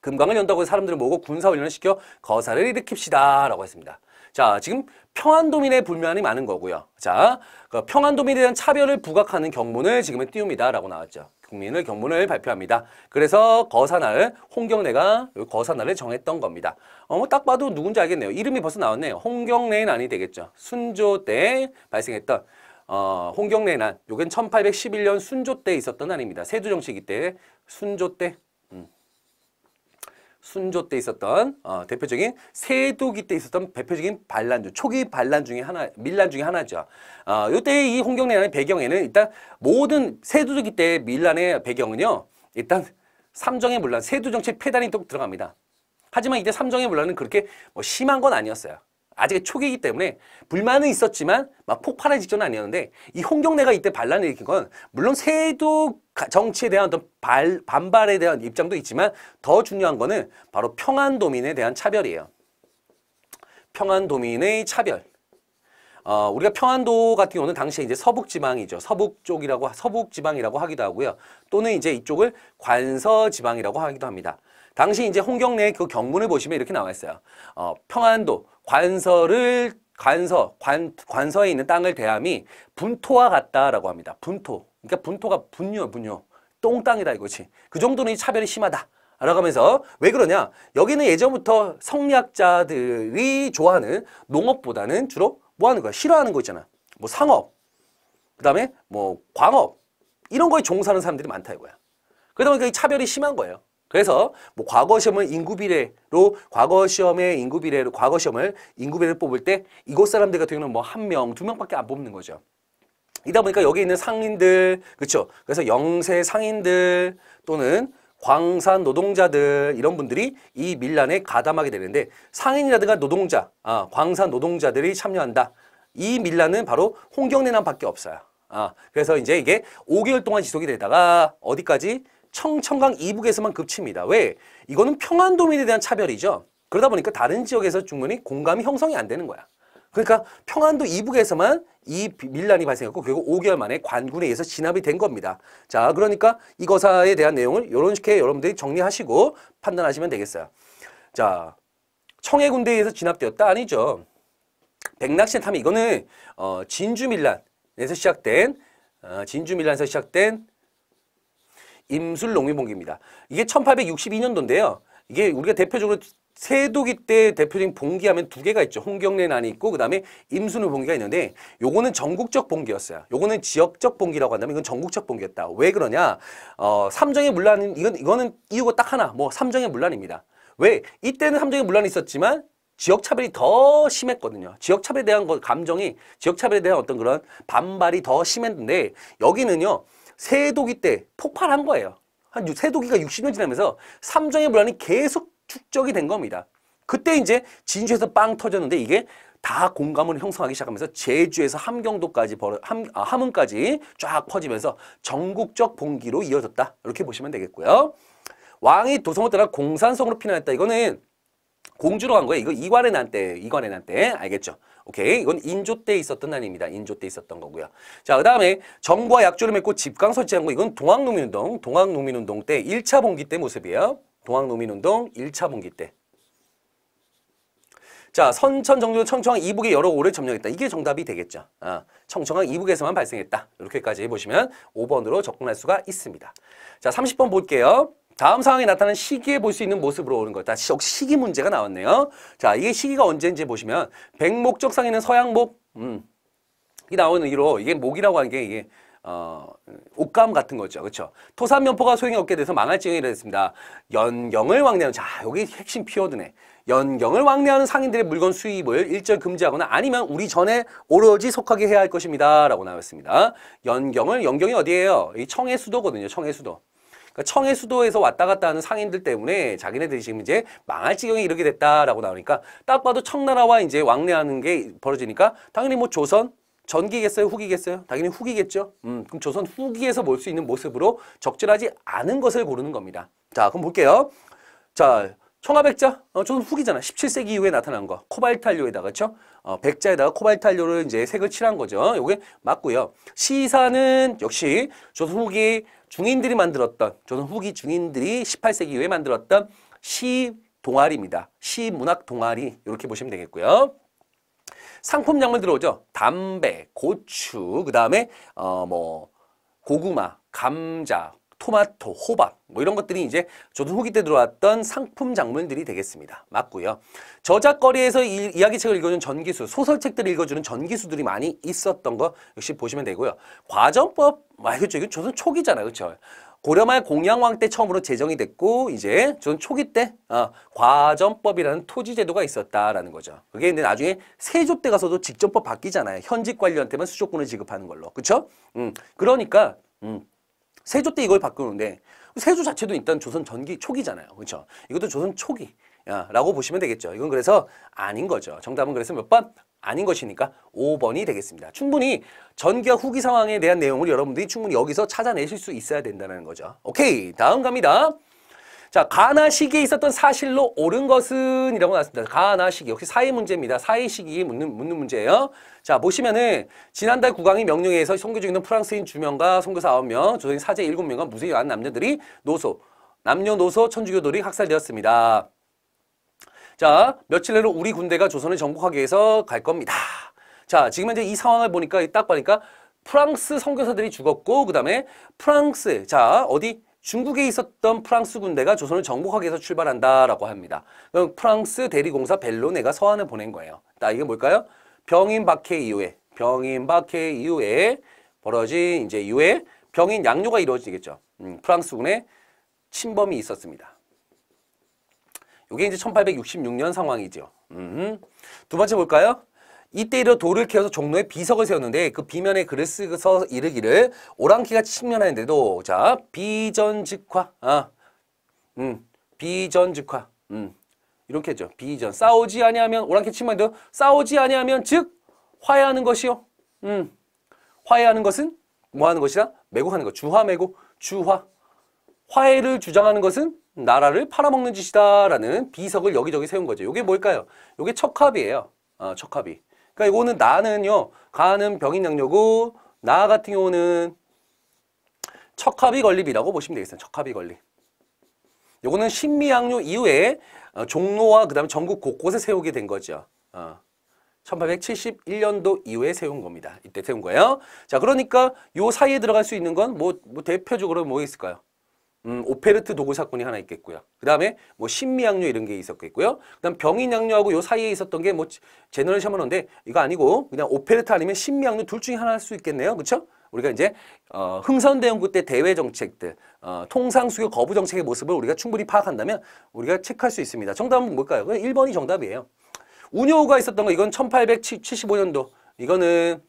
금강을 연다고 사람들을 모으고 군사훈련을 시켜 거사를 일으킵시다. 라고 했습니다. 자, 지금 평안도민의 불만이 많은 거고요. 자, 그 평안도민에 대한 차별을 부각하는 경문을 지금은 띄웁니다. 라고 나왔죠. 국민을 경문을 발표합니다. 그래서 거사날 홍경래가 거사날을 정했던 겁니다. 어, 뭐딱 봐도 누군지 알겠네요. 이름이 벌써 나왔네요. 홍경래 난이 되겠죠. 순조 때 발생했던 어, 홍경래 난. 요건 1811년 순조 때 있었던 난입니다. 세조정치기 때 순조 때 순조 때 있었던 어, 대표적인 세도기 때 있었던 대표적인 반란주 초기 반란 중에 하나 밀란 중에 하나죠. 어, 이때 이 홍경래란의 배경에는 일단 모든 세도기 때 밀란의 배경은요. 일단 삼정의 물란 세도정책 폐단이 또 들어갑니다. 하지만 이때 삼정의 물란은 그렇게 뭐 심한 건 아니었어요. 아직 초기이기 때문에 불만은 있었지만 막폭발의 직전은 아니었는데 이 홍경래가 이때 반란을 일으킨 건 물론 세도 정치에 대한 어떤 발, 반발에 대한 입장도 있지만 더 중요한 거는 바로 평안도민에 대한 차별이에요. 평안도민의 차별. 어, 우리가 평안도 같은 경우는 당시에 이제 서북지방이죠. 서북 쪽이라고, 서북지방이라고 하기도 하고요. 또는 이제 이쪽을 관서지방이라고 하기도 합니다. 당시 이제 홍경래 그 경문을 보시면 이렇게 나와 있어요. 어, 평안도, 관서를, 관서, 관, 관서에 있는 땅을 대함이 분토와 같다라고 합니다. 분토. 그러니까 분토가 분뇨, 분뇨. 똥땅이다 이거지. 그 정도는 이 차별이 심하다. 라고 하면서 왜 그러냐? 여기는 예전부터 성리학자들이 좋아하는 농업보다는 주로 뭐 하는 거야? 싫어하는 거 있잖아. 뭐 상업, 그 다음에 뭐 광업 이런 거에 종사하는 사람들이 많다 이거야. 그러다 보니까 이 차별이 심한 거예요. 그래서 뭐 과거 시험을 인구 비례로 과거 시험의 인구 비례로 과거 시험을 인구 비례를 뽑을 때 이곳 사람들 같은 경우는 뭐 한 명, 두 명밖에 안 뽑는 거죠. 이다 보니까 여기 있는 상인들, 그렇죠? 그래서 영세 상인들 또는 광산 노동자들 이런 분들이 이 밀란에 가담하게 되는데 상인이라든가 노동자, 아, 광산 노동자들이 참여한다. 이 밀란은 바로 홍경래남밖에 없어요. 아, 그래서 이제 이게 5개월 동안 지속이 되다가 어디까지 청천강 이북에서만 급칩니다. 왜? 이거는 평안도민에 대한 차별이죠. 그러다 보니까 다른 지역에서 중문이 공감이 형성이 안 되는 거야. 그러니까 평안도 이북에서만 이 밀란이 발생했고 결국 5개월 만에 관군에 의해서 진압이 된 겁니다. 자 그러니까 이 거사에 대한 내용을 이런 식의 여러분들이 정리하시고 판단하시면 되겠어요. 자 청해 군대에 의해서 진압되었다? 아니죠. 백낙신 탐이 이거는 어, 진주 밀란에서 시작된 어, 진주 밀란에서 시작된 임술 농민봉기입니다. 이게 1862년도인데요. 이게 우리가 대표적으로 세도기 때 대표적인 봉기하면 두 개가 있죠. 홍경래 난이 있고 그다음에 임순우 봉기가 있는데 요거는 전국적 봉기였어요. 요거는 지역적 봉기라고 한다면 이건 전국적 봉기였다. 왜 그러냐? 어, 삼정의 문란은 이건 이거는 이유가 딱 하나. 뭐 삼정의 문란입니다. 왜? 이때는 삼정의 문란이 있었지만 지역 차별이 더 심했거든요. 지역 차별에 대한 감정이 지역 차별에 대한 어떤 그런 반발이 더 심했는데 여기는요. 세도기 때 폭발한 거예요. 한 세도기가 60년 지나면서 삼정의 문란이 계속 축적이 된 겁니다. 그때 이제 진주에서 빵 터졌는데 이게 다 공감을 형성하기 시작하면서 제주에서 함경도까지 벌어, 함, 아, 함흥까지 쫙 퍼지면서 전국적 봉기로 이어졌다. 이렇게 보시면 되겠고요. 왕이 도성을 따라 공산성으로 피난했다. 이거는 공주로 간 거예요. 이거 이관의 난 때, 이관의 난 때. 알겠죠? 오케이. 이건 인조 때 있었던 난입니다. 인조 때 있었던 거고요. 자, 그 다음에 정과 약조를 맺고 집강 설치한 거. 이건 동학농민운동, 동학농민운동 때 1차 봉기 때 모습이에요. 동학농민운동 1차 분기 때. 자, 선천 정조 청청항 이북에 여러 오를 점령했다. 이게 정답이 되겠죠. 아, 청청항 이북에서만 발생했다. 이렇게까지 해 보시면 5번으로 접근할 수가 있습니다. 자, 30번 볼게요. 다음 상황에 나타난 시기에 볼 수 있는 모습으로 오는 거다. 역 시기 문제가 나왔네요. 자, 이게 시기가 언제인지 보시면 백목적상에는 서양목, 음, 이 나오는 이로 이게 목이라고 하는 게 이게 어, 옷감 같은 거죠. 그렇죠? 토산면포가 소용이 없게 돼서 망할 지경이 됐습니다. 연경을 왕래하는 자, 여기 핵심 피워드네 연경을 왕래하는 상인들의 물건 수입을 일절 금지하거나 아니면 우리 전에 오로지 속하게 해야 할 것입니다. 라고 나왔습니다. 연경을 연경이 어디예요? 이 청해 수도거든요. 청해 수도. 그러니까 청해 수도에서 왔다 갔다 하는 상인들 때문에 자기네들이 지금 이제 망할 지경에 이르게 됐다라고 나오니까 딱 봐도 청나라와 이제 왕래하는 게 벌어지니까 당연히 뭐 조선 전기겠어요? 후기겠어요? 당연히 후기겠죠. 음, 그럼 조선 후기에서 볼 수 있는 모습으로 적절하지 않은 것을 고르는 겁니다. 자, 그럼 볼게요. 자, 청아백자, 어, 조선 후기잖아. 17세기 이후에 나타난 거. 코발탈료에다가, 그렇죠? 어, 백자에다가 코발탈료를 이제 색을 칠한 거죠. 요게 맞고요. 시사는 역시 조선 후기 중인들이 만들었던, 조선 후기 중인들이 18세기 이후에 만들었던 시 동아리입니다. 시 문학 동아리 이렇게 보시면 되겠고요. 상품 양만 들어오죠. 담배, 고추, 그 다음에 어뭐 고구마, 감자, 토마토, 호박 뭐 이런 것들이 이제 조선 후기 때 들어왔던 상품 작물들이 되겠습니다. 맞고요. 저작거리에서 이, 야기책을 읽어주는 전기수, 소설책들을 읽어주는 전기수들이 많이 있었던 거 역시 보시면 되고요. 과정법, 말 그렇죠. 이건 조선 초기잖아요. 그렇죠. 고려말 공양왕 때 처음으로 제정이 됐고 이제 전 초기 때 어, 과점법이라는 토지 제도가 있었다라는 거죠. 그게 근데 나중에 세조 때 가서도 직전법 바뀌잖아요. 현직 관리한테만 수족군을 지급하는 걸로. 그렇죠? 음, 그러니까 음, 세조 때 이걸 바꾸는데 세조 자체도 일단 조선 전기 초기잖아요. 그렇죠? 이것도 조선 초기. 라고 보시면 되겠죠. 이건 그래서 아닌 거죠. 정답은 그래서 몇 번? 아닌 것이니까 5번이 되겠습니다. 충분히 전기와 후기 상황에 대한 내용을 여러분들이 충분히 여기서 찾아내실 수 있어야 된다는 거죠. 오케이, 다음 갑니다. 자, 가나 시기에 있었던 사실로 옳은 것은 이라고 나왔습니다. 가나 시기 역시 사회 문제입니다. 사회 시기 묻는, 묻는 문제예요. 자, 보시면은 지난달 국왕이 명령해서 선교 중인 프랑스인 주명과 선교사 아명 조선 인 사제 일곱 명과 무쇠한 남녀들이 노소, 남녀노소 천주교들이 학살되었습니다. 자, 며칠 내로 우리 군대가 조선을 정복하기 위해서 갈 겁니다. 자, 지금 현재 이 상황을 보니까 딱 보니까 프랑스 선교사들이 죽었고 그다음에 프랑스 자, 어디 중국에 있었던 프랑스 군대가 조선을 정복하기 위해서 출발한다라고 합니다. 그럼 프랑스 대리공사 벨로네가 서한을 보낸 거예요. 자, 이게 뭘까요? 병인 박해 이후에 병인 박해 이후에 벌어진 이제 이후에 병인 양요가 이루어지겠죠. 음, 프랑스군의 침범이 있었습니다. 이게 이제 1866년 상황이죠. 음. 두 번째 볼까요? 이때 이르 돌을 키워서 종로에 비석을 세웠는데 그 비면에 글을 쓰서 고 이르기를 오랑캐가 침면하는데도 자 비전즉화 아, 음 비전즉화 음 이렇게 했죠 비전 싸우지 아니하면 오랑캐 침면도 싸우지 아니하면 즉 화해하는 것이요 음 화해하는 것은 뭐하는 것이다 매국하는 것 주화 매국 주화 화해를 주장하는 것은 나라를 팔아먹는 짓이다라는 비석을 여기저기 세운 거죠. 이게 뭘까요? 이게 척합이에요. 아, 척합이. 그러니까 이거는 나는요. 가는 병인 양료고 나 같은 경우는 척합이 건립이라고 보시면 되겠어요. 척합이 건립. 이거는 신미양료 이후에 어, 종로와 그 다음에 전국 곳곳에 세우게 된 거죠. 어. 1871년도 이후에 세운 겁니다. 이때 세운 거예요. 자, 그러니까 요 사이에 들어갈 수 있는 건뭐뭐 뭐 대표적으로 뭐 있을까요? 음, 오페르트 도구 사건이 하나 있겠고요. 그 다음에 뭐 신미양료 이런 게 있었겠고요. 그 다음 병인양료하고 요 사이에 있었던 게 뭐 제너럴 샤먼인데 이거 아니고 그냥 오페르트 아니면 신미양료 둘 중에 하나 할 수 있겠네요. 그렇죠? 우리가 이제 어, 흥선대원구 때 대외 정책들, 어, 통상수교 거부 정책의 모습을 우리가 충분히 파악한다면 우리가 체크할 수 있습니다. 정답은 뭘까요? 1번이 정답이에요. 운요가 있었던 거 이건 1875년도 이거는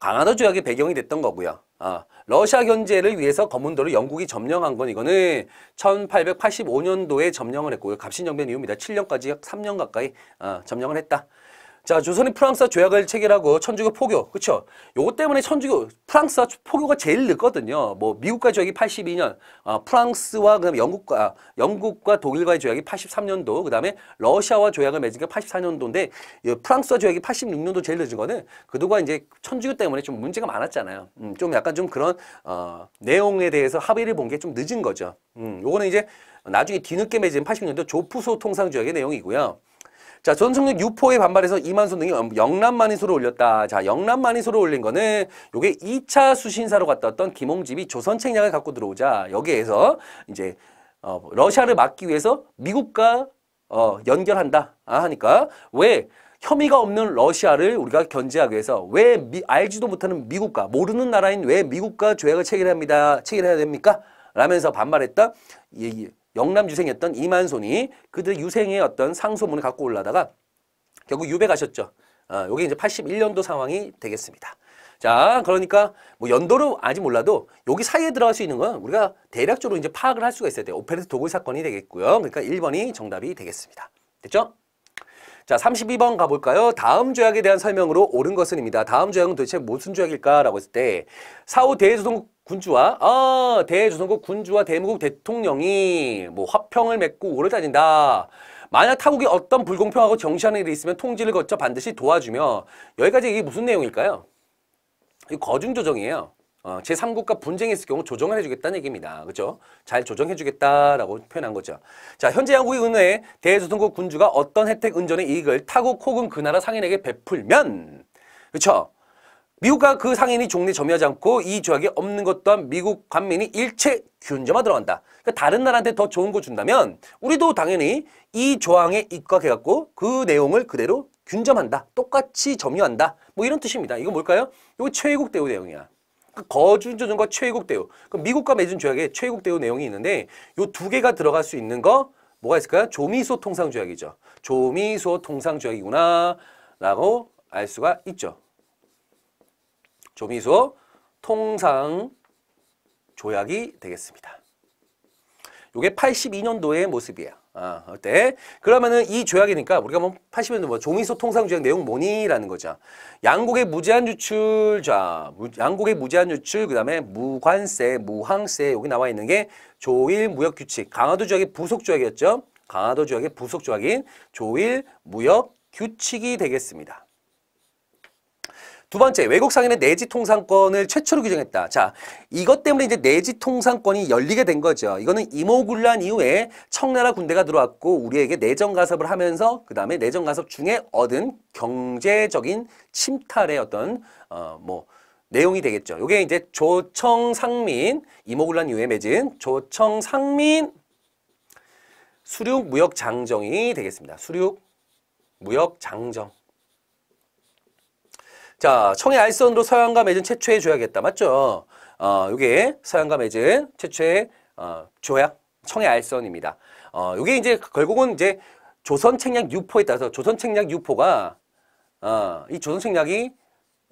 강화도 조약의 배경이 됐던 거고요. 아, 러시아 견제를 위해서 검문도를 영국이 점령한 건 이거는 1885년도에 점령을 했고요. 갑신정변 이후입니다. 7년까지 3년 가까이 아, 점령을 했다. 자, 조선이 프랑스와 조약을 체결하고 천주교 포교, 그쵸 요거 때문에 천주교, 프랑스와 포교가 제일 늦거든요. 뭐 미국과 조약이 82년, 어, 아, 프랑스와 그다음 에 영국과 아, 영국과 독일과의 조약이 83년도, 그다음에 러시아와 조약을 맺은 게 84년도인데 이 프랑스와 조약이 86년도 제일 늦은 거는 그동안 이제 천주교 때문에 좀 문제가 많았잖아요. 음, 좀 약간 좀 그런 어, 내용에 대해서 합의를 본 게 좀 늦은 거죠. 음, 요거는 이제 나중에 뒤늦게 맺은 80년도 조프소 통상조약의 내용이고요. 자, 전승력 유포의 반발에서 이만소 등이 영남 만니수로 올렸다. 자, 영남 만니수로 올린 거는 요게 2차 수신사로 갔다 왔던 김홍집이 조선 책략을 갖고 들어오자 여기에서 이제 어, 러시아를 막기 위해서 미국과 어, 연결한다 아, 하니까 왜 혐의가 없는 러시아를 우리가 견제하기 위해서 왜 미, 알지도 못하는 미국과 모르는 나라인 왜 미국과 조약을 체결합니다 체결해야 됩니까? 라면서 반발했다. 이, 영남 유생이었던 이만손이 그들 유생의 어떤 상소문을 갖고 올라다가 결국 유배가셨죠. 어, 요게 이제 81년도 상황이 되겠습니다. 자, 그러니까 뭐 연도로 아직 몰라도 여기 사이에 들어갈 수 있는 건 우리가 대략적으로 이제 파악을 할 수가 있어야 돼요. 오페르트 도굴 사건이 되겠고요. 그러니까 1번이 정답이 되겠습니다. 됐죠? 자, 32번 가볼까요? 다음 조약에 대한 설명으로 옳은 것은입니다. 다음 조약은 도대체 무슨 조약일까라고 했을 때 사후 대조동 군주와 어, 대조선국 군주와 대무국 대통령이 뭐 화평을 맺고 오를 다닌다. 만약 타국이 어떤 불공평하고 정시하는 일이 있으면 통지를 거쳐 반드시 도와주며 여기까지 이게 무슨 내용일까요? 이 거중 조정이에요. 어, 제3국과 분쟁했을 경우 조정을 해주겠다는 얘기입니다. 그죠? 잘 조정해주겠다라고 표현한 거죠. 자, 현재 한국의 은혜에 대조선국 군주가 어떤 혜택, 은전의 이익을 타국 혹은 그 나라 상인에게 베풀면, 그렇죠 미국과 그 상인이 종례 점유하지 않고 이 조약이 없는 것 또한 미국 관민이 일체 균점화 들어간다. 그러니까 다른 나라한테 더 좋은 거 준다면 우리도 당연히 이 조항에 입각해갖고 그 내용을 그대로 균점한다. 똑같이 점유한다. 뭐 이런 뜻입니다. 이거 뭘까요? 이거 최애국 대우 내용이야. 그 거준 조정과 최애국 대우. 그 미국과 맺은 조약에 최애국 대우 내용이 있는데 이 두 개가 들어갈 수 있는 거 뭐가 있을까요? 조미소 통상 조약이죠. 조미소 통상 조약이구나 라고 알 수가 있죠. 조미소 통상 조약이 되겠습니다. 요게 82년도의 모습이야. 아, 어때? 그러면은 이 조약이니까 우리가 뭐 80년도 뭐 조미소 통상 조약 내용 뭐니라는 거죠. 양국의 무제한 유출, 자, 무, 양국의 무제한 유출, 그다음에 무관세, 무항세 여기 나와 있는 게 조일 무역 규칙, 강화도 조약의 부속 조약이었죠. 강화도 조약의 부속 조약인 조일 무역 규칙이 되겠습니다. 두 번째, 외국 상인의 내지 통상권을 최초로 규정했다. 자, 이것 때문에 이제 내지 통상권이 열리게 된 거죠. 이거는 임오군란 이후에 청나라 군대가 들어왔고 우리에게 내정 가섭을 하면서 그다음에 내정 가섭 중에 얻은 경제적인 침탈의 어떤 어뭐 내용이 되겠죠. 이게 이제 조청 상민 임오군란 이후에 맺은 조청 상민 수륙 무역 장정이 되겠습니다. 수륙 무역 장정. 자, 청해 알선으로 서양과 맺은 최초의 조약이었다. 맞죠? 어, 요게 서양과 맺은 최초의 어, 조약, 청해 알선입니다. 어, 요게 이제 결국은 이제 조선 책략 유포에 따라서 조선 책략 유포가 어, 이 조선 책략이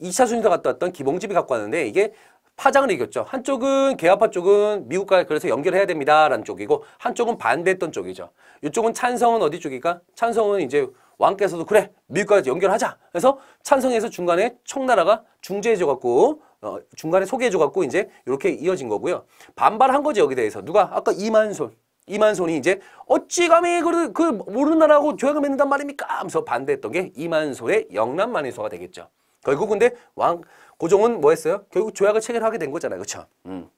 2차 순위로 갔다 왔던 기봉집이 갖고 왔는데 이게 파장을 이겼죠. 한쪽은 개화파 쪽은 미국과 그래서 연결해야 됩니다라는 쪽이고 한쪽은 반대했던 쪽이죠. 이쪽은 찬성은 어디 쪽일까? 찬성은 이제 왕께서도 그래 미국까지 연결하자 그래서 찬성해서 중간에 청나라가 중재해줘갖고 어, 중간에 소개해줘갖고 이제 이렇게 이어진 거고요 반발한 거죠 여기 대해서 누가 아까 이만손 이만손이 이제 어찌 감히 그, 그 모르는 나라하고 조약을 맺는단 말입니까 하면서 반대했던 게 이만손의 영남만의소가 되겠죠 결국 근데 왕 고종은 뭐 했어요? 결국 조약을 체결하게 된 거잖아요 그렇죠 음.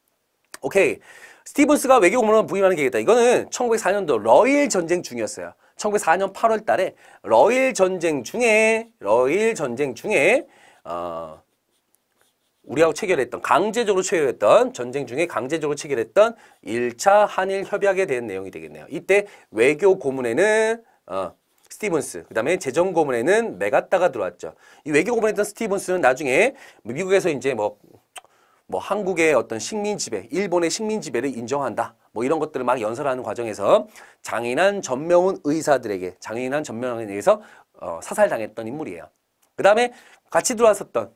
오케이 스티븐스가 외교 공문을 부임하는 계획이다 이거는 1904년도 러일 전쟁 중이었어요 1904년 8월 달에 러일 전쟁 중에 러일 전쟁 중에 어 우리하고 체결했던 강제적으로 체결했던 전쟁 중에 강제적으로 체결했던 1차 한일 협약에 대한 내용이 되겠네요. 이때 외교 고문에는 어 스티븐스 그다음에 재정 고문에는 메가따가 들어왔죠. 이 외교 고문했던 스티븐스는 나중에 미국에서 이제 뭐뭐 뭐 한국의 어떤 식민 지배, 일본의 식민 지배를 인정한다. 뭐 이런 것들을 막 연설하는 과정에서 장인한 전명훈 의사들에게 장인한 전명훈에게서 어, 사살당했던 인물이에요. 그 다음에 같이 들어왔었던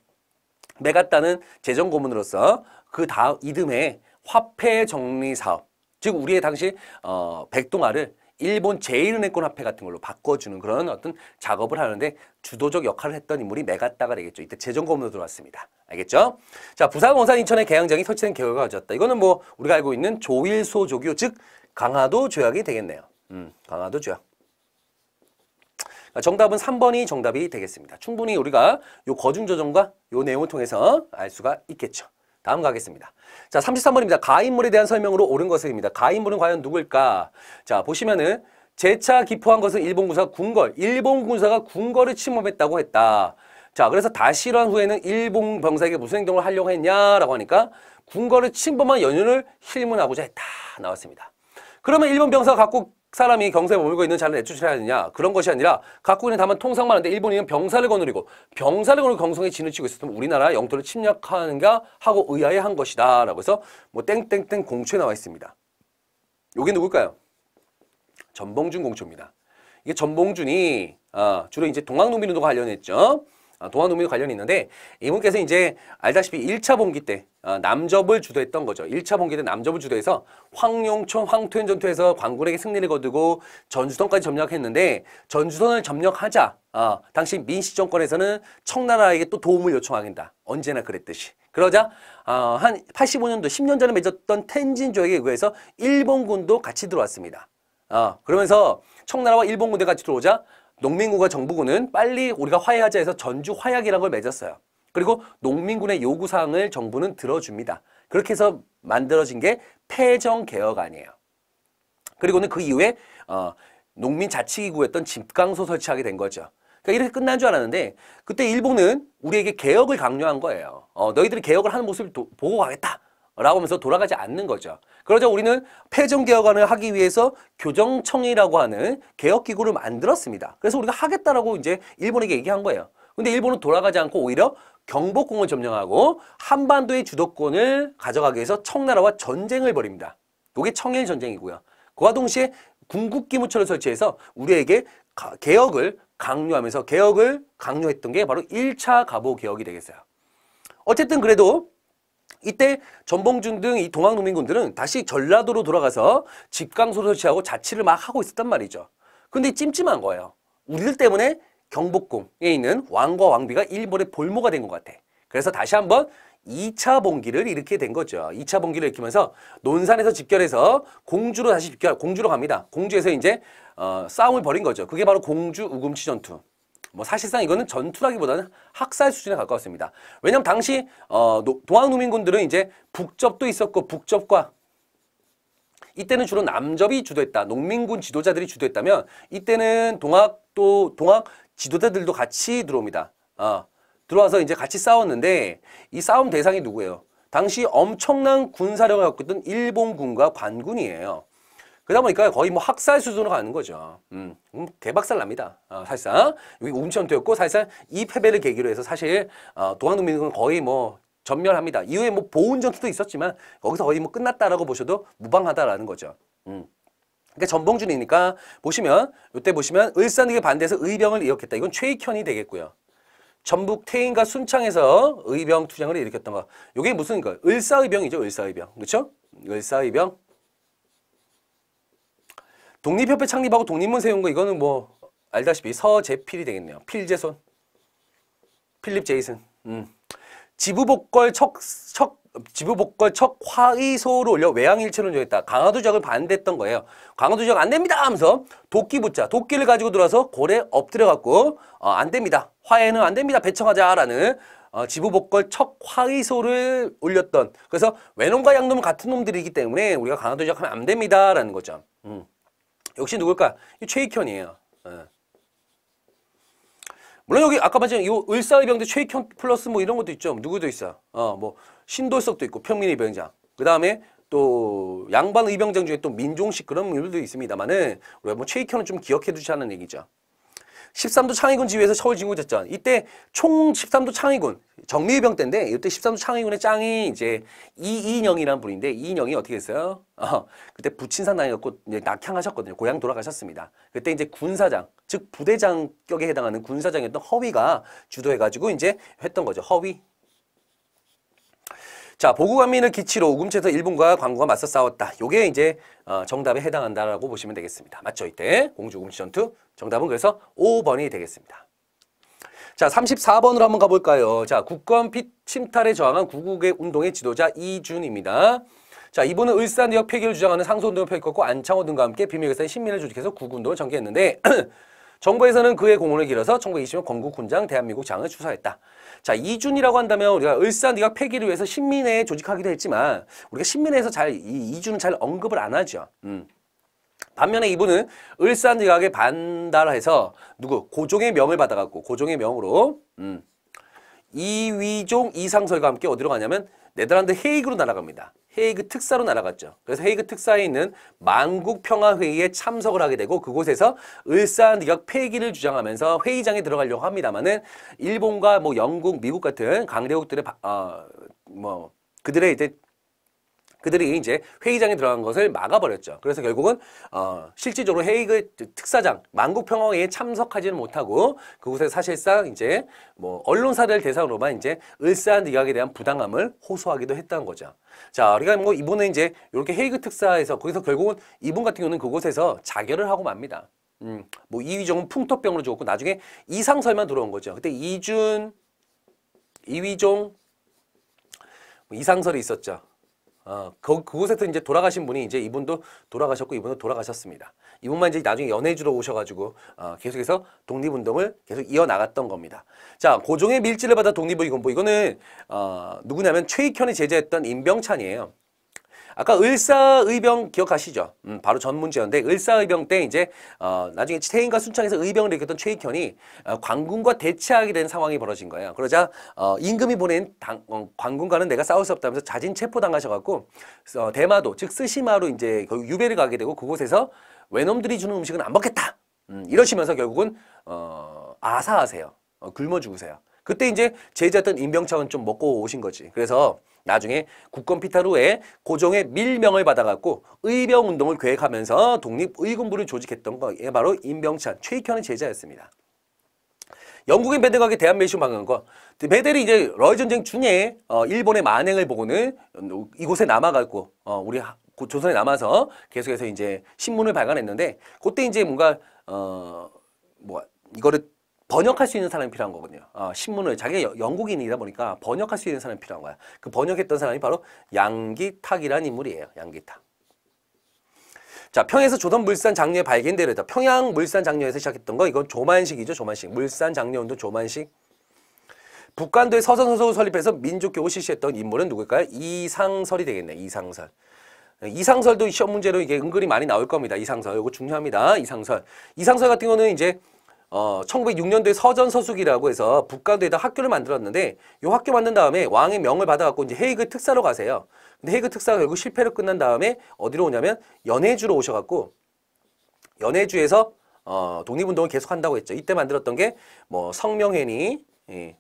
메가따는 재정 고문으로서 그 다음 이듬해 화폐 정리 사업 즉 우리의 당시 어, 백동화를 일본 제일은행권 화폐 같은 걸로 바꿔주는 그런 어떤 작업을 하는데 주도적 역할을 했던 인물이 메가따가 되겠죠. 이때 재정검으로 들어왔습니다. 알겠죠? 자, 부산 원산 인천의 개항장이 설치된 계획을 가졌다. 이거는 뭐 우리가 알고 있는 조일소 조교 즉 강화도 조약이 되겠네요. 음, 강화도 조약. 정답은 3번이 정답이 되겠습니다. 충분히 우리가 요 거중조정과 요 내용을 통해서 알 수가 있겠죠. 다음 가겠습니다. 자, 33번입니다. 가인물에 대한 설명으로 옳은 것을입니다. 가인물은 과연 누굴까? 자, 보시면은 제 차 기포한 것은 일본 군사가 궁궐, 일본 군사가 군궐을 침범했다고 했다. 자, 그래서 다시란 후에는 일본 병사에게 무슨 행동을 하려고 했냐라고 하니까 군궐을 침범한 연륜을 힐문하고자 했다. 나왔습니다. 그러면 일본 병사가 갖고 사람이 경사에 머물고 있는 자를 내쫓으라 하느냐 그런 것이 아니라 갖고 있는 다만 통상만 하는데 일본인은 병사를 거느리고 병사를 거느리고 경성에 진을 치고 있었으면 우리나라 영토를 침략하는가 하고 의아해한 것이다 라고 해서 뭐 땡땡땡 공초에 나와 있습니다 요게 누굴까요? 전봉준 공초입니다 이게 전봉준이 아, 주로 이제 동학농민운동과 관련했죠 아, 도안우민 관련이 있는데 이분께서 이제 알다시피 1차 봉기 때 아, 남접을 주도했던 거죠. 1차 봉기 때 남접을 주도해서 황룡촌 황토현 전투에서 광군에게 승리를 거두고 전주선까지 점령했는데 전주선을 점령하자 어, 당시 민씨 정권에서는 청나라에게 또 도움을 요청하겠다. 언제나 그랬듯이. 그러자 어, 한 85년도 10년 전에 맺었던 텐진 조약에 의해서 일본군도 같이 들어왔습니다. 어, 그러면서 청나라와 일본군대 같이 들어오자 농민군과 정부군은 빨리 우리가 화해하자 해서 전주 화약이라는 걸 맺었어요. 그리고 농민군의 요구사항을 정부는 들어줍니다. 그렇게 해서 만들어진 게 폐정개혁 아니에요. 그리고는 그 이후에 어, 농민자치기구였던 집강소 설치하게 된 거죠. 그러니까 이렇게 끝난 줄 알았는데 그때 일본은 우리에게 개혁을 강요한 거예요. 어, 너희들이 개혁을 하는 모습을 도, 보고 가겠다. 라고 하면서 돌아가지 않는 거죠. 그러자 우리는 폐정개혁안을 하기 위해서 교정청이라고 하는 개혁기구를 만들었습니다. 그래서 우리가 하겠다라고 이제 일본에게 얘기한 거예요. 근데 일본은 돌아가지 않고 오히려 경복궁을 점령하고 한반도의 주도권을 가져가기 위해서 청나라와 전쟁을 벌입니다. 이게 청일 전쟁이고요. 그와 동시에 궁극기무처를 설치해서 우리에게 개혁을 강요하면서 개혁을 강요했던 게 바로 일차 가보개혁이 되겠어요. 어쨌든 그래도 이때 전봉준 등 이 동학농민군들은 다시 전라도로 돌아가서 집강소 설치하고 자치를 막 하고 있었단 말이죠. 근데 찜찜한 거예요. 우리들 때문에 경복궁에 있는 왕과 왕비가 일본의 볼모가 된 것 같아. 그래서 다시 한번 2차 봉기를 일으키게 된 거죠. 2차 봉기를 일으키면서 논산에서 집결해서 공주로 다시 집결, 공주로 갑니다. 공주에서 이제 어, 싸움을 벌인 거죠. 그게 바로 공주 우금치 전투. 뭐 사실상 이거는 전투라기보다는 학살 수준에 가까웠습니다. 왜냐면 당시 어, 동학 농민군들은 이제 북접도 있었고 북접과 이때는 주로 남접이 주도했다. 농민군 지도자들이 주도했다면 이때는 동학도 동학 지도자들도 같이 들어옵니다. 어, 들어와서 이제 같이 싸웠는데 이 싸움 대상이 누구예요? 당시 엄청난 군사력을 갖고 있던 일본군과 관군이에요. 그러다 보니까 거의 뭐 학살 수준으로 가는 거죠. 음, 대박살 납니다. 어, 사실상. 여기 우천투였고 사실상 이 패배를 계기로 해서 사실 어, 동학농민군은 거의 뭐 전멸합니다. 이후에 뭐 보훈 전투도 있었지만 거기서 거의 뭐 끝났다라고 보셔도 무방하다라는 거죠. 음. 그니까 전봉준이니까 보시면 이때 보시면 을산에게 반대해서 의병을 일으켰다. 이건 최익현이 되겠고요. 전북 태인과 순창에서 의병 투쟁을 일으켰던 거. 요게 무슨 거? 을사의병이죠. 을사의병. 그렇죠? 을사의병. 독립협회 창립하고 독립문 세운 거 이거는 뭐 알다시피 서재필이 되겠네요. 필제손 필립 제이슨. 음. 지부복걸 척, 척, 지부복걸 척 화의소로 올려 외양일체론 정했다. 강화도지역을 반대했던 거예요. 강화도 지역 안 됩니다 하면서 도끼붙자, 도끼를 가지고 들어와서 고래 엎드려갖고 어, 안 됩니다. 화해는 안 됩니다. 배청하자라는 어, 지부복걸 척 화의소를 올렸던 그래서 외놈과 양놈은 같은 놈들이기 때문에 우리가 강화도 지역 하면 안 됩니다라는 거죠. 음. 역시 누굴까? 이 최익현이에요. 예. 물론 여기 아까 봤지만 이 을사의병도 최익현 플러스 뭐 이런 것도 있죠. 누구도 있어. 어, 뭐 신도석도 있고 평민의병장. 그 다음에 또 양반 의병장 중에 또 민종식 그런 인물도 있습니다만은 우리가 뭐 최익현은 좀 기억해 두자는 얘기죠. 13도 창의군 지휘에서 서울 진구작전 이때 총 13도 창의군 정미의병 때인데 이때 13도 창의군의 짱이 이제 이인영이라는 분인데 이인영이 어떻게 했어요? 어, 그때 부친산 당해갖고 낙향하셨거든요. 고향 돌아가셨습니다. 그때 이제 군사장 즉 부대장격에 해당하는 군사장이었던 허위가 주도해가지고 이제 했던 거죠. 허위 자, 보구간민을 기치로 우금체에서 일본과 광고가 맞서 싸웠다. 요게 이제 어, 정답에 해당한다라고 보시면 되겠습니다. 맞죠? 이때 공주 우금치 전투 정답은 그래서 5번이 되겠습니다. 자, 34번으로 한번 가볼까요? 자, 국권 피 침탈에 저항한 구국의 운동의 지도자 이준입니다. 자, 이분은 을산 지역 폐기를 주장하는 상소운동을 펼쳤고 안창호 등과 함께 비밀결사의 신민을 조직해서 구군운동을 전개했는데 정부에서는 그의 공헌을 길어서 1920년 건국훈장 대한민국 장을 추사했다 자, 이준이라고 한다면 우리가 을사늑약 폐기를 위해서 신민회에 조직하기도 했지만 우리가 신민회에서 잘 이 이준은 잘 언급을 안 하죠. 음. 반면에 이분은 을사늑약에 반달해서 누구 고종의 명을 받아갖고 고종의 명으로 음. 이위종 이상설과 함께 어디로 가냐면 네덜란드 헤이그로 날아갑니다. 헤이그 특사로 날아갔죠. 그래서 헤이그 특사에 있는 만국평화회의에 참석을 하게 되고 그곳에서 을사늑역 폐기를 주장하면서 회의장에 들어가려고 합니다만은 일본과 뭐 영국, 미국 같은 강대국들의 어, 뭐 그들의 이제 그들이 이제 회의장에 들어간 것을 막아버렸죠. 그래서 결국은 어, 실질적으로 헤이그 특사장 만국평화회에 참석하지는 못하고 그곳에 사실상 이제 뭐언론사들 대상으로만 이제 을사한 의학에 대한 부당함을 호소하기도 했다는 거죠. 자, 우리가 뭐 이번에 이제 이렇게 헤이그 특사에서 거기서 결국은 이분 같은 경우는 그곳에서 자결을 하고 맙니다. 음, 뭐이위종은 풍토병으로 죽었고 나중에 이상설만 들어온 거죠. 그때 이준, 이위종뭐 이상설이 있었죠. 어, 그, 그곳에서 이제 돌아가신 분이 이제 이분도 돌아가셨고 이분도 돌아가셨습니다. 이분만 이제 나중에 연해주러 오셔가지고 어, 계속해서 독립운동을 계속 이어나갔던 겁니다. 자, 고종의 밀지를 받아 독립을 이건 뭐 이거는 어, 누구냐면 최익현이 제재했던 임병찬이에요. 아까 을사의병 기억하시죠? 음, 바로 전 문제였는데 을사의병 때 이제 어, 나중에 태인과 순창에서 의병을 일으켰던 최익현이 어, 관군과 대치하게 된 상황이 벌어진 거예요. 그러자 어, 임금이 보낸 당, 어, 관군과는 내가 싸울 수 없다면서 자진 체포당하셔갖고 어, 대마도 즉 스시마로 이제 그 유배를 가게 되고 그곳에서 외놈들이 주는 음식은 안 먹겠다. 음, 이러시면서 결국은 어, 아사하세요. 어, 굶어 죽으세요. 그때 이제 제자였던 임병창은 좀 먹고 오신 거지. 그래서 나중에 국권피타루의 고종의 밀명을 받아갖고 의병운동을 계획하면서 독립의군부를 조직했던 거에 바로 임병찬, 최익현의 제자였습니다. 영국인 베델과의 대한 매수 방한과 베델이 이제 러일 전쟁 중에 어, 일본의 만행을 보고는 이곳에 남아갖고 어, 우리 조선에 남아서 계속해서 이제 신문을 발간했는데 그때 이제 뭔가 어뭐 이거를 번역할 수 있는 사람이 필요한 거거든요. 어, 신문을 자기가 영국인이다 보니까 번역할 수 있는 사람이 필요한 거야. 그 번역했던 사람이 바로 양기탁이라는 인물이에요. 양기탁. 자, 평에서 조선 물산 장녀의 발견대로다. 평양 물산 장녀에서 시작했던 거 이건 조만식이죠. 조만식. 물산 장녀 운동 조만식. 북한도에 서전서소를 설립해서 민족교구 실시했던 인물은 누굴까요? 이상설이 되겠네. 이상설. 이상설도 시험 문제로 이게 은근히 많이 나올 겁니다. 이상설. 이거 중요합니다. 이상설. 이상설 같은 거는 이제 어, 1906년도에 서전서숙이라고 해서 북강도에다 학교를 만들었는데 이 학교 만든 다음에 왕의 명을 받아갖고 이제 헤이그 특사로 가세요. 근데 헤이그 특사가 결국 실패로 끝난 다음에 어디로 오냐면 연해주로 오셔갖고 연해주에서 어, 독립운동을 계속한다고 했죠. 이때 만들었던 게 뭐 성명회니 예.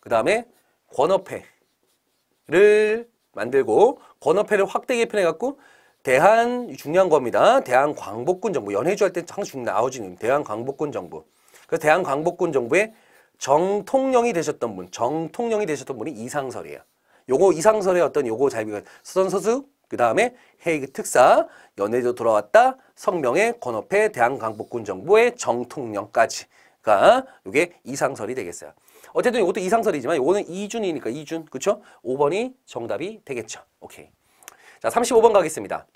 그 다음에 권업회를 만들고 권업회를 확대 개편해갖고 대한 중요한 겁니다. 대한 광복군 정부 연해주 할때 항상 나오지는 대한 광복군 정부. 그래서 대한 광복군 정부의 정통령이 되셨던 분, 정통령이 되셨던 분이 이상설이에요. 요거 이상설의 어떤 요거 자비가 서선서수 그 다음에 헤이그 특사, 연해도 돌아왔다, 성명의 권업회 대한광복군 정부의 정통령까지. 가 요게 이상설이 되겠어요. 어쨌든 이것도 이상설이지만 요거는 이준이니까 이준. 그쵸? 5번이 정답이 되겠죠. 오케이. 자, 35번 가겠습니다.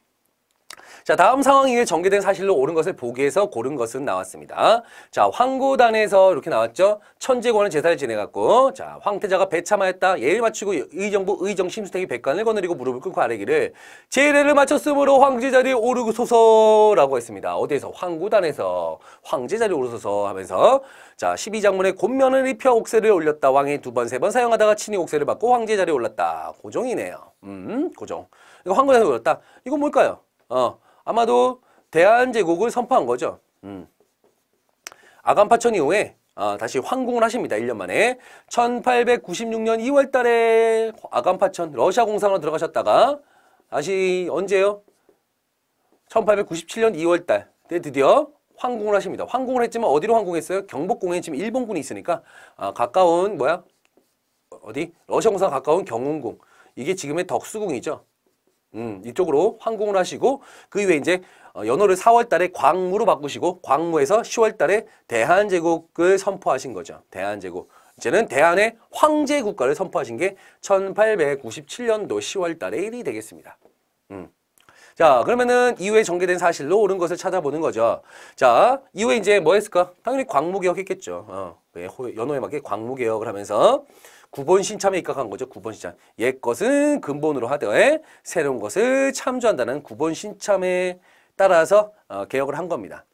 자 다음 상황 이에 전개된 사실로 옳은 것을 보기에서 고른 것은 나왔습니다. 자 황고단에서 이렇게 나왔죠. 천재권은 제사를 지내갔고 자 황태자가 배참하였다. 예를 마치고 의정부 의정 심수택이 백관을 거느리고 무릎을 꿇고 아래기를 제례를 마쳤으므로 황제 자리에 오르소서라고 고 했습니다. 어디에서 황고단에서 황제 자리에 오르소서 하면서 자 12장문에 곤면을 입혀 옥세를 올렸다. 왕이 두 번 세 번 사용하다가 친히 옥세를 받고 황제 자리에 올랐다. 고정이네요. 음 고정. 이거 황건에서 그렸다. 이건 뭘까요? 어, 아마도 대한제국을 선포한 거죠. 음. 아간파천 이후에 어, 다시 황궁을 하십니다. 1년 만에. 1896년 2월 달에 아간파천 러시아 공산으로 들어가셨다가 다시 언제요? 1897년 2월 달때 드디어 황궁을 하십니다. 황궁을 했지만 어디로 황궁했어요? 경복궁에 지금 일본군이 있으니까 아, 가까운 뭐야? 어디? 러시아 공산 가까운 경운궁. 이게 지금의 덕수궁이죠. 음, 이쪽으로 환공을 하시고 그 이후에 이제 어, 연호를 4월 달에 광무로 바꾸시고 광무에서 10월 달에 대한제국을 선포하신 거죠. 대한제국. 이제는 대한의 황제 국가를 선포하신 게 1897년도 10월 달의 일이 되겠습니다. 음. 자, 그러면은 이후에 전개된 사실로 옳은 것을 찾아보는 거죠. 자, 이후에 이제 뭐 했을까? 당연히 광무개혁 했겠죠. 어, 연호에 맞게 광무개혁을 하면서 구본 신참에 입각한 거죠. 구본 신참. 옛 것은 근본으로 하되 어? 새로운 것을 참조한다는 구본 신참에 따라서 어, 개혁을 한 겁니다.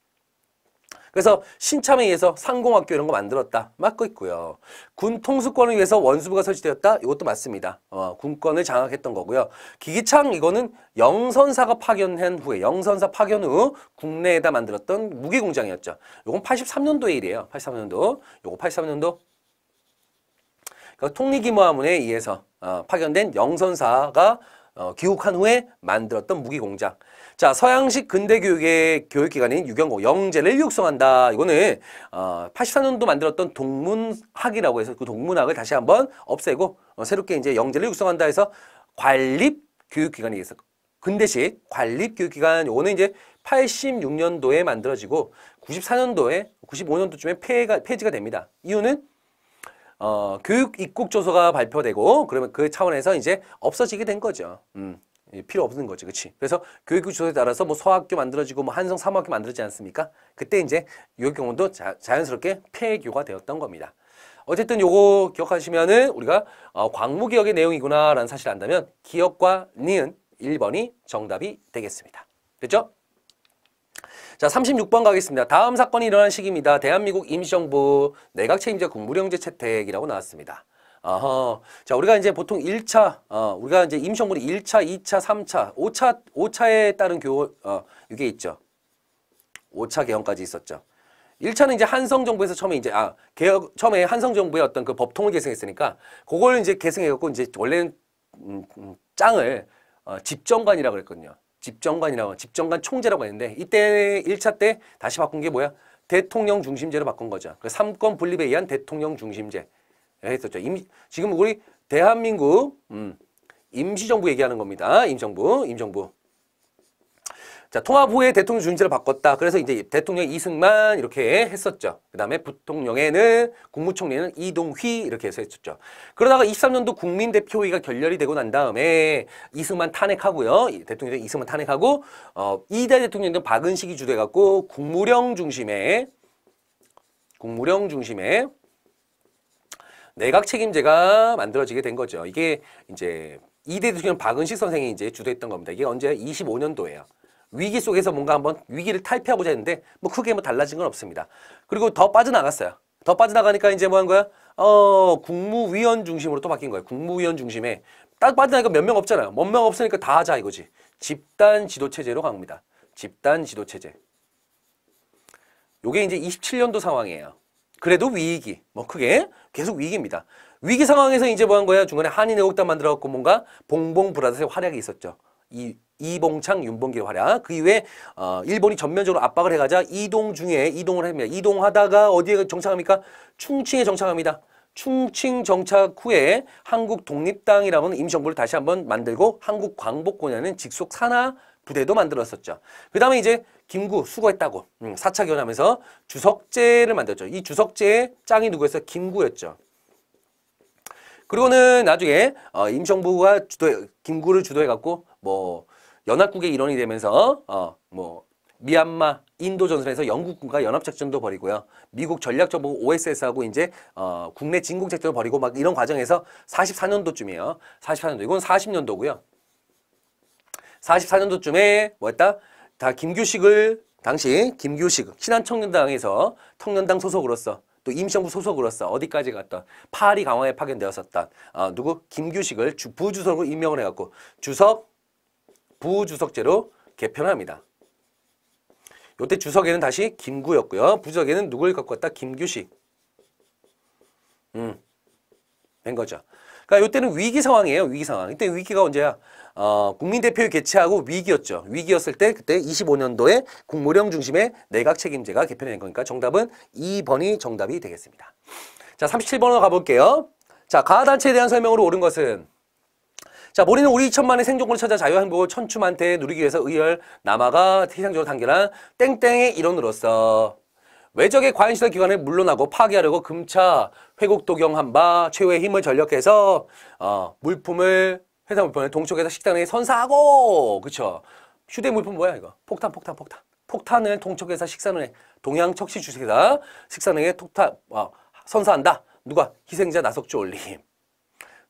그래서 신참에 의해서 상공학교 이런 거 만들었다. 맞고 있고요. 군 통수권을 위해서 원수부가 설치되었다. 이것도 맞습니다. 어, 군권을 장악했던 거고요. 기기창 이거는 영선사가 파견한 후에 영선사 파견 후 국내에다 만들었던 무기공장이었죠. 요건 83년도 일이에요. 83년도. 요거 83년도 그러니까 통리기무함문에 의해서 어, 파견된 영선사가 어, 귀국한 후에 만들었던 무기공장. 자, 서양식 근대교육의 교육기관인 유경고, 영재를 육성한다. 이거는 어, 84년도 만들었던 동문학이라고 해서 그 동문학을 다시 한번 없애고 어, 새롭게 이제 영재를 육성한다 해서 관립교육기관이 있어 근대식 관립교육기관 요거는 이제 86년도에 만들어지고 94년도에 95년도쯤에 폐가, 폐지가 됩니다. 이유는 어, 교육 입국 조서가 발표되고 그러면 그 차원에서 이제 없어지게 된 거죠. 음. 예, 필요 없는 거지, 그렇지? 그래서 교육부 조서에 따라서 뭐소학교 만들어지고 뭐 한성 사학교 만들어지 않습니까? 그때 이제 요 경우도 자, 자 연스럽게 폐교가 되었던 겁니다. 어쨌든 요거 기억하시면은 우리가 어, 광무기역의 내용이구나라는 사실을 안다면 기역과 니은 1번이 정답이 되겠습니다. 됐죠? 자, 36번 가겠습니다. 다음 사건이 일어난 시기입니다. 대한민국 임시정부 내각책임자 국무령제 채택이라고 나왔습니다. 아허 자, 우리가 이제 보통 1차, 어, 우리가 이제 임시정부는 1차, 2차, 3차, 5차, 5차에 따른 교, 어, 이게 있죠. 5차 개헌까지 있었죠. 1차는 이제 한성정부에서 처음에 이제, 아, 개혁, 처음에 한성정부의 어떤 그 법통을 계승했으니까, 그걸 이제 계승해갖고, 이제 원래는, 음, 음, 짱을, 어, 집정관이라고 그랬거든요. 집정관이라고 집정관 총재라고 했는데 이때 1차 때 다시 바꾼 게 뭐야? 대통령 중심제로 바꾼 거죠. 그 삼권 분립에 의한 대통령 중심제 예, 했었죠. 임, 지금 우리 대한민국 음, 임시정부 얘기하는 겁니다. 임정부, 임정부. 자, 통합 후에 대통령 중지를 바꿨다. 그래서 이제 대통령 이승만 이렇게 했었죠. 그 다음에 부통령에는 국무총리는 이동휘 이렇게 해서 했었죠. 그러다가 23년도 국민대표회의가 결렬이 되고 난 다음에 이승만 탄핵하고요. 대통령 이승만 탄핵하고 어, 이대 대통령은 박은식이 주도해갖고 국무령 중심의 국무령 중심의 내각 책임제가 만들어지게 된 거죠. 이게 이제 이대 대통령 박은식 선생이 이제 주도했던 겁니다. 이게 언제 25년도예요. 위기 속에서 뭔가 한번 위기를 탈피하고자 했는데 뭐 크게 뭐 달라진 건 없습니다. 그리고 더 빠져나갔어요. 더 빠져나가니까 이제 뭐 한 거야? 어, 국무위원 중심으로 또 바뀐 거예요. 국무위원 중심에 딱 빠져나니까 몇 명 없잖아요. 몇명 뭐 없으니까 다 하자 이거지. 집단 지도 체제로 갑니다. 집단 지도 체제. 요게 이제 27년도 상황이에요. 그래도 위기. 뭐 크게 계속 위기입니다. 위기 상황에서 이제 뭐 한 거야? 중간에 한인애국단 만들어 갖고 뭔가 봉봉 브라더스의 활약이 있었죠. 이 이봉창, 윤봉길의 활약. 그 이후에 어, 일본이 전면적으로 압박을 해가자 이동 중에 이동을 합니다. 이동하다가 어디에 정착합니까? 충칭에 정착합니다. 충칭 정착 후에 한국 독립당이라는 임시정부를 다시 한번 만들고 한국 광복군에는 직속 산하 부대도 만들었었죠. 그 다음에 이제 김구 수고했다고 음, 4차 견하면서 주석제를 만들었죠. 이 주석제의 짱이 누구였어? 김구였죠. 그리고는 나중에 어, 임정부가 주도해, 김구를 주도해갖고 뭐 연합국의 일원이 되면서 어, 뭐 미얀마 인도 전선에서 영국군과 연합작전도 벌이고요. 미국 전략정보 OSS하고 이제 어, 국내 진공작전을 벌이고 막 이런 과정에서 44년도쯤이에요. 44년도 이건 40년도고요. 44년도쯤에 뭐였다? 다 김규식을 당시 김규식 신한청년당에서 청년당 소속으로서 또 임시정부 소속으로서 어디까지 갔던 파리 강화에 파견되었었던 어, 누구 김규식을 주, 부주석으로 임명을 해갖고 주석 부주석제로 개편합니다. 요때 주석에는 다시 김구였고요. 부석에는 누굴 갖고 왔다? 김규식. 음, 된 거죠. 그러니까 요때는 위기 상황이에요. 위기 상황. 이때 위기가 언제야? 어, 국민대표 를 개최하고 위기였죠. 위기였을 때 그때 25년도에 국무령 중심의 내각 책임제가 개편된 거니까 정답은 2번이 정답이 되겠습니다. 자, 37번으로 가볼게요. 자, 가하단체에 대한 설명으로 옳은 것은 자, 모리는 우리 천만의 생존권을 찾아 자유 행복을 천추만테 누리기 위해서 의열 남아가 희생적으로 단결한 땡땡의 일원으로서 외적의 과잉시설 기관을 물러나고 파괴하려고 금차 회곡 도경한 바 최후의 힘을 전력해서 어, 물품을 회사 물품에 동쪽에서 식당에 선사하고 그쵸 휴대 물품 뭐야 이거 폭탄 폭탄 폭탄 폭탄을 동쪽에서 식사은 동양 척시 주식회사 식사은에 폭탄 어, 선사한다 누가 희생자 나석주 올림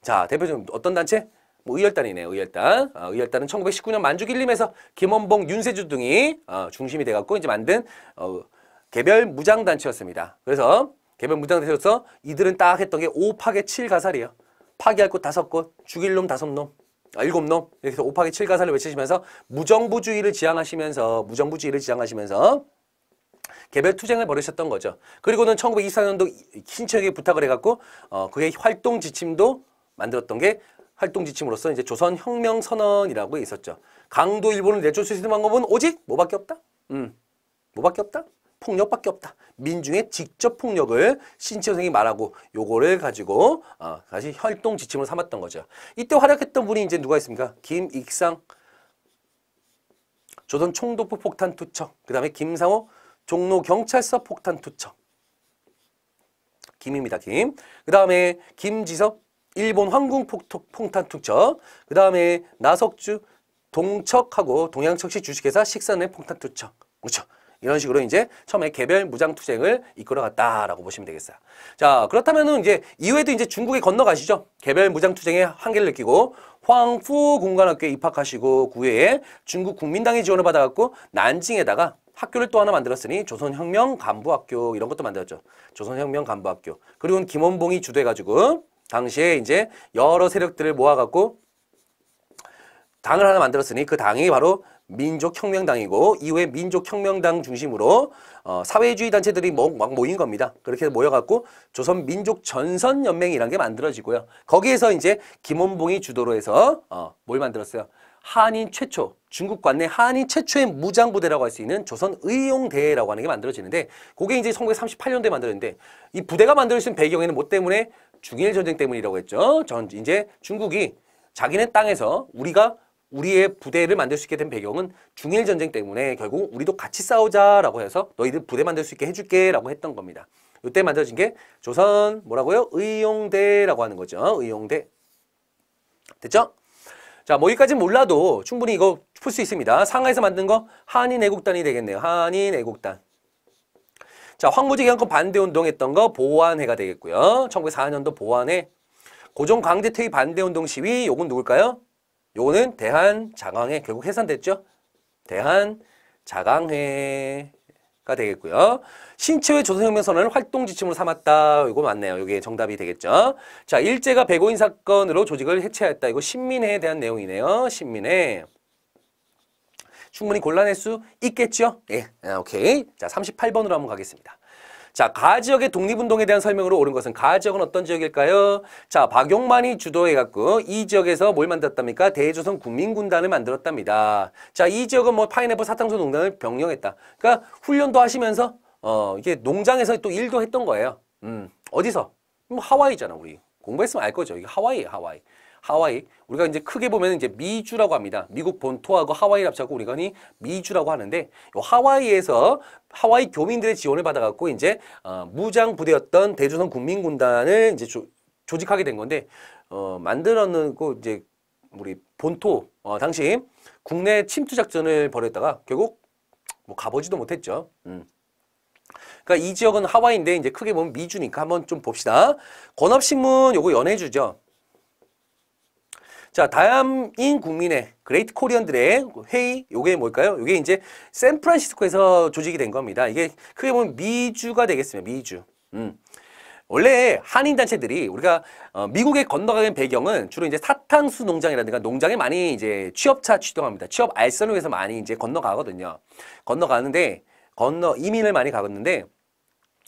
자 대표적인 어떤 단체 뭐 의열단이네요. 의열단. 어, 의열단은 1919년 만주길림에서 김원봉, 윤세주 등이 어, 중심이 돼갖고 이제 만든 어, 개별 무장단체였습니다. 그래서 개별 무장단체로서 이들은 딱 했던 게 5파괴 7 가살이에요. 파기할 곳 다섯 곳, 죽일 놈 다섯 놈, 아, 일곱 놈 이렇게 해서 5 파기 7 가사를 외치시면서 무정부주의를 지향하시면서 무정부주의를 지향하시면서 개별 투쟁을 벌이셨던 거죠. 그리고는 1924년도 신청에 부탁을 해갖고 어, 그의 활동 지침도 만들었던 게 활동 지침으로서 이제 조선 혁명 선언이라고 있었죠. 강도 일본을 내쫓을 수 있는 방법은 오직 뭐밖에 없다. 음, 뭐밖에 없다. 폭력밖에 없다. 민중의 직접 폭력을 신치선생이 말하고 요거를 가지고 어, 다시 혈동 지침을 삼았던 거죠. 이때 활약했던 분이 이제 누가 있습니까? 김익상 조선 총독부 폭탄 투척 그 다음에 김상호 종로 경찰서 폭탄 투척 김입니다 김. 그 다음에 김지석 일본 황궁 폭토, 폭탄 투척 그 다음에 나석주 동척하고 동양척시 주식회사 식산의 폭탄 투척 그렇죠. 이런 식으로 이제 처음에 개별 무장 투쟁을 이끌어갔다라고 보시면 되겠어요. 자 그렇다면은 이제 이후에도 이제 중국에 건너가시죠. 개별 무장 투쟁의 한계를 느끼고 황푸 공관학교에 입학하시고 9회에 그 중국 국민당의 지원을 받아갖고 난징에다가 학교를 또 하나 만들었으니 조선혁명 간부학교 이런 것도 만들었죠. 조선혁명 간부학교. 그리고 김원봉이 주도해가지고 당시에 이제 여러 세력들을 모아갖고 당을 하나 만들었으니 그 당이 바로 민족혁명당이고 이후에 민족혁명당 중심으로 어, 사회주의 단체들이 뭐, 막 모인 겁니다. 그렇게 모여갖고 조선민족전선연맹이라는 게 만들어지고요. 거기에서 이제 김원봉이 주도로 해서 어, 뭘 만들었어요? 한인 최초, 중국 관내 한인 최초의 무장부대라고 할 수 있는 조선 의용대라고 하는 게 만들어지는데 그게 이제 1938년도에 만들었는데 이 부대가 만들어진 배경에는 뭐 때문에 중일 전쟁 때문이라고 했죠. 전 이제 중국이 자기네 땅에서 우리가 우리의 부대를 만들 수 있게 된 배경은 중일 전쟁 때문에 결국 우리도 같이 싸우자라고 해서 너희들 부대 만들 수 있게 해줄게라고 했던 겁니다. 이때 만들어진 게 조선 뭐라고요? 의용대라고 하는 거죠. 의용대 됐죠? 자, 뭐 여기까지 몰라도 충분히 이거 풀 수 있습니다. 상하에서 만든 거 한인 애국단이 되겠네요. 한인 애국단. 자, 황무지 기권 반대 운동했던 거 보안회가 되겠고요. 1904년도 보안회. 고종 강제 퇴위 반대 운동 시위 요건 누굴까요? 요거는 대한자강회 결국 해산됐죠? 대한자강회가 되겠고요. 신체회 조선혁명선언을 활동지침으로 삼았다. 이거 맞네요. 이게 정답이 되겠죠. 자, 일제가 배고인 사건으로 조직을 해체했다. 이거 신민회에 대한 내용이네요. 신민회. 충분히 곤란할 수 있겠죠? 예, 아, 오케이. 자, 38번으로 한번 가겠습니다. 자, 가 지역의 독립운동에 대한 설명으로 옳은 것은 가 지역은 어떤 지역일까요? 자, 박용만이 주도해갖고 이 지역에서 뭘 만들었답니까? 대조선 국민군단을 만들었답니다. 자, 이 지역은 뭐 파인애플 사탕수 농단을 병영했다. 그러니까 훈련도 하시면서 어, 이게 농장에서 또 일도 했던 거예요. 음, 어디서? 뭐 하와이잖아, 우리. 공부했으면 알 거죠. 이게 하와이예요, 하와이. 하와이 우리가 이제 크게 보면 이제 미주라고 합니다. 미국 본토하고 하와이를 합쳐갖고 우리가 흔히 미주라고 하는데 요 하와이에서 하와이 교민들의 지원을 받아갖고 이제 어, 무장 부대였던 대조선 국민군단을 이제 조, 조직하게 된 건데 어, 만들었는고 이제 우리 본토 어, 당시 국내 침투 작전을 벌였다가 결국 뭐 가보지도 못했죠. 음. 그니까이 지역은 하와이인데 이제 크게 보면 미주니까 한번 좀 봅시다. 권업신문 요거 연해주죠. 자, 다음인 국민의 그레이트 코리언들의 회의 요게 뭘까요? 요게 이제 샌프란시스코에서 조직이 된 겁니다. 이게 크게 보면 미주가 되겠습니다. 미주. 음. 원래 한인 단체들이 우리가 어, 미국에 건너가는 배경은 주로 이제 사탕수 농장이라든가 농장에 많이 이제 취업차 출동합니다. 취업 알선을 위해서 많이 이제 건너가거든요. 건너가는데 건너 이민을 많이 가는데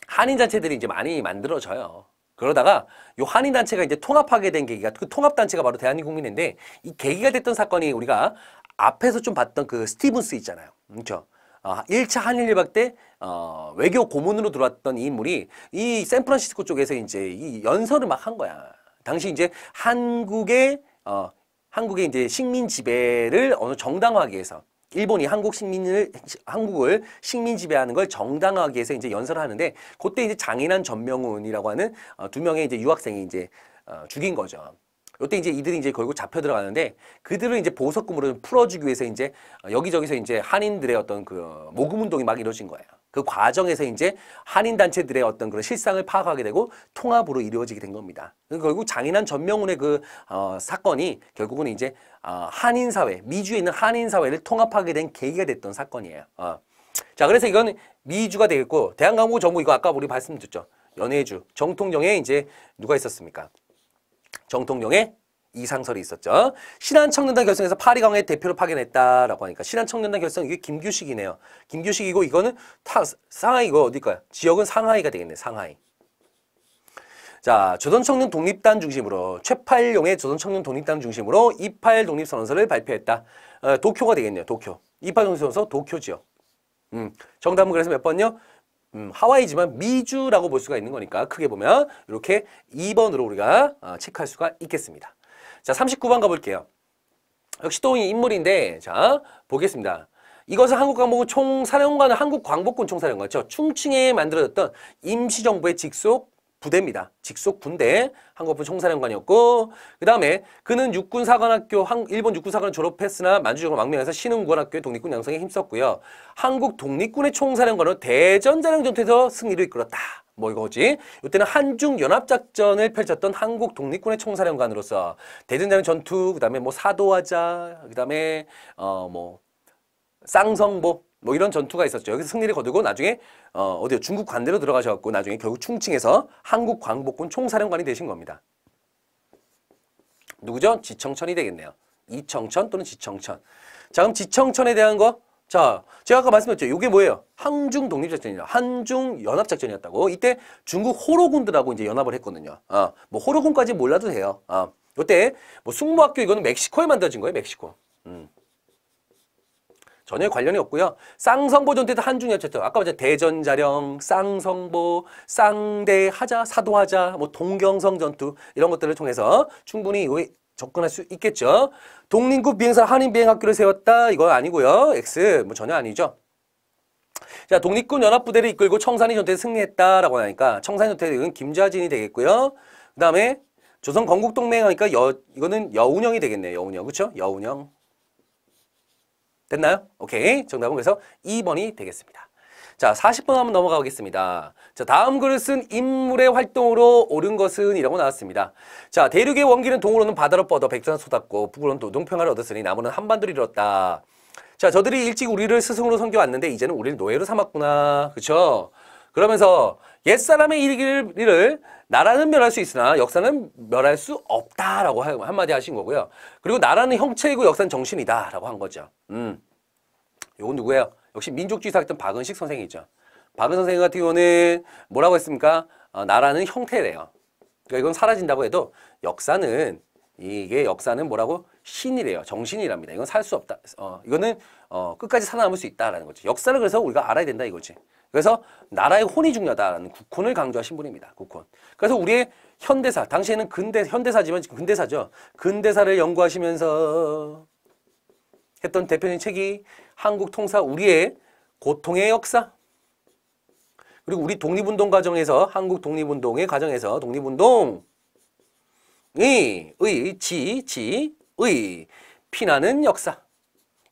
한인 단체들이 이제 많이 만들어져요. 그러다가 요 한인단체가 이제 통합하게 된 계기가 그 통합단체가 바로 대한민국민인데 이 계기가 됐던 사건이 우리가 앞에서 좀 봤던 그 스티븐스 있잖아요. 그렇죠? 어, 1차 한일일박 때 어, 외교 고문으로 들어왔던 이 인물이 이 샌프란시스코 쪽에서 이제 이 연설을 막 한 거야. 당시 이제 한국의 어, 한국의 이제 식민 지배를 어느 정당화하기 위해서 일본이 한국 식민을 한국을 식민 지배하는 걸 정당화하기 위해서 이제 연설을 하는데 그때 이제 장인한 전명훈이라고 하는 어, 두 명의 이제 유학생이 이제 어, 죽인 거죠. 요때 이제 이들이 이제 결국 잡혀 들어가는데 그들을 이제 보석금으로 풀어주기 위해서 이제 어, 여기저기서 이제 한인들의 어떤 그 어, 모금 운동이 막 이루어진 거예요. 그 과정에서 이제 한인 단체들의 어떤 그런 실상을 파악하게 되고 통합으로 이루어지게 된 겁니다. 결국 장인한 전명훈의 그 어, 사건이 결국은 이제 어, 한인 사회, 미주에 있는 한인 사회를 통합하게 된 계기가 됐던 사건이에요. 어. 자, 그래서 이건 미주가 되겠고 대한강국 정부 이거 아까 우리 말씀드렸죠. 연해주 정통령에 이제 누가 있었습니까? 정통령에 이상설이 있었죠. 신한청년단 결성에서 파리강의 대표를 파견했다라고 하니까 신한청년단 결성 이게 김규식이네요. 김규식이고 이거는 타, 상하이고 어디까요 지역은 상하이가 되겠네. 상하이. 자, 조선청년 독립단 중심으로 최팔용의 조선청년 독립단 중심으로 28 독립선언서를 발표했다. 어, 도쿄가 되겠네요. 도쿄. 28 독립선언서 도쿄지요. 음, 정답은 그래서 몇 번요? 음, 하와이지만 미주라고 볼 수가 있는 거니까 크게 보면 이렇게 2번으로 우리가 아, 체크할 수가 있겠습니다. 자, 39번 가볼게요. 역시 또 인물인데, 자, 보겠습니다. 이것은 한국 광복군 총사령관은 한국 광복군 총사령관, 이죠 그렇죠? 충칭에 만들어졌던 임시정부의 직속 부대입니다. 직속 군대 한국군 총사령관이었고 그 다음에 그는 육군사관학교 일본 육군사관을 졸업했으나 만주적으로 망명해서 신흥군학교의 독립군 양성에 힘썼고요. 한국 독립군의 총사령관으로 대전자령전투에서 승리를 이끌었다. 뭐 이거지? 이때는 한중연합작전을 펼쳤던 한국 독립군의 총사령관으로서 대전자령 전투, 그 다음에 뭐 사도하자, 그 다음에 어뭐 쌍성보 뭐 이런 전투가 있었죠. 여기서 승리를 거두고 나중에 어, 어디요 중국 관대로 들어가셔갖고 나중에 결국 충칭에서 한국 광복군 총사령관이 되신 겁니다. 누구죠? 지청천이 되겠네요. 이청천 또는 지청천. 자 그럼 지청천에 대한 거 자, 제가 아까 말씀드렸죠. 이게 뭐예요? 항중 독립작전이냐. 한중 연합작전이었다고. 이때 중국 호로군들하고 이제 연합을 했거든요. 아, 뭐 호로군까지 몰라도 돼요. 아, 어, 이때 뭐숭모학교 이거는 멕시코에 만들어진 거예요. 멕시코. 음. 전혀 관련이 없고요. 쌍성보 전투에서 한중이 합쳤죠. 아까 말했 대전자령, 쌍성보, 쌍대하자, 사도하자, 뭐 동경성 전투 이런 것들을 통해서 충분히 접근할 수 있겠죠. 독립국 비행사 한인 비행학교를 세웠다 이건 아니고요. X 뭐 전혀 아니죠. 자 독립군 연합부대를 이끌고 청산리 전투에 승리했다라고 하니까 청산리 전투에 김좌진이 되겠고요. 그 다음에 조선 건국동맹 하니까 여, 이거는 여운형이 되겠네요. 여운형 그렇죠? 여운형 됐나요? 오케이. 정답은 그래서 2번이 되겠습니다. 자, 40번 한번 넘어가겠습니다. 자, 다음 글을 쓴 인물의 활동으로 옳은 것은 이라고 나왔습니다. 자, 대륙의 원기는 동으로는 바다로 뻗어 백산 쏟았고 북으로는 노동평화를 얻었으니 나무는 한반도를 이뤘다. 자, 저들이 일찍 우리를 스승으로 섬겨왔는데 이제는 우리를 노예로 삼았구나. 그쵸? 그러면서 옛사람의 일기를 나라는 멸할 수 있으나 역사는 멸할 수 없다라고 한마디 하신 거고요. 그리고 나라는 형체이고 역사는 정신이다라고 한 거죠. 음. 이건 누구예요? 역시 민족주의사 였던 박은식 선생이죠. 박은 선생 같은 경우는 뭐라고 했습니까? 어, 나라는 형태래요. 그러니까 이건 사라진다고 해도 역사는 이게 역사는 뭐라고 신이래요. 정신이랍니다. 이건 살 수 없다. 어, 이거는 어, 끝까지 살아남을 수 있다라는 거죠. 역사를 그래서 우리가 알아야 된다 이거지. 그래서 나라의 혼이 중요하다는 국혼을 강조하신 분입니다. 국혼. 그래서 우리의 현대사, 당시에는 근대, 현대사지만 지금 근대사죠. 근대사를 연구하시면서 했던 대표적인 책이 한국 통사 우리의 고통의 역사. 그리고 우리 독립운동 과정에서 한국 독립운동의 과정에서 독립운동의 의 지, 지, 의 피나는 역사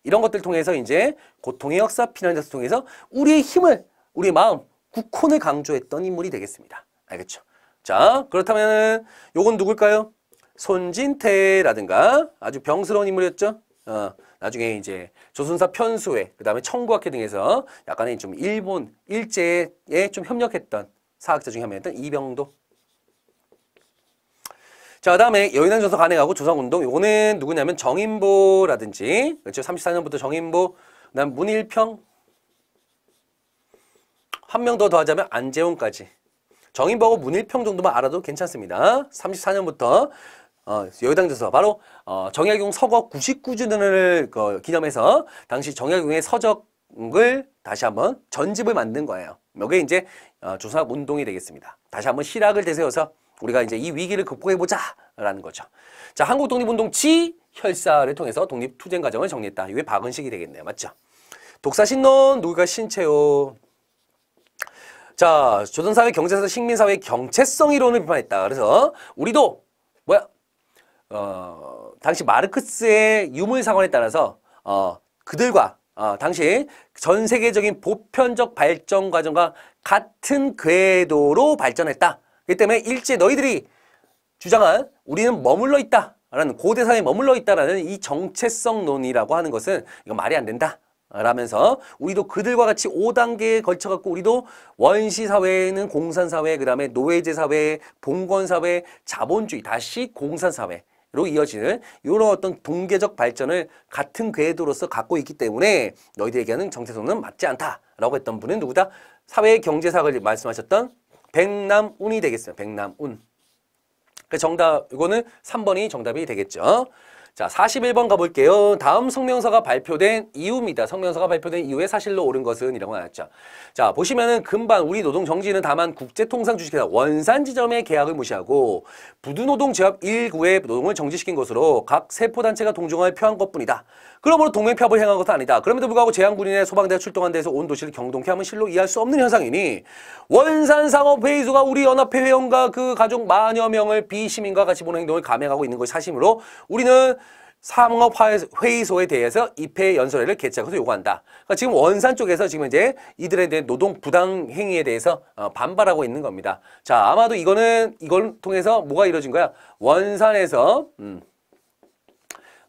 이런 것들 통해서 이제 고통의 역사, 피난의 역사 통해서 우리의 힘을 우리의 마음, 국혼을 강조했던 인물이 되겠습니다. 알겠죠? 자, 그렇다면 요건 누굴까요? 손진태라든가 아주 병스러운 인물이었죠? 어, 나중에 이제 조선사 편수회, 그 다음에 청구학회 등에서 약간의 좀 일본, 일제에 좀 협력했던 사학자 중에 한 명이었던 이병도. 자, 그 다음에 여인한 전서 간행하고 조상운동, 요거는 누구냐면 정인보라든지, 그렇죠? 34년부터 정인보, 그 다음 문일평, 한명더 더하자면 안재홍까지. 정인버거 문일평 정도만 알아도 괜찮습니다. 34년부터 어, 여의당에서 바로 어, 정약용 서거 99주년을 그, 기념해서 당시 정약용의 서적을 다시 한번 전집을 만든 거예요. 여기에 이제 어, 조선학 운동이 되겠습니다. 다시 한번 실학을 되새워서 우리가 이제 이 위기를 극복해보자 라는 거죠. 자, 한국 독립운동 지혈사를 통해서 독립투쟁 과정을 정리했다. 이게 박은식이 되겠네요. 맞죠? 독사신론 누가 신체요. 자, 조선사회, 경제사회, 식민사회의 경체성 이론을 비판했다. 그래서 우리도 뭐야? 어, 당시 마르크스의 유물상환에 따라서 어, 그들과 어, 당시 전 세계적인 보편적 발전 과정과 같은 궤도로 발전했다. 그 때문에 일제 너희들이 주장한 우리는 머물러 있다. 라는 고대사에 머물러 있다라는 이 정체성 논의라고 하는 것은 이거 말이 안 된다. 라면서 우리도 그들과 같이 5단계에 걸쳐 갖고 우리도 원시 사회에는 공산 사회, 그다음에 노예제 사회, 봉건 사회, 자본주의 다시 공산 사회 로 이어지는 이런 어떤 동계적 발전을 같은 궤도로서 갖고 있기 때문에 너희들에게는 정체성은 맞지 않다라고 했던 분은 누구다? 사회 경제사학을 말씀하셨던 백남운이 되겠어요. 백남운. 그 정답 이거는 3번이 정답이 되겠죠. 자, 41번 가볼게요. 다음 성명서가 발표된 이후입니다 성명서가 발표된 이후에 사실로 옳은 것은 이라고 나왔죠. 자, 보시면은 금반 우리 노동 정지는 다만 국제통상 주식회사 원산 지점의 계약을 무시하고 부두노동 제압 1구의 노동을 정지시킨 것으로 각 세포단체가 동종을 표한 것뿐이다. 그러므로 동맹파업을 행한 것은 아니다. 그럼에도 불구하고 재향군인의 소방대가 출동한 데서 온 도시를 경동케 하면 실로 이해할 수 없는 현상이니 원산상업회의소가 우리 연합회 회원과 그 가족 만여 명을 비시민과 같이 보는 행동을 감행하고 있는 것이 사실으로 우리는 상업회의소에 대해서 입회 연설회를 개최하고서 요구한다. 그러니까 지금 원산 쪽에서 지금 이제 이들에 대한 노동 부당 행위에 대해서 어, 반발하고 있는 겁니다. 자, 아마도 이거는 이걸 통해서 뭐가 이루어진 거야? 원산에서 음,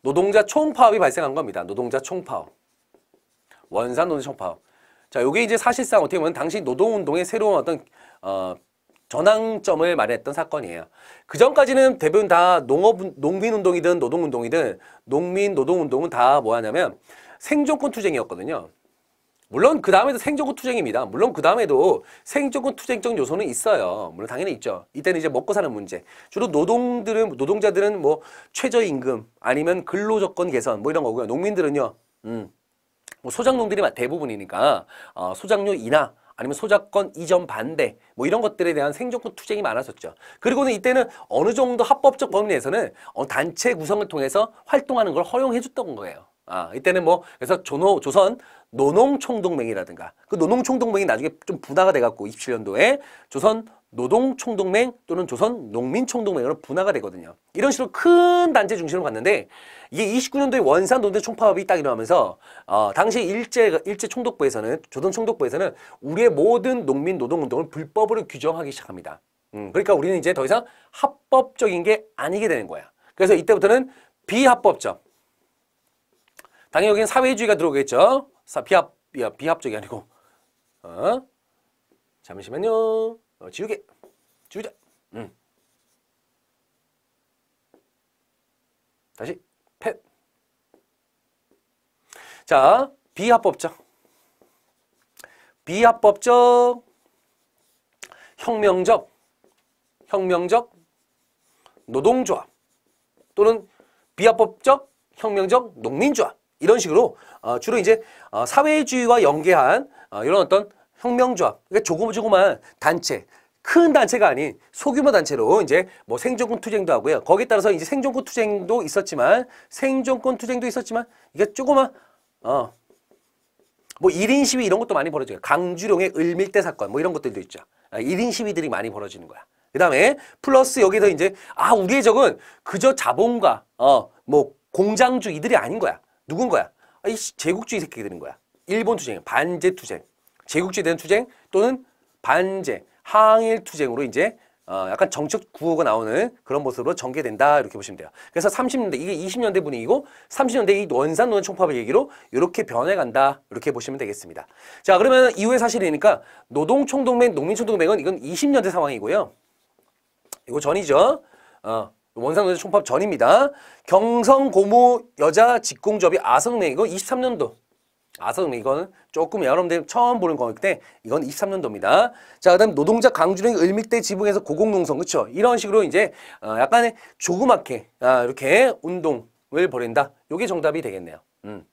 노동자 총파업이 발생한 겁니다. 노동자 총파업. 원산 노동 총파업. 자, 요게 이제 사실상 어떻게 보면 당시 노동운동의 새로운 어떤 어, 전환점을 마련했던 사건이에요. 그 전까지는 대부분 다 농업, 농민운동이든 노동운동이든 농민, 노동운동은 다 뭐하냐면 생존권 투쟁이었거든요. 물론 그 다음에도 생존권 투쟁입니다. 물론 그 다음에도 생존권 투쟁적 요소는 있어요. 물론 당연히 있죠. 이때는 이제 먹고 사는 문제. 주로 노동들은 노동자들은 뭐 최저임금 아니면 근로조건 개선 뭐 이런 거고요. 농민들은요. 음. 뭐 소작농들이 대부분이니까 어, 소작료 인하 아니면 소작권 이전 반대 뭐 이런 것들에 대한 생존권 투쟁이 많았었죠. 그리고는 이때는 어느 정도 합법적 범위 내에서는 어, 단체 구성을 통해서 활동하는 걸 허용해줬던 거예요. 아, 이때는 뭐 그래서 조노, 조선 노농총동맹이라든가 그 노농총동맹이 나중에 좀 분화가 돼갖고 27년도에 조선 노동총동맹 또는 조선 농민총동맹으로 분화가 되거든요. 이런 식으로 큰 단체 중심으로 갔는데 이게 29년도에 원산 논대 총파업이 딱 일어나면서 어, 당시 일제 일제 총독부에서는 조선 총독부에서는 우리의 모든 농민 노동 운동을 불법으로 규정하기 시작합니다. 음, 그러니까 우리는 이제 더 이상 합법적인 게 아니게 되는 거야. 그래서 이때부터는 비합법적. 당연히 여기는 사회주의가 들어오겠죠. 사, 비합, 비합적이 아니고. 어? 잠시만요. 어, 지우개 지우자 음. 다시 펫. 자, 비합법적. 비합법적, 혁명적, 혁명적, 노동조합 또는 비합법적, 혁명적, 농민조합 이런 식으로 어, 주로 이제 어, 사회주의와 연계한 어, 이런 어떤 혁명조합, 그러니까 조그마조그만 단체, 큰 단체가 아닌 소규모 단체로 이제 뭐 생존권 투쟁도 하고요. 거기에 따라서 이제 생존권 투쟁도 있었지만 생존권 투쟁도 있었지만 이게 조그만 어. 뭐 1인 시위 이런 것도 많이 벌어져요. 강주룡의 을밀대 사건 뭐 이런 것들도 있죠. 아, 1인 시위들이 많이 벌어지는 거야. 그 다음에 플러스 여기서 이제 아 우리의 적은 그저 자본가 어 뭐 공장주 이들이 아닌 거야. 누군 거야? 아, 이 제국주의 새끼들인 거야. 일본 투쟁, 반제 투쟁. 제국주의에 대한 투쟁 또는 반제, 항일 투쟁으로 이제 어, 약간 정책 구호가 나오는 그런 모습으로 전개된다 이렇게 보시면 돼요. 그래서 30년대 이게 20년대 분위기고 30년대 이 원산 노의 총파업의 얘기로 이렇게 변해간다 이렇게 보시면 되겠습니다. 자 그러면 이후의 사실이니까 노동총동맹, 농민총동맹은 이건 20년대 상황이고요. 이거 전이죠. 어, 원산 노의 총파업 전입니다. 경성고모 여자 직공조합이 아성맹이거 23년도 아서 이건 조금 여러분들 처음 보는 거기 때문에 이건 23년도입니다. 자, 그다음 노동자 강주령 을밀대 지붕에서 고공농성 그렇죠? 이런 식으로 이제 어, 약간의 조그맣게 아, 이렇게 운동을 벌인다. 요게 정답이 되겠네요. 음.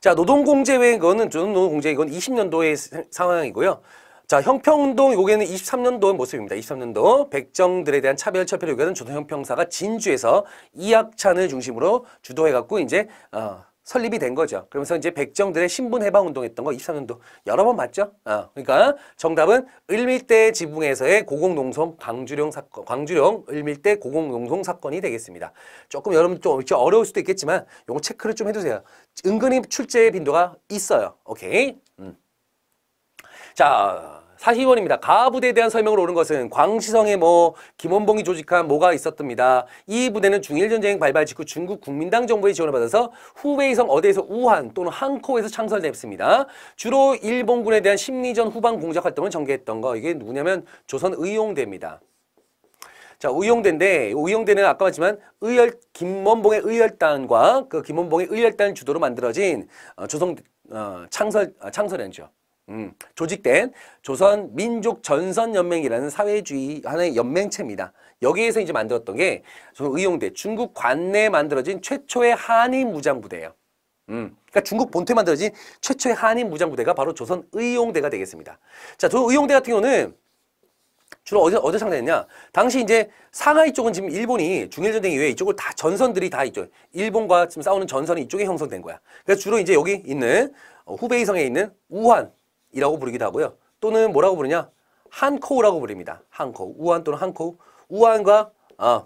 자, 노동공제회 이거는 노동공제 이건 20년도의 상황이고요. 자, 형평운동 요게는 23년도 모습입니다. 23년도 백정들에 대한 차별 처폐를 요구하는 조선형평사가 진주에서 이학찬을 중심으로 주도해 갖고 이제 어 설립이 된 거죠. 그러면서 이제 백정들의 신분 해방 운동했던 거 23년도 여러 번 봤죠. 어, 그러니까 정답은 을밀대 지붕에서의 고공농성 광주령 사건, 광주령 을밀대 고공농성 사건이 되겠습니다. 조금 여러분 좀 어려울 수도 있겠지만 요거 체크를 좀 해두세요. 은근히 출제 빈도가 있어요. 오케이. 음. 자, 사2원입니다 가부대에 대한 설명을 옳은 것은 광시성에 뭐 김원봉이 조직한 뭐가 있었습니다이 부대는 중일전쟁 발발 직후 중국 국민당 정부의 지원을 받아서 후베이성 어대에서 우한 또는 항코에서 창설됐습니다. 주로 일본군에 대한 심리전 후방 공작 활동을 전개했던 거 이게 누구냐면 조선 의용대입니다. 자, 의용대인데 의용대는 아까 봤지만 의열 김원봉의 의열단과 그 김원봉의 의열단 주도로 만들어진 어, 조선 어, 창설 아, 창설연죠. 음, 조직된 조선 민족 전선 연맹이라는 사회주의 하나의 연맹체입니다. 여기에서 이제 만들었던 게 의용대 중국 관내에 만들어진 최초의 한인 무장 부대예요. 음, 그러니까 중국 본토에 만들어진 최초의 한인 무장 부대가 바로 조선 의용대가 되겠습니다. 자, 조선 의용대 같은 경우는 주로 어디, 어디 상대했냐? 당시 이제 상하이 쪽은 지금 일본이 중일전쟁 이후에 이쪽을 다 전선들이 다 있죠. 일본과 지금 싸우는 전선이 이쪽에 형성된 거야. 그래서 주로 이제 여기 있는 후베이성에 있는 우한, 이라고 부르기도 하고요. 또는 뭐라고 부르냐? 한코우라고 부릅니다. 한코우. 우한 또는 한코우. 우한과 아,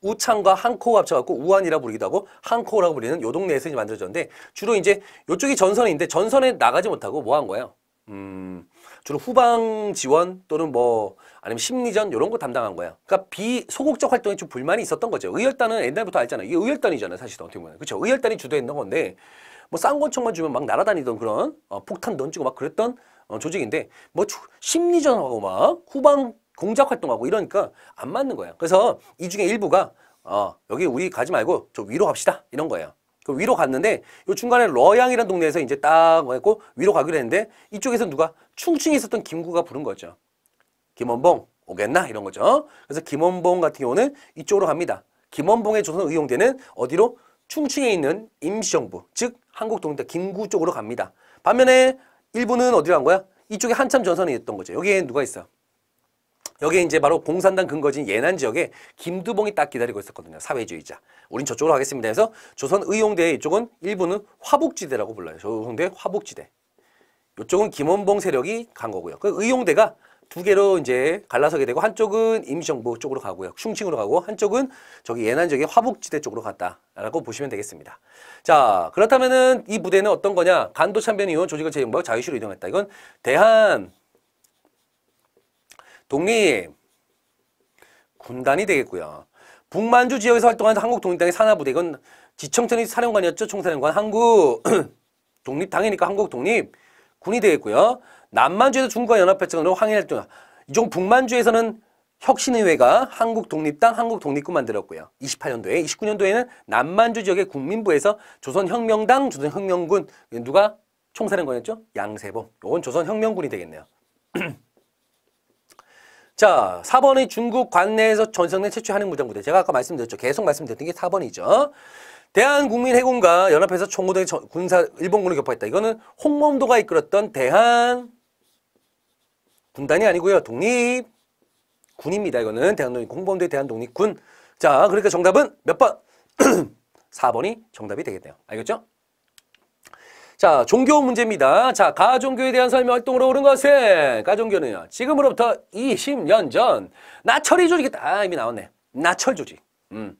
우창과 한코우 합쳐갖고 우한이라 부르기도 하고 한코우라고 부르는 요 동네에서 이제 만들어졌는데 주로 이제 요쪽이 전선인데 전선에 나가지 못하고 뭐 한 거예요? 음, 주로 후방 지원 또는 뭐 아니면 심리전 이런 거 담당한 거예요. 그러니까 비소극적 활동에 좀 불만이 있었던 거죠. 의열단은 옛날부터 알잖아요. 이게 의열단이잖아요, 사실은 어떻게 보면. 그렇죠. 의열단이 주도했던 건데 뭐 쌍권총만 주면 막 날아다니던 그런 어, 폭탄 던지고 막 그랬던 어, 조직인데 뭐 심리전하고 막 후방 공작 활동하고 이러니까 안 맞는 거예요. 그래서 이 중에 일부가 어, 여기 우리 가지 말고 저 위로 갑시다 이런 거예요. 그 위로 갔는데 요 중간에 러양이라는 동네에서 이제 딱 했고 위로 가기로 했는데 이쪽에서 누가 충칭에 있었던 김구가 부른 거죠. 김원봉 오겠나 이런 거죠. 그래서 김원봉 같은 경우는 이쪽으로 갑니다. 김원봉의 조선 의용대는 어디로 충칭에 있는 임시정부, 즉 한국동대 김구 쪽으로 갑니다. 반면에 일부는 어디로 간 거야? 이쪽에 한참 전선에 있던 거죠. 여기에 누가 있어? 여기에 이제 바로 공산당 근거지인 예난 지역에 김두봉이 딱 기다리고 있었거든요. 사회주의자. 우린 저쪽으로 가겠습니다. 해서 조선 의용대 이쪽은 일부는 화북지대라고 불러요. 조선대 의용 화북지대. 이쪽은 김원봉 세력이 간 거고요. 그 의용대가 두 개로 이제 갈라서게 되고 한쪽은 임시정부 쪽으로 가고요. 슝칭으로 가고 한쪽은 저기 예난 지역 화북지대 쪽으로 갔다라고 보시면 되겠습니다. 자 그렇다면은 이 부대는 어떤 거냐? 간도 참변 이후 조직을 재정부하고 자유시로 이동했다. 이건 대한 독립 군단이 되겠고요. 북만주 지역에서 활동하는 한국 독립당의 산하부대 이건 지청천이 사령관이었죠. 총사령관 한국 독립당이니까 한국 독립 군이 되겠고요. 남만주에서 중국과 연합했던 황해활동 이종 북만주에서는 혁신의회가 한국 독립당 한국 독립군 만들었고요. 28년도에 29년도에는 남만주 지역의 국민부에서 조선혁명당 조선혁명군 누가 총사령거였죠 양세범. 요건 조선혁명군이 되겠네요. 자, 4번의 중국 관내에서 전성된 최초 한인 무장부대. 제가 아까 말씀드렸죠. 계속 말씀드렸던 게 4번이죠. 대한국민해군과 연합해서 총고등 군사 일본군을 격파했다. 이거는 홍범도가 이끌었던 대한 분단이 아니고요. 독립. 군입니다. 이거는 대한독립 공범대 대한독립군. 자, 그러니까 정답은 몇 번? 4번이 정답이 되겠네요. 알겠죠? 자, 종교 문제입니다. 자, 가종교에 대한 설명 활동으로 오른 것은 가종교는요. 지금으로부터 20년 전 나철이 조직이 다 이미 나왔네. 나철 조직. 음.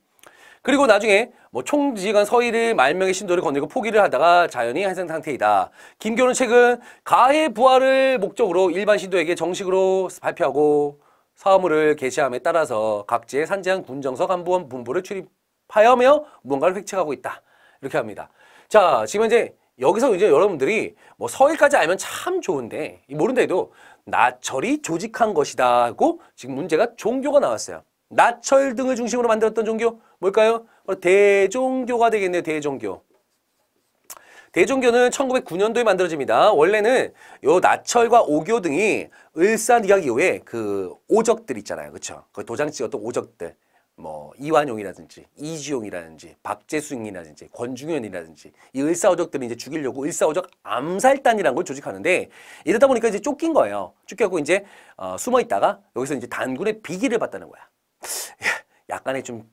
그리고 나중에 뭐 총지휘관 서희를 말명의 신도를 건네고 포기를 하다가 자연히 한생 상태이다. 김교는 최근 가해 부활을 목적으로 일반 신도에게 정식으로 발표하고 사무를 개시함에 따라서 각지에 산재한 군정서 간부원 분부를 출입하여며 무언가를 획책하고 있다. 이렇게 합니다. 자, 지금 이제 여기서 이제 여러분들이 뭐 서일까지 알면 참 좋은데 모른다 해도 나철이 조직한 것이다 고 지금 문제가 종교가 나왔어요. 나철 등을 중심으로 만들었던 종교 뭘까요? 대종교가 되겠네요. 대종교. 대종교는 1909년도에 만들어집니다. 원래는 요 나철과 오교 등이 을산 이학 이후에 그 오적들 있잖아요. 그렇죠? 그 도장 찍었던 오적들. 뭐 이완용이라든지 이지용이라든지 박재수잉이라든지 권중현이라든지 이 을사오적들을 이제 죽이려고 을사오적 암살단이라는 걸 조직하는데 이러다 보니까 이제 쫓긴 거예요. 쫓겨갖고 이제 어, 숨어 있다가 여기서 이제 단군의 비기를 받다는 거야. 예, 약간의 좀,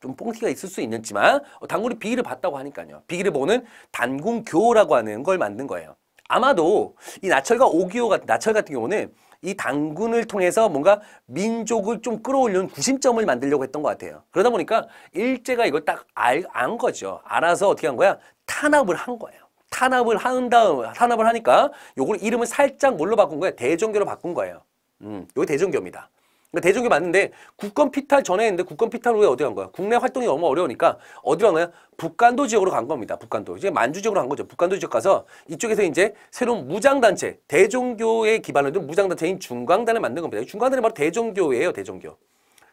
좀 뽕티가 있을 수 있겠지만 단군이 어, 비기를 봤다고 하니까요. 비기를 보는 단군교라고 하는 걸 만든 거예요. 아마도 이 나철과 오기호 같은 나철 같은 경우는 이 당군을 통해서 뭔가 민족을 좀 끌어올리는 구심점을 만들려고 했던 것 같아요. 그러다 보니까 일제가 이걸 딱 알, 안 거죠. 알아서 어떻게 한 거야? 탄압을 한 거예요. 탄압을 한 다음, 탄압을 하니까 요걸 이름을 살짝 뭘로 바꾼 거예요 대종교로 바꾼 거예요. 음, 요 대종교입니다. 그러니까 대중교 맞는데 국권 피탈 전에 했는데 국권 피탈 후에 어디 간 거야? 국내 활동이 너무 어려우니까 어디로 간 거야? 북간도 지역으로 간 겁니다. 북간도. 이제 만주 지역으로 간 거죠. 북간도 지역 가서 이쪽에서 이제 새로운 무장단체, 대종교의 기반을 둔 무장단체인 중광단을 만든 겁니다. 중광단이 바로 대종교예요. 대종교.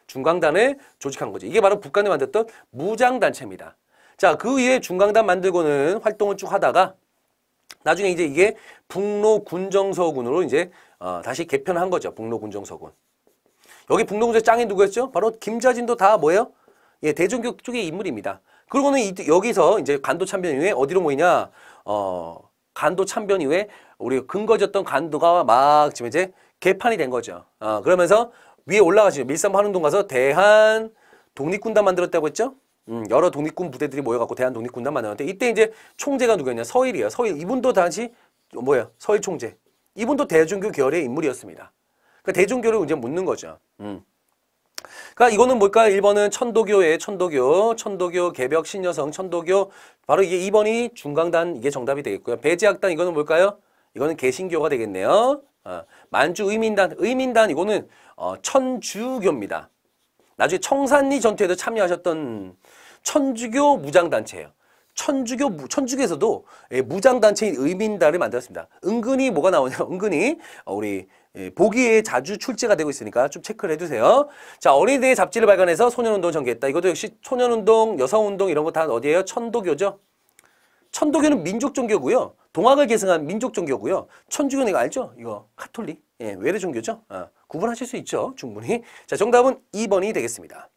중광단을 조직한 거죠. 이게 바로 북한이 만들었던 무장단체입니다. 자, 그 이후에 중광단 만들고는 활동을 쭉 하다가 나중에 이제 이게 북로 군정서군으로 이제 어, 다시 개편한 거죠. 북로 군정서군. 여기 북농구의 짱이 누구였죠? 바로 김자진도 다 뭐예요? 예, 대중교 쪽의 인물입니다. 그리고는 이, 여기서 이제 간도 참변 이후에 어디로 모이냐? 어, 간도 참변 이후에 우리 근거졌던 간도가 막 지금 이제 개판이 된 거죠. 어, 그러면서 위에 올라가시죠. 밀산 파웅동 가서 대한 독립군단 만들었다고 했죠? 음, 여러 독립군 부대들이 모여갖고 대한 독립군단 만들었는데 이때 이제 총재가 누구였냐? 서일이에요. 서일 이분도 당시 뭐예요? 서일 총재. 이분도 대중교 계열의 인물이었습니다. 그러니까 대중교를 이제 묻는 거죠. 음. 그러니까 이거는 뭘까? 1번은 천도교의 천도교, 천도교, 개벽, 신여성, 천도교. 바로 이게 2번이 중강단 이게 정답이 되겠고요. 배제학단 이거는 뭘까요? 이거는 개신교가 되겠네요. 어, 만주 의민단, 의민단 이거는 어, 천주교입니다. 나중에 청산리 전투에도 참여하셨던 천주교 무장단체예요. 천주교 천주교에서도 예, 무장단체인 의민단을 만들었습니다. 은근히 뭐가 나오냐? 은근히 어, 우리 예, 보기에 자주 출제가 되고 있으니까 좀 체크를 해주세요. 자, 어린이대의 잡지를 발견해서 소년운동 전개했다. 이것도 역시 소년운동, 여성운동 이런 거 다 어디예요? 천도교죠? 천도교는 민족 종교고요. 동학을 계승한 민족 종교고요. 천주교는 이거 알죠? 이거 카톨릭, 예, 외래 종교죠? 아, 구분하실 수 있죠? 충분히. 자, 정답은 2번이 되겠습니다.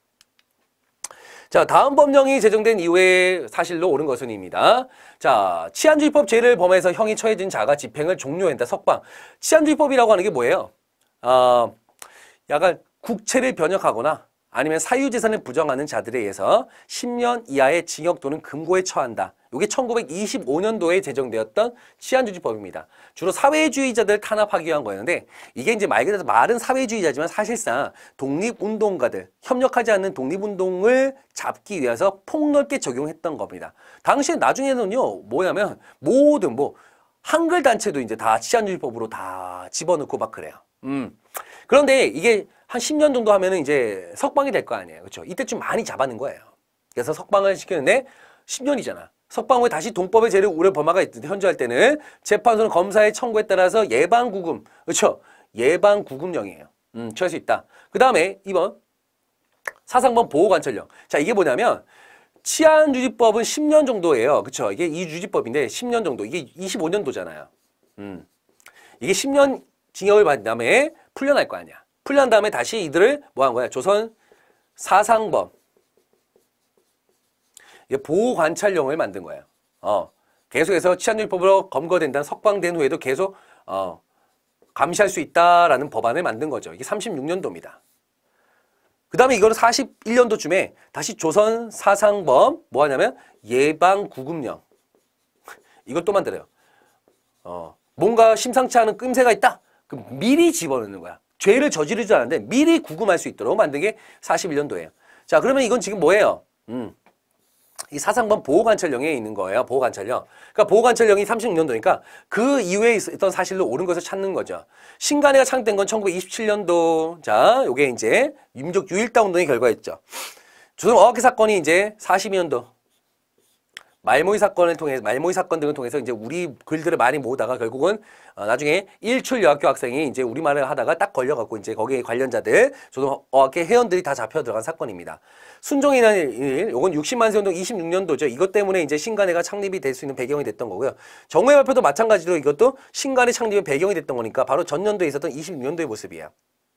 자, 다음 법령이 제정된 이후에 사실로 옳은 것은입니다. 자, 치안주의법 죄를 범해서 형이 처해진 자가 집행을 종료했다 석방. 치안주의법이라고 하는 게 뭐예요? 어, 약간 국채를 변혁하거나 아니면 사유재산을 부정하는 자들에 의해서 10년 이하의 징역 또는 금고에 처한다. 이게 1925년도에 제정되었던 치안주지법입니다 주로 사회주의자들 탄압하기 위한 거였는데 이게 이제 말 그대로 말은 사회주의자지만 사실상 독립운동가들, 협력하지 않는 독립운동을 잡기 위해서 폭넓게 적용했던 겁니다. 당시에 나중에는요, 뭐냐면 모든 뭐 한글 단체도 이제 다치안주지법으로다 집어넣고 막 그래요. 음. 그런데 이게 한 10년 정도 하면은 이제 석방이 될 거 아니에요. 그렇죠? 이때쯤 많이 잡아는 거예요. 그래서 석방을 시키는데 10년이잖아. 석방 후에 다시 동법의 재를 우려 범화가 있듯 현저할 때는 재판소는 검사의 청구에 따라서 예방구금 그렇죠 예방구금령이에요 음, 취할 수 있다 그 다음에 2번 사상범 보호관찰령 자 이게 뭐냐면 치안유지법은 10년 정도예요 그렇죠 이게 이 유지법인데 10년 정도 이게 25년도잖아요 음. 이게 10년 징역을 받은 다음에 풀려날 거 아니야 풀려난 다음에 다시 이들을 뭐 한 거야 조선 사상범 보호 관찰용을 만든 거예요. 어, 계속해서 치안율법으로 검거된다는 석방된 후에도 계속 어, 감시할 수 있다라는 법안을 만든 거죠. 이게 36년도입니다. 그 다음에 이거는 41년도쯤에 다시 조선 사상범 뭐 하냐면 예방구금령 이것도 만들어요. 어, 뭔가 심상치 않은 끔새가 있다? 그럼 미리 집어넣는 거야. 죄를 저지르지 않았는데 미리 구금할 수 있도록 만든 게 41년도예요. 자 그러면 이건 지금 뭐예요? 음, 이 사상범 보호관찰령에 있는 거예요. 보호관찰령. 그러니까 보호관찰령이 36년도니까 그 이후에 있던 었 사실로 옳은 것을 찾는 거죠. 신간회가 창된 건 1927년도. 자, 요게 이제 민족 유일당 운동의 결과였죠. 조선 어학회 사건이 이제 42년도. 말모이 사건을 통해 서 말모이 사건 등을 통해서 이제 우리 글들을 많이 모으다가 결국은 어, 나중에 일출 여학교 학생이 이제 우리말을 하다가 딱 걸려갖고 이제 거기에 관련자들 조선어학계 회원들이 다 잡혀 들어간 사건입니다. 순종이라는 일, 요건 60만 세운동 26년도죠. 이것 때문에 이제 신간회가 창립이 될 수 있는 배경이 됐던 거고요. 정부의 발표도 마찬가지로 이것도 신간회 창립의 배경이 됐던 거니까 바로 전년도에 있었던 26년도의 모습이에요.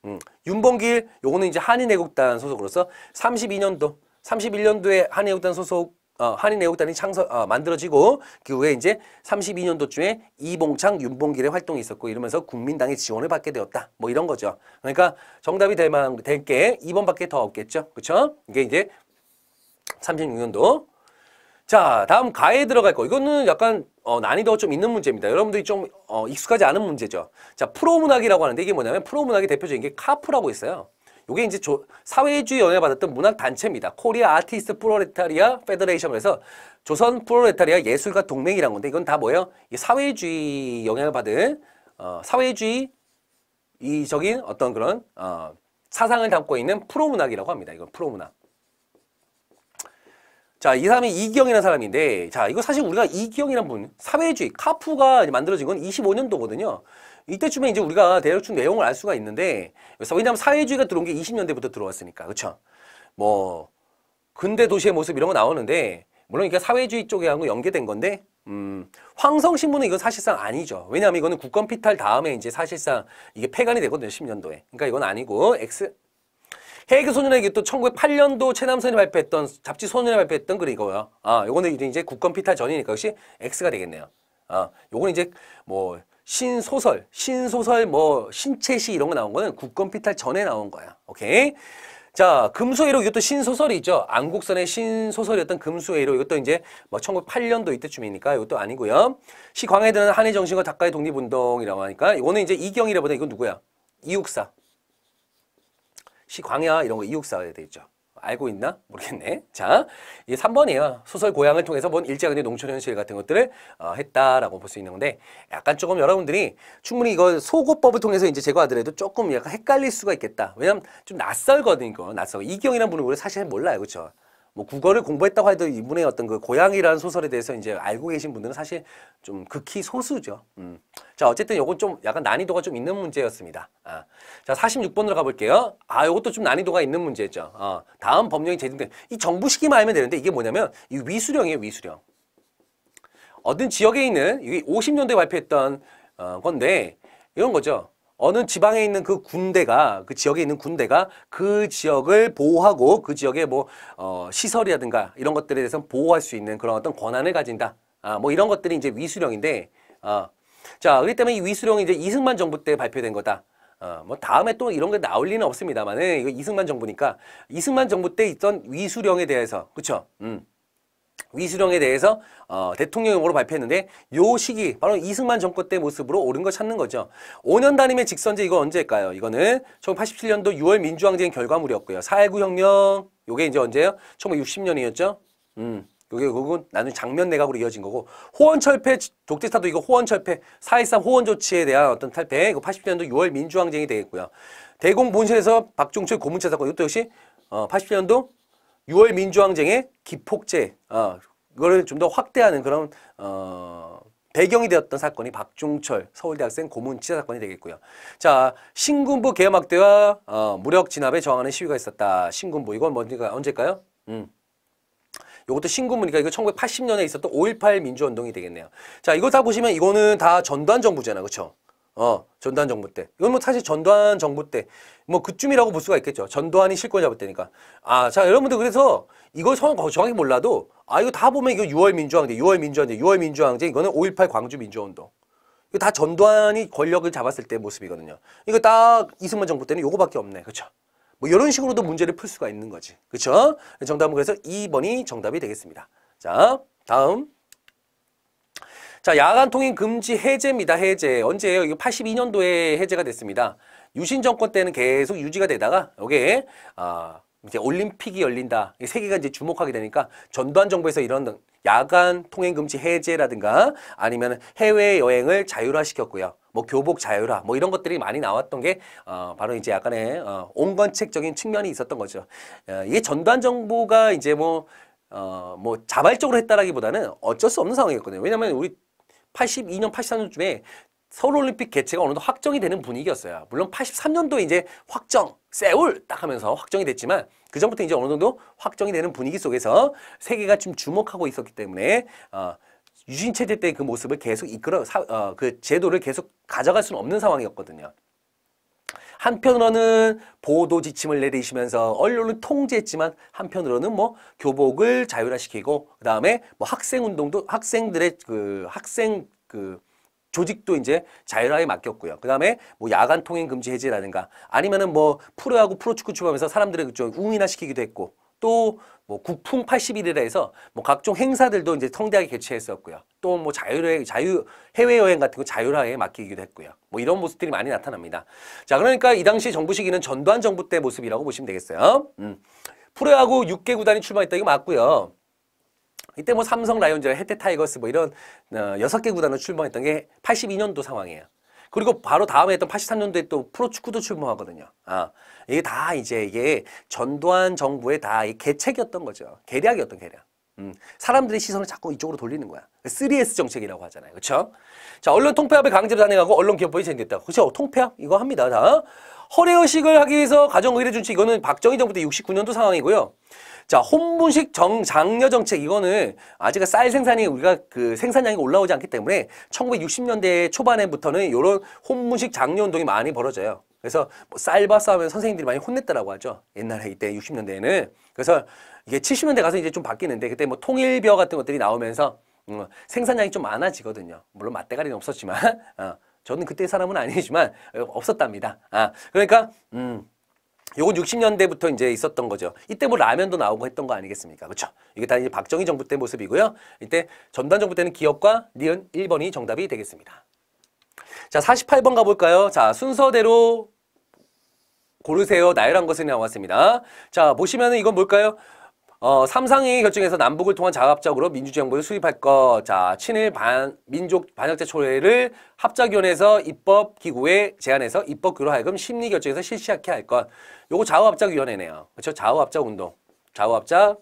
음. 윤봉길 요거는 이제 한인애국단 소속으로서 32년도 31년도에 한인애국단 소속 어, 한인 애국단이 창설 어, 만들어지고 그 후에 이제 32년도쯤에 이봉창, 윤봉길의 활동이 있었고 이러면서 국민당의 지원을 받게 되었다. 뭐 이런 거죠. 그러니까 정답이 될 만 될게 2번밖에 더 없겠죠. 그렇죠? 이게 이제 36년도 자 다음 가에 들어갈 거 이거는 약간 어, 난이도가 좀 있는 문제입니다 여러분들이 좀 어, 익숙하지 않은 문제죠 자 프로문학이라고 하는데 이게 뭐냐면 프로문학의 대표적인 게 카프라고 있어요 이게 이제 조, 사회주의 영향을 받았던 문학 단체입니다. 코리아 아티스트 프로레타리아 페더레이션에서 조선 프로레타리아 예술가 동맹이란 건데 이건 다 뭐예요? 이 사회주의 영향을 받은 어, 사회주의 적인 어떤 그런 어, 사상을 담고 있는 프로문학이라고 합니다. 이건 프로문학. 자, 이 사람이 이기영이라는 사람인데, 자, 이거 사실 우리가 이기영이란 분, 사회주의, 카푸가 만들어진 건 25년도거든요. 이때쯤에 이제 우리가 대략 내용을 알 수가 있는데 왜냐하면 사회주의가 들어온 게 20년대부터 들어왔으니까 그렇죠. 뭐 근대 도시의 모습 이런 거 나오는데 물론 이게 사회주의 쪽에 한거 연계된 건데 음, 황성신문은 이건 사실상 아니죠. 왜냐하면 이거는 국권 피탈 다음에 이제 사실상 이게 폐간이 되거든요. 10년도에. 그러니까 이건 아니고 X 해외교 소년에게 또 1908년도 최남선이 발표했던 잡지 소년이 발표했던 글이 이거요. 아, 요거는 이제 국권 피탈 전이니까 역시 X가 되겠네요. 아, 요거는 이제 뭐 신소설, 신소설 뭐 신체시 이런 거 나온 거는 국권피탈 전에 나온 거야. 오케이? 자, 금수회로 이것도 신소설이 있죠. 안국선의 신소설이었던 금수회로 이것도 이제 뭐 1908년도 이때쯤이니까 이것도 아니고요. 시광에드는 한의 정신과 작가의 독립운동이라고 하니까 이거는 이제 이경이라보다 이건 누구야? 이육사. 시광야 이런 거 이육사에 돼 있죠. 알고 있나? 모르겠네. 자, 이 3번이에요. 소설 고향을 통해서 본일제강점 농촌현실 같은 것들을 어, 했다라고 볼 수 있는 건데 약간 조금 여러분들이 충분히 이거 소고법을 통해서 이제 제거하더라도 조금 약간 헷갈릴 수가 있겠다. 왜냐면 좀 낯설거든요. 낯설 이경이라는 분을 우리가 사실 몰라요. 그렇죠? 뭐 국어를 공부했다고 해도 이분의 어떤 그 고향이라는 소설에 대해서 이제 알고 계신 분들은 사실 좀 극히 소수죠. 음. 자, 어쨌든 요건 좀 약간 난이도가 좀 있는 문제였습니다. 아. 자, 46번으로 가볼게요. 아, 요것도 좀 난이도가 있는 문제죠. 어. 다음 법령이 제정된 이 정부 시기만 하면 되는데 이게 뭐냐면 이 위수령이에요, 위수령. 어떤 지역에 있는 이게 50년대 발표했던 어, 건데 이런 거죠. 어느 지방에 있는 그 군대가 그 지역에 있는 군대가 그 지역을 보호하고 그 지역의 뭐 어, 시설이라든가 이런 것들에 대해서 보호할 수 있는 그런 어떤 권한을 가진다. 아, 뭐 이런 것들이 이제 위수령인데 아, 자, 그렇기 때문에 이 위수령이 이제 이승만 정부 때 발표된 거다. 아뭐 다음에 또 이런 게 나올 리는 없습니다만은 이거 이승만 정부니까 이승만 정부 때 있던 위수령에 대해서 그렇죠 음. 위수령에 대해서 어, 대통령령으로 발표했는데 요 시기 바로 이승만 정권 때 모습으로 옳은 걸 찾는 거죠. 5년 단임의 직선제 이거 언제일까요? 이거는 1987년도 6월 민주항쟁 결과물이었고요. 4.19 혁명 요게 이제 언제예요? 1960년이었죠. 음. 요게 그건 나는 장면 내각으로 이어진 거고 호원철폐 독재사도 이거 호원철폐 4.13 호원조치에 대한 어떤 탈폐 이거 80년도 6월 민주항쟁이 되겠고요. 대공 본실에서 박종철 고문채 사건 이것도 역시 어, 80년도 6월 민주항쟁의 기폭제 어, 그거를 좀 더 확대하는 그런 어, 배경이 되었던 사건이 박종철 서울대학생 고문치사 사건이 되겠고요. 자 신군부 개막대와 어, 무력 진압에 저항하는 시위가 있었다. 신군부 이건 뭔가 지 언제일까요? 음. 이것도 신군부니까 이거 1980년에 있었던 5.18 민주운동이 되겠네요. 자 이거 다 보시면 이거는 다 전두환 정부잖아, 요 그렇죠? 어, 전두환 정부 때. 이건 뭐 사실 전두환 정부 때. 뭐 그쯤이라고 볼 수가 있겠죠. 전두환이 실권잡을 때니까. 아, 자, 여러분들 그래서 이걸 정확히 몰라도 아, 이거 다 보면 이거 6월 민주항쟁, 6월 민주항쟁, 6월 민주항쟁, 이거는 5.18 광주 민주운동. 이거 다 전두환이 권력을 잡았을 때 모습이거든요. 이거 딱 이승만 정부 때는 요거밖에 없네. 그쵸뭐 그렇죠? 이런 식으로도 문제를 풀 수가 있는 거지. 그쵸 그렇죠? 정답은 그래서 2번이 정답이 되겠습니다. 자, 다음. 자, 야간 통행 금지 해제입니다. 해제. 언제예요? 이거 82년도에 해제가 됐습니다. 유신 정권 때는 계속 유지가 되다가 이게 아, 이제 올림픽이 열린다. 세계가 이제 주목하게 되니까 전두환 정부에서 이런 야간 통행 금지 해제라든가 아니면 해외 여행을 자유화 시켰고요. 뭐 교복 자유화 뭐 이런 것들이 많이 나왔던 게 어, 바로 이제 약간의 어, 온건책적인 측면이 있었던 거죠. 어, 이게 전두환 정부가 이제 뭐 어, 뭐 자발적으로 했다라기보다는 어쩔 수 없는 상황이었거든요. 왜냐면 우리 82년, 83년쯤에 서울올림픽 개최가 어느 정도 확정이 되는 분위기였어요. 물론 83년도에 이제 확정, 세울 딱 하면서 확정이 됐지만 그 전부터 이제 어느 정도 확정이 되는 분위기 속에서 세계가 지금 주목하고 있었기 때문에 어, 유신 체제 때 그 모습을 계속 이끌어 사, 어, 그 제도를 계속 가져갈 수는 없는 상황이었거든요. 한편으로는 보도 지침을 내리시면서 언론을 통제했지만 한편으로는 뭐 교복을 자율화시키고 그다음에 뭐 학생 운동도 학생들의 그 학생 그 조직도 이제 자율화에 맡겼고요. 그 다음에 뭐 야간 통행 금지 해제라든가 아니면은 뭐프로하고 프로축구 출범하면서 사람들의 그쪽 웅인화 시키기도 했고 또뭐 국풍 81이라 해서 뭐 각종 행사들도 이제 성대하게 개최했었고요. 또 뭐 자유여행, 자유, 해외여행 같은 거 자유화에 맡기기도 했고요. 뭐 이런 모습들이 많이 나타납니다. 자, 그러니까 이 당시 정부 시기는 전두환 정부 때 모습이라고 보시면 되겠어요. 음. 프로야구 6개 구단이 출범했다. 이거 맞고요. 이때 뭐 삼성 라이온즈, 해태 타이거스 뭐 이런 어, 6개 구단으로 출범했던 게 82년도 상황이에요. 그리고 바로 다음에 했던 83년도에 또 프로축구도 출범하거든요. 아, 이게 다 이제 이게 전두환 정부의 다 개책이었던 거죠. 계략이었던 계략. 음, 사람들의 시선을 자꾸 이쪽으로 돌리는 거야. 3S 정책이라고 하잖아요. 그렇죠? 자, 언론 통폐합에 강제로 단행하고 언론 기업법이 제정됐다. 그렇죠? 통폐합 이거 합니다. 다. 허례허식을 하기 위해서 가정의료 준칙 이거는 박정희 정부 때 69년도 상황이고요. 자, 혼분식 정, 장려 정책 이거는 아직 쌀 생산이 우리가 그 생산량이 올라오지 않기 때문에 1960년대 초반에부터는 이런 혼분식 장려 운동이 많이 벌어져요. 그래서 뭐 쌀바싸 하면 선생님들이 많이 혼냈다라고 하죠. 옛날에 이때 60년대에는. 그래서 이게 70년대 가서 이제 좀 바뀌는데 그때 뭐 통일벼 같은 것들이 나오면서 음, 생산량이 좀 많아지거든요. 물론 맞대가리는 없었지만 어, 저는 그때 사람은 아니지만 어, 없었답니다. 아, 그러니까 음. 요건 60년대부터 이제 있었던 거죠. 이때 뭐 라면도 나오고 했던 거 아니겠습니까? 그렇죠? 이게 다 이제 박정희 정부 때 모습이고요. 이때 전단 정부 때는 기업과 니은 1번이 정답이 되겠습니다. 자, 48번 가볼까요? 자, 순서대로 고르세요. 나열한 것은 나왔습니다. 자, 보시면은 이건 뭘까요? 어, 삼상이 결정해서 남북을 통한 자합적으로 민주정부를 수립할 것. 자, 친일 반, 민족 반역자 초래를 합작위원회에서 입법기구에 제안해서 입법규로 하여금 심리결정에서 실시하게 할 것. 요거 좌우합작위원회네요. 그렇죠? 좌우합작 운동. 좌우합작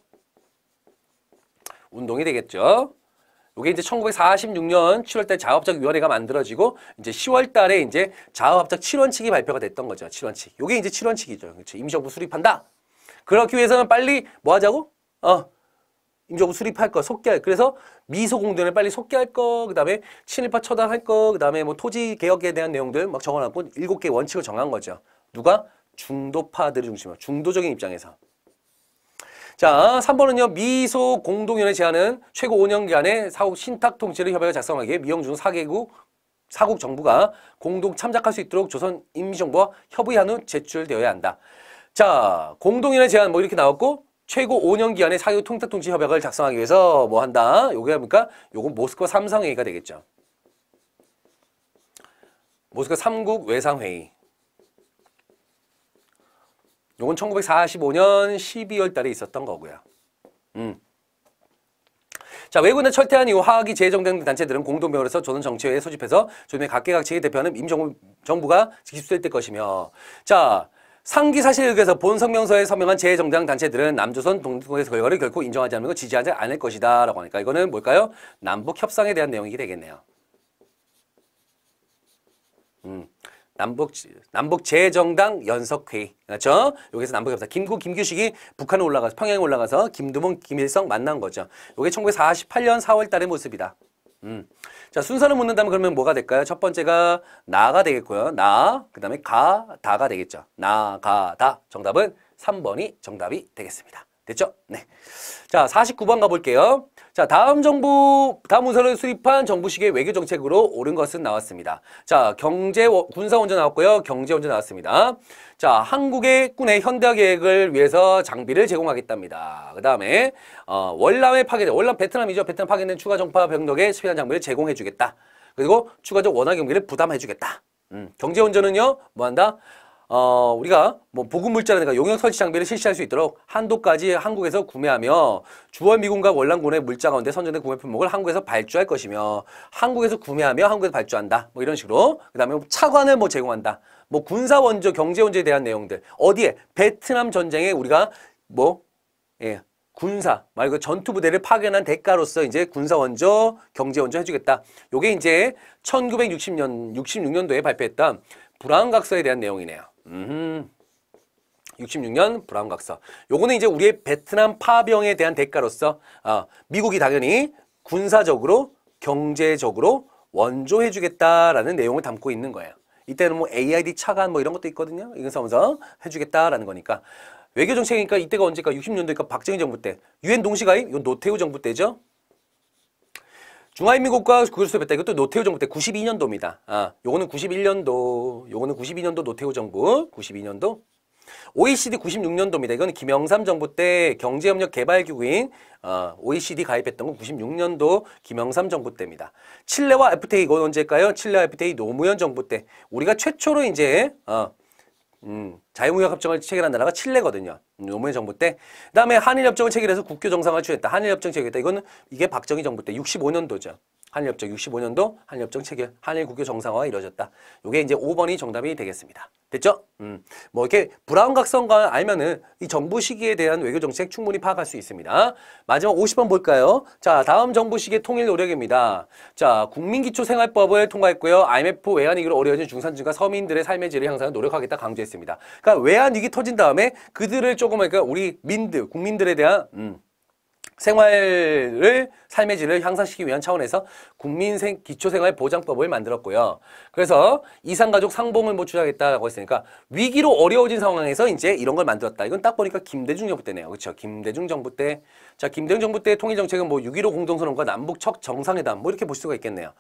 운동이 되겠죠. 요게 이제 1946년 7월달 좌우합작위원회가 만들어지고 이제 10월달에 이제 좌우합작 7원칙이 발표가 됐던 거죠. 7원칙. 요게 이제 7원칙이죠. 그렇죠. 임시정부 수립한다. 그렇기 위해서는 빨리 뭐 하자고? 어. 임시정부 수립할 거, 속개할. 그래서 미소공론을 빨리 속개할 거, 그 다음에 친일파 처단할 거, 그 다음에 뭐 토지 개혁에 대한 내용들 막 적어놨고 7개 원칙을 정한 거죠. 누가? 중도파들을 중심으로 중도적인 입장에서 자, 3번은요. 미소 공동연의 제안은 최고 5년 기간의 사국 신탁 통치를 협약을 작성하기 위해 미영준 4개국 사국 정부가 공동 참작할 수 있도록 조선 임시정부와 협의한 후 제출되어야 한다. 자, 공동연의 제안뭐 이렇게 나왔고 최고 5년 기한의 사유 통탁 통치 협약을 작성하기 위해서 뭐 한다. 요게 뭡니까? 요건 모스크바 삼성회의가 되겠죠. 모스크바 삼국 외상회의. 요건 1945년 12월 달에 있었던 거고요. 음. 자, 외군을 철퇴한 이후 화학이 재정된 단체들은 공동명으로서 조선 정치회에 소집해서 조선의 각계각층의 대표하는 임정부가 직수될 것이며 자, 상기 사실에 의해서 본 성명서에 서명한 재정당 단체들은 남조선 동독에 결과를 결코 인정하지 않는 것 지지하지 않을 것이다 라고 하니까 이거는 뭘까요? 남북 협상에 대한 내용이 되겠네요. 음. 남북 남북 재정당 연석회의 그렇죠? 여기서 남북 협상 김구 김규식이 북한에 올라가서 평양에 올라가서 김두문 김일성 만난 거죠. 이게 1948년 4월달의 모습이다. 음. 자 순서를 묻는다면 그러면 뭐가 될까요? 첫 번째가 나가 되겠고요. 나 그다음에 가 다가 되겠죠. 나가다 정답은 3번이 정답이 되겠습니다. 됐죠? 네. 자 49번 가볼게요. 자, 다음 정부, 다음 문서를 수립한 정부식의 외교 정책으로 옳은 것은 나왔습니다. 자, 경제, 군사 원전 나왔고요. 경제 원전 나왔습니다. 자, 한국의 군의 현대화 계획을 위해서 장비를 제공하겠답니다. 그 다음에, 어, 월남의 파괴된, 월남 베트남이죠. 베트남 파괴된 추가 정파 병력의 수비한 장비를 제공해주겠다. 그리고 추가적 원화 경비를 부담해주겠다. 음, 경제 원전은요, 뭐 한다? 어, 우리가 뭐 보급 물자라든가 용역 설치 장비를 실시할 수 있도록 한도까지 한국에서 구매하며 주월 미군과 월남군의 물자 가운데 선정된 구매 품목을 한국에서 발주할 것이며 한국에서 구매하며 한국에서 발주한다. 뭐 이런 식으로 그다음에 뭐 차관을 뭐 제공한다. 뭐 군사 원조, 경제 원조에 대한 내용들. 어디에 베트남 전쟁에 우리가 뭐 예, 군사 말고 전투 부대를 파견한 대가로서 이제 군사 원조, 경제 원조 해주겠다. 요게 이제 1960년 66년도에 발표했던 불안각서에 대한 내용이네요. 음. 66년 브라운 각서. 요거는 이제 우리의 베트남 파병에 대한 대가로서 어, 미국이 당연히 군사적으로 경제적으로 원조해 주겠다라는 내용을 담고 있는 거예요. 이때는 뭐 AID 차관 뭐 이런 것도 있거든요. 이건 사면서 해 주겠다라는 거니까. 외교 정책이니까 이때가 언제까 60년도니까 박정희 정부 때. 유엔 동시가입 이건 노태우 정부 때죠. 중화인민국과 구소수협회 때 이것도 노태우 정부 때 92년도입니다. 아, 요거는 91년도, 요거는 92년도 노태우 정부 92년도. OECD 96년도입니다. 이거는 김영삼 정부 때 경제협력 개발기구인 어, OECD 가입했던 건 96년도 김영삼 정부 때입니다. 칠레와 FTA 이건 언제일까요? 칠레와 FTA 노무현 정부 때 우리가 최초로 이제 어, 음, 자유무역협정을 체결한 나라가 칠레거든요. 노무현 정부 때. 그다음에 한일협정을 체결해서 국교 정상화 추했다 한일협정 체결했다. 이거는 이게 박정희 정부 때 65년도죠. 한일협정 65년도 한일협정 체결, 한일국교 정상화가 이루어졌다. 요게 이제 5번이 정답이 되겠습니다. 됐죠? 음, 뭐 이렇게 브라운 각성과 알면은 이 정부 시기에 대한 외교 정책 충분히 파악할 수 있습니다. 마지막 50번 볼까요? 자, 다음 정부 시기의 통일 노력입니다. 자, 국민기초생활법을 통과했고요. IMF 외환위기로 어려워진 중산층과 서민들의 삶의 질을 향상을 노력하겠다 강조했습니다. 그러니까 외환위기 터진 다음에 그들을 조금 그러니까 우리 민들, 국민들에 대한 음, 생활을 삶의 질을 향상시키기 위한 차원에서 국민 기초생활 보장법을 만들었고요. 그래서 이산가족 상봉을 뭐 주장했다라고 했으니까 위기로 어려워진 상황에서 이제 이런 걸 만들었다. 이건 딱 보니까 김대중 정부 때네요. 그렇죠? 김대중 정부 때. 자, 김대중 정부 때 통일 정책은 뭐 6.15 공동선언과 남북 척 정상회담 뭐 이렇게 볼 수가 있겠네요.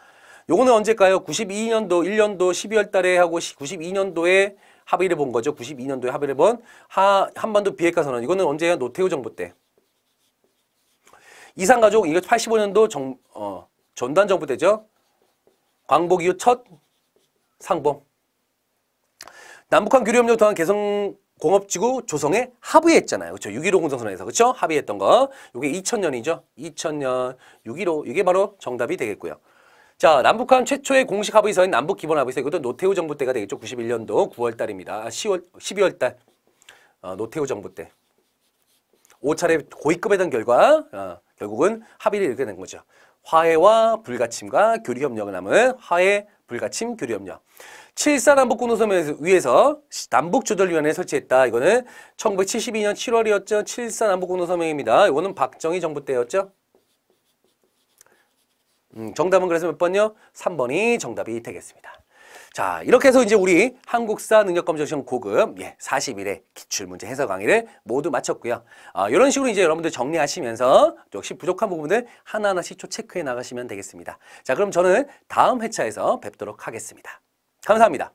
요거는 언제일까요? 92년도 1년도 12월 달에 하고 92년도에 합의를 본 거죠. 92년도에 합의를 본 하, 한반도 비핵화 선언. 이거는 언제예요? 노태우 정부 때. 이산가족 이거 85년도 정, 어, 전단 정부 때죠. 광복 이후 첫 상봉. 남북한 교류협력 통한 개성 공업지구 조성에 합의했잖아요. 그렇죠? 6.15 공정선언에서 그렇죠? 합의했던 거. 이게 2000년이죠. 2000년 6.15 이게 바로 정답이 되겠고요. 자, 남북한 최초의 공식 합의서인 남북 기본 합의서 이것도 노태우 정부 때가 되겠죠. 91년도 9월 달입니다. 아, 10월 12월 달. 어, 노태우 정부 때. 5차례 고위급회담 결과 어, 결국은 합의를 이렇게 된 거죠. 화해와 불가침과 교류협력을 남은 화해, 불가침, 교류협력. 7사 남북공동선을 위해서 남북조절위원회 설치했다. 이거는 1972년 7월이었죠. 7사 남북공동선언입니다. 이거는 박정희 정부 때였죠. 음, 정답은 그래서 몇 번요? 3번이 정답이 되겠습니다. 자, 이렇게 해서 이제 우리 한국사 능력검정 시험 고급 예, 40일의 기출문제 해석 강의를 모두 마쳤고요. 어, 이런 식으로 이제 여러분들 정리하시면서 역시 부족한 부분들 하나하나씩 초 체크해 나가시면 되겠습니다. 자, 그럼 저는 다음 회차에서 뵙도록 하겠습니다. 감사합니다.